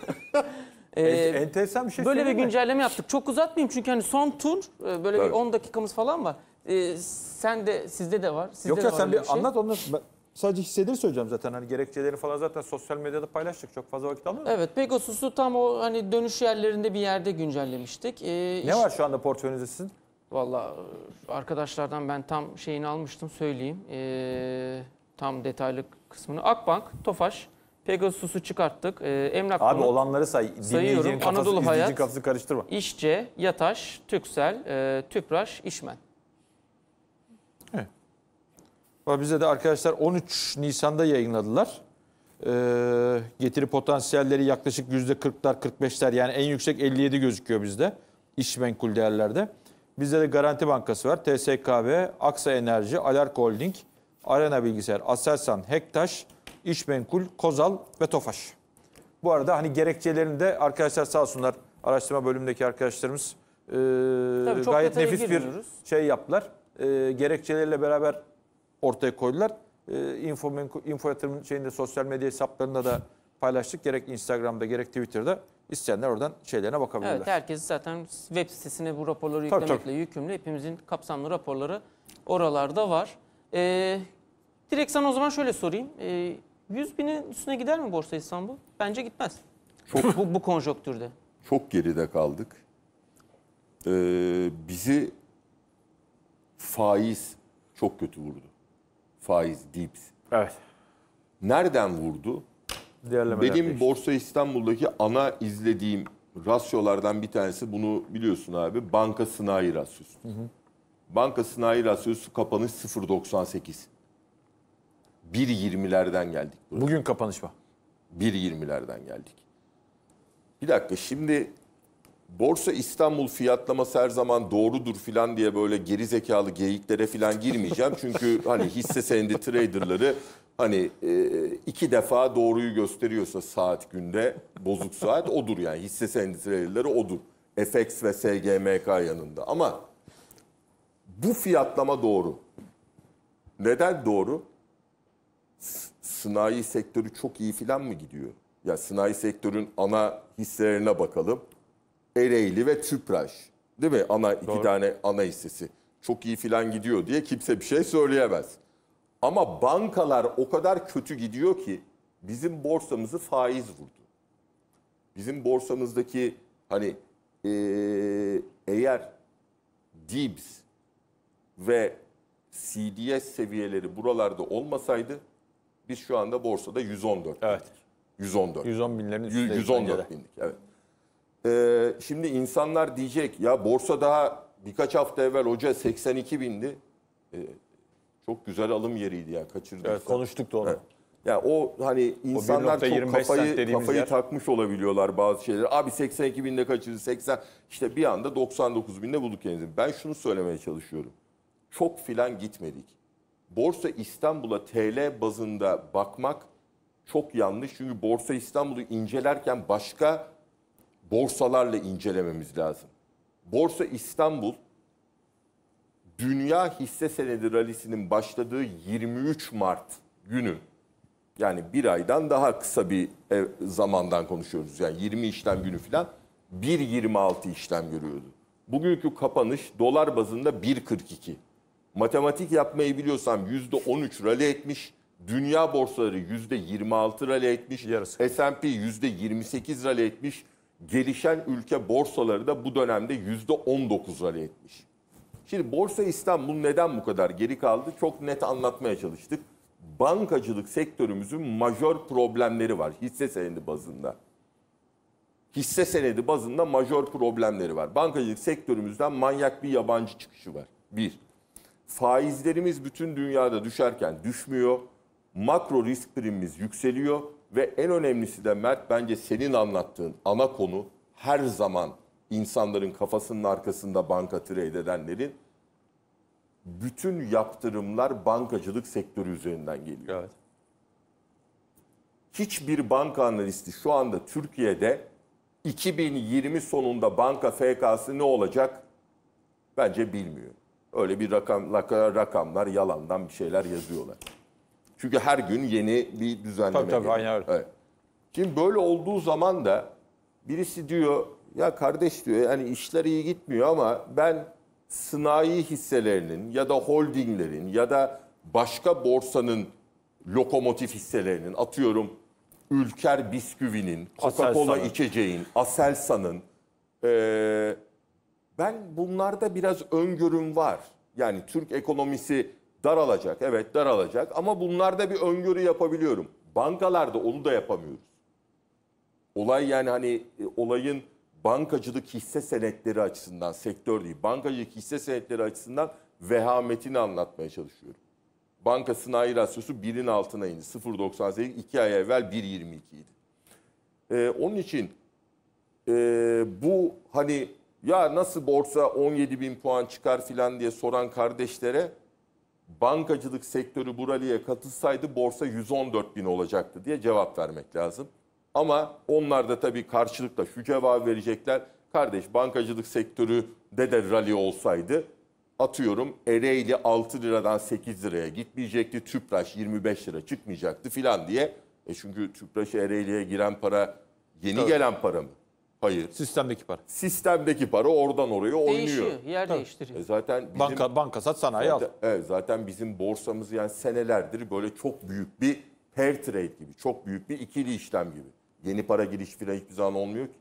[LAUGHS] ee, Enteresan bir şey Böyle bir mi?
güncelleme yaptık. Çok uzatmayayım çünkü hani son tur e, böyle evet. bir 10 dakikamız falan var. Ee, sen de sizde de var. Sizde Yok de var sen bir şey. anlat ondan
sadece hisseleri söyleyeceğim zaten. Hani gerekçeleri falan zaten sosyal medyada paylaştık. Çok fazla vakit almıyor. Evet
Pegasus'u tam o hani dönüş yerlerinde bir yerde güncellemiştik. Ee, Ne iş- var şu anda portföyünüzde sizin? Valla e, arkadaşlardan ben tam şeyini almıştım söyleyeyim. Ee, tam detaylı kısmını. Akbank, Tofaş, Pegasus'u çıkarttık. Ee, Emlak Abi Konut, olanları say. Sayıyorum. kafası, Anadolu Hayat. kafası karıştırma. İşçe, Yataş, Türksel, e, Tüpraş, İşmen.
Bize de arkadaşlar 13 Nisan'da yayınladılar. Ee, getiri potansiyelleri yaklaşık %40'lar 45'ler yani en yüksek 57 gözüküyor bizde işmenkul değerlerde. Bizde de Garanti Bankası var, TSKB, Aksa Enerji, Alarko Holding, Arena Bilgisayar, Aselsan, Hektaş, İşmenkul, Kozal ve Tofaş. Bu arada hani gerekçelerini de arkadaşlar sağ olsunlar araştırma bölümündeki arkadaşlarımız e, gayet nefis bir şey yaptılar. E, gerekçeleriyle beraber ortaya koydular. E, info, info yatırım şeyinde sosyal medya hesaplarında da paylaştık. Gerek Instagram'da gerek Twitter'da isteyenler oradan şeylerine bakabilirler. Evet
herkes zaten web sitesine bu raporları tabii, yüklemekle tabii. yükümlü. Hepimizin kapsamlı raporları oralarda var. Ee, direkt sana o zaman şöyle sorayım. Ee, 100 binin üstüne gider mi Borsa İstanbul? Bence gitmez. Çok, bu, bu konjonktürde.
Çok geride kaldık. Ee, bizi faiz çok kötü vurdu faiz dips. Evet. Nereden vurdu? Benim Borsa İstanbul'daki ana izlediğim rasyolardan bir tanesi bunu biliyorsun abi. Banka sınai rasyosu. Hı hı. Banka sınai rasyosu kapanış 0.98. 1.20'lerden geldik. Buraya. Bugün kapanış mı? 1.20'lerden geldik. Bir dakika şimdi Borsa İstanbul fiyatlaması her zaman doğrudur filan diye böyle geri zekalı geyiklere filan girmeyeceğim. [LAUGHS] Çünkü hani hisse senedi traderları hani e, iki defa doğruyu gösteriyorsa saat günde bozuk saat odur yani hisse senedi traderları odur. FX ve SGMK yanında ama bu fiyatlama doğru. Neden doğru? S sanayi sektörü çok iyi filan mı gidiyor? Ya sanayi sektörün ana hisselerine bakalım. Ereğli ve Tüpraş. Değil mi? Ana iki Doğru. tane ana hissesi. Çok iyi filan gidiyor diye kimse bir şey söyleyemez. Ama bankalar o kadar kötü gidiyor ki bizim borsamızı faiz vurdu. Bizim borsamızdaki hani eğer DİBS ve CDS seviyeleri buralarda olmasaydı biz şu anda borsada 114 evet. 114. 110 binlerin üstünde. 114 binlik. evet. Ee, şimdi insanlar diyecek ya borsa daha birkaç hafta evvel hoca 82 bindi. Ee, çok güzel alım yeriydi ya kaçırdık.
Evet, konuştuk da onu. Evet.
Ya o hani insanlar o çok kafayı, kafayı yer. takmış olabiliyorlar bazı şeyleri. Abi 82 binde kaçırdı 80 işte bir anda 99 binde bulduk kendimizi. Ben şunu söylemeye çalışıyorum. Çok filan gitmedik. Borsa İstanbul'a TL bazında bakmak çok yanlış. Çünkü Borsa İstanbul'u incelerken başka borsalarla incelememiz lazım. Borsa İstanbul dünya hisse senedi rallisinin başladığı 23 Mart günü yani bir aydan daha kısa bir e, zamandan konuşuyoruz. Yani 20 işlem günü falan 1.26 işlem görüyordu. Bugünkü kapanış dolar bazında 1.42. Matematik yapmayı biliyorsam %13 rally etmiş. Dünya borsaları %26 rally etmiş. S&P %28 rally etmiş gelişen ülke borsaları da bu dönemde yüzde on %19'ları etmiş. Şimdi Borsa İstanbul neden bu kadar geri kaldı? Çok net anlatmaya çalıştık. Bankacılık sektörümüzün majör problemleri var hisse senedi bazında. Hisse senedi bazında majör problemleri var. Bankacılık sektörümüzden manyak bir yabancı çıkışı var. Bir, faizlerimiz bütün dünyada düşerken düşmüyor. Makro risk primimiz yükseliyor ve en önemlisi de Mert bence senin anlattığın ana konu her zaman insanların kafasının arkasında banka trade edenlerin bütün yaptırımlar bankacılık sektörü üzerinden geliyor. Evet. Hiçbir banka analisti şu anda Türkiye'de 2020 sonunda banka FK'sı ne olacak bence bilmiyor. Öyle bir rakam, rakamlar yalandan bir şeyler yazıyorlar. Çünkü her gün yeni bir düzenleme tabii, tabii, geliyor. Aynen Evet. Şimdi böyle olduğu zaman da birisi diyor ya kardeş diyor yani işler iyi gitmiyor ama ben sınai hisselerinin ya da holdinglerin ya da başka borsanın lokomotif hisselerinin atıyorum Ülker bisküvinin, Coca-Cola içeceğin, Aselsan'ın e, ben bunlarda biraz öngörüm var. Yani Türk ekonomisi Daralacak evet daralacak ama bunlarda bir öngörü yapabiliyorum. Bankalarda onu da yapamıyoruz. Olay yani hani e, olayın bankacılık hisse senetleri açısından sektör değil bankacılık hisse senetleri açısından vehametini anlatmaya çalışıyorum. Banka sınai rasyosu birin altına indi. 0.98 iki ay evvel 1.22 idi. Ee, onun için e, bu hani ya nasıl borsa 17 bin puan çıkar filan diye soran kardeşlere bankacılık sektörü buralıya katılsaydı borsa 114 bin olacaktı diye cevap vermek lazım. Ama onlar da tabii karşılıkla şu cevabı verecekler. Kardeş bankacılık sektörü de de rally olsaydı atıyorum Ereğli 6 liradan 8 liraya gitmeyecekti. Tüpraş 25 lira çıkmayacaktı filan diye. E çünkü Tüpraş Ereğli'ye giren para yeni Tabii. gelen para mı? Hayır. Sistemdeki para. Sistemdeki para oradan oraya oynuyor. Değişiyor, yer Tabii. değiştiriyor. E zaten bizim, banka banka sat sanayi zaten, al. Evet, zaten bizim borsamız yani senelerdir böyle çok büyük bir pair trade gibi, çok büyük bir ikili işlem gibi. Yeni para giriş filan hiçbir zaman olmuyor ki.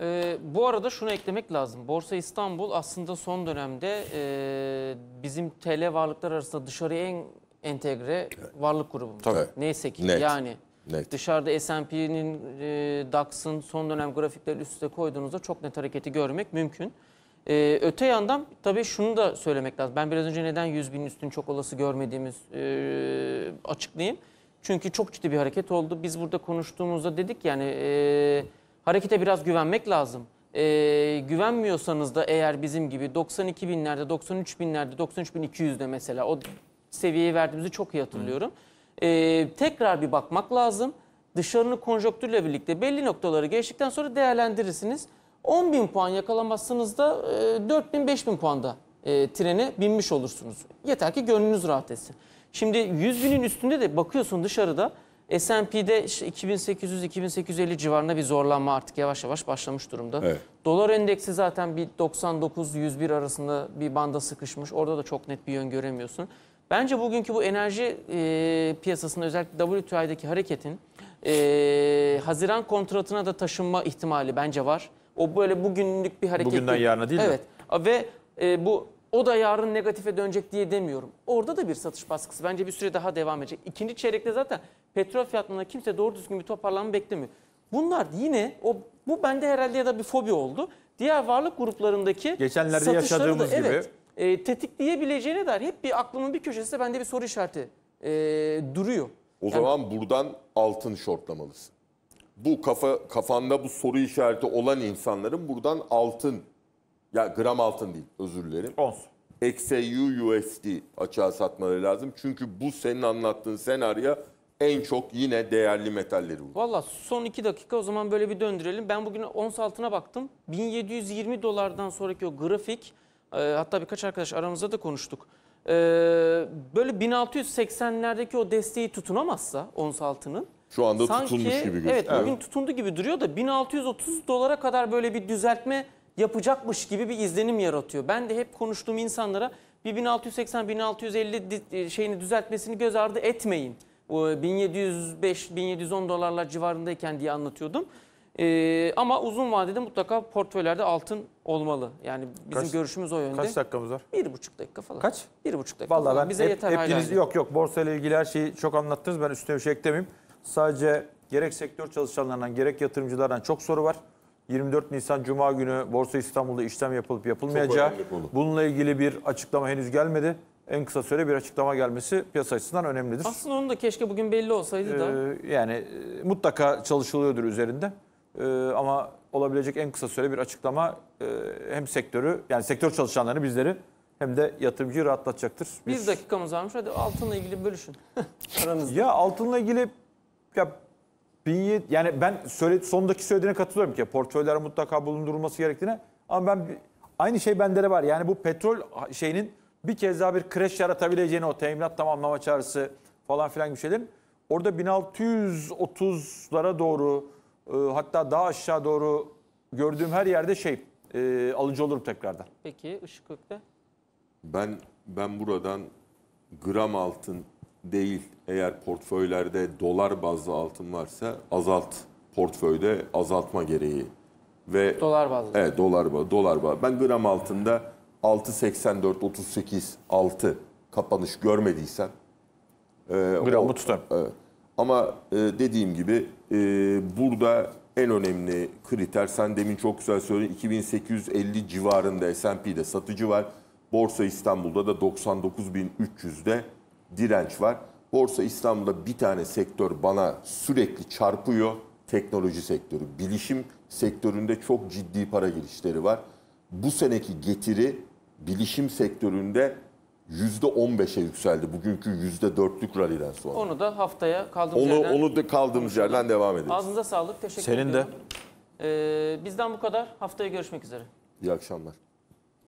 Ee, bu arada şunu eklemek lazım. Borsa İstanbul aslında son dönemde e, bizim TL varlıklar arasında dışarıya en entegre varlık grubumuz. Tabii. Neyse ki Net. yani Net. Dışarıda S&P'nin, e, DAX'ın son dönem grafikleri üst üste koyduğunuzda çok net hareketi görmek mümkün. E, öte yandan tabii şunu da söylemek lazım. Ben biraz önce neden 100 binin üstün çok olası görmediğimiz e, açıklayayım. Çünkü çok ciddi bir hareket oldu. Biz burada konuştuğumuzda dedik yani e, harekete biraz güvenmek lazım. E, güvenmiyorsanız da eğer bizim gibi 92 binlerde, 93 binlerde, 93 bin 200'de mesela o seviyeyi verdiğimizi çok iyi hatırlıyorum. Hı e, tekrar bir bakmak lazım. Dışarını konjonktürle birlikte belli noktaları geçtikten sonra değerlendirirsiniz. 10 bin puan yakalamazsınız da e, 4 bin 5 bin puanda e, trene binmiş olursunuz. Yeter ki gönlünüz rahat etsin. Şimdi 100 binin üstünde de bakıyorsun dışarıda S&P'de 2800-2850 civarında bir zorlanma artık yavaş yavaş başlamış durumda. Evet. Dolar endeksi zaten bir 99-101 arasında bir banda sıkışmış. Orada da çok net bir yön göremiyorsun. Bence bugünkü bu enerji e, piyasasında özellikle WTI'deki hareketin e, Haziran kontratına da taşınma ihtimali bence var. O böyle bugünlük bir hareket. Bugünden yarına değil evet. mi? Evet. Ve e, bu o da yarın negatife dönecek diye demiyorum. Orada da bir satış baskısı bence bir süre daha devam edecek. İkinci çeyrekte zaten petrol fiyatlarında kimse doğru düzgün bir toparlanma beklemiyor. Bunlar yine o bu bende herhalde ya da bir fobi oldu. Diğer varlık gruplarındaki geçenlerde yaşadığımız da, gibi evet, e, tetikleyebileceğine dair hep bir aklımın bir köşesinde bende bir soru işareti e, duruyor. O yani,
zaman buradan altın şortlamalısın. Bu kafa kafanda bu soru işareti olan insanların buradan altın ya gram altın değil özür dilerim. Ons. XAU USD açığa satmaları lazım. Çünkü bu senin anlattığın senaryo en çok yine değerli metalleri vurdu.
Valla son iki dakika o zaman böyle bir döndürelim. Ben bugün ons altına baktım. 1720 dolardan sonraki o grafik ee, hatta birkaç arkadaş aramızda da konuştuk. Ee, böyle 1680'lerdeki o desteği tutunamazsa ons altının.
Şu anda sanki, tutulmuş gibi gözüküyor. Evet bugün evet.
tutundu gibi duruyor da 1630 dolara kadar böyle bir düzeltme yapacakmış gibi bir izlenim yaratıyor. Ben de hep konuştuğum insanlara bir 1680-1650 e, şeyini düzeltmesini göz ardı etmeyin. 1705-1710 e, dolarlar civarındayken diye anlatıyordum. E, ama uzun vadede mutlaka portföylerde altın olmalı. Yani bizim Kaç- görüşümüz o yönde. Kaç dakikamız var? Bir buçuk dakika falan. Kaç? Bir buçuk dakika Vallahi falan. Bize hep, yeter hepiniz-
yok yok borsa ile ilgili her şeyi çok anlattınız. Ben üstüne bir şey eklemeyeyim. Sadece gerek sektör çalışanlarından gerek yatırımcılardan çok soru var. 24 Nisan Cuma günü Borsa İstanbul'da işlem yapılıp yapılmayacağı. Bununla ilgili bir açıklama henüz gelmedi. En kısa süre bir açıklama gelmesi piyasa açısından önemlidir. Aslında
onu da keşke bugün belli olsaydı da.
Ee, yani e, mutlaka çalışılıyordur üzerinde. Ee, ama olabilecek en kısa süre bir açıklama e, hem sektörü yani sektör çalışanlarını bizleri hem de yatırımcıyı rahatlatacaktır. Bir, bir dakikamız varmış. Hadi altınla ilgili bölüşün. [LAUGHS] Ya altınla ilgili ya 1700 yani ben söyle, sondaki söylediğine katılıyorum ki portföyler mutlaka bulundurulması gerektiğine ama ben aynı şey bende de var. Yani bu petrol şeyinin bir kez daha bir kreş yaratabileceğini o teminat tamamlama çağrısı falan filan bir şeylerin orada 1630'lara doğru ee, hatta daha aşağı doğru gördüğüm her yerde şey e, alıcı olurum tekrardan.
Peki Işık Ökte?
Ben
ben buradan gram altın değil eğer portföylerde dolar bazlı altın varsa azalt portföyde azaltma gereği ve dolar bazlı. Evet dolar bazlı dolar bazlı. Ben gram altında 6.84 38 6 kapanış görmediysen e, gramı tutarım. Evet. Ama e, dediğim gibi e, burada en önemli kriter sen demin çok güzel söyledin 2850 civarında S&P'de satıcı var. Borsa İstanbul'da da 99.300'de direnç var. Borsa İstanbul'da bir tane sektör bana sürekli çarpıyor. Teknoloji sektörü. Bilişim sektöründe çok ciddi para girişleri var. Bu seneki getiri bilişim sektöründe %15'e yükseldi bugünkü %4'lük rally'den sonra.
Onu da haftaya kaldığımız onu, yerden...
Onu da kaldığımız yerden devam edelim. Ağzınıza sağlık. Teşekkür Senin ederim.
Senin de. Ee, bizden bu kadar. Haftaya görüşmek üzere.
İyi akşamlar.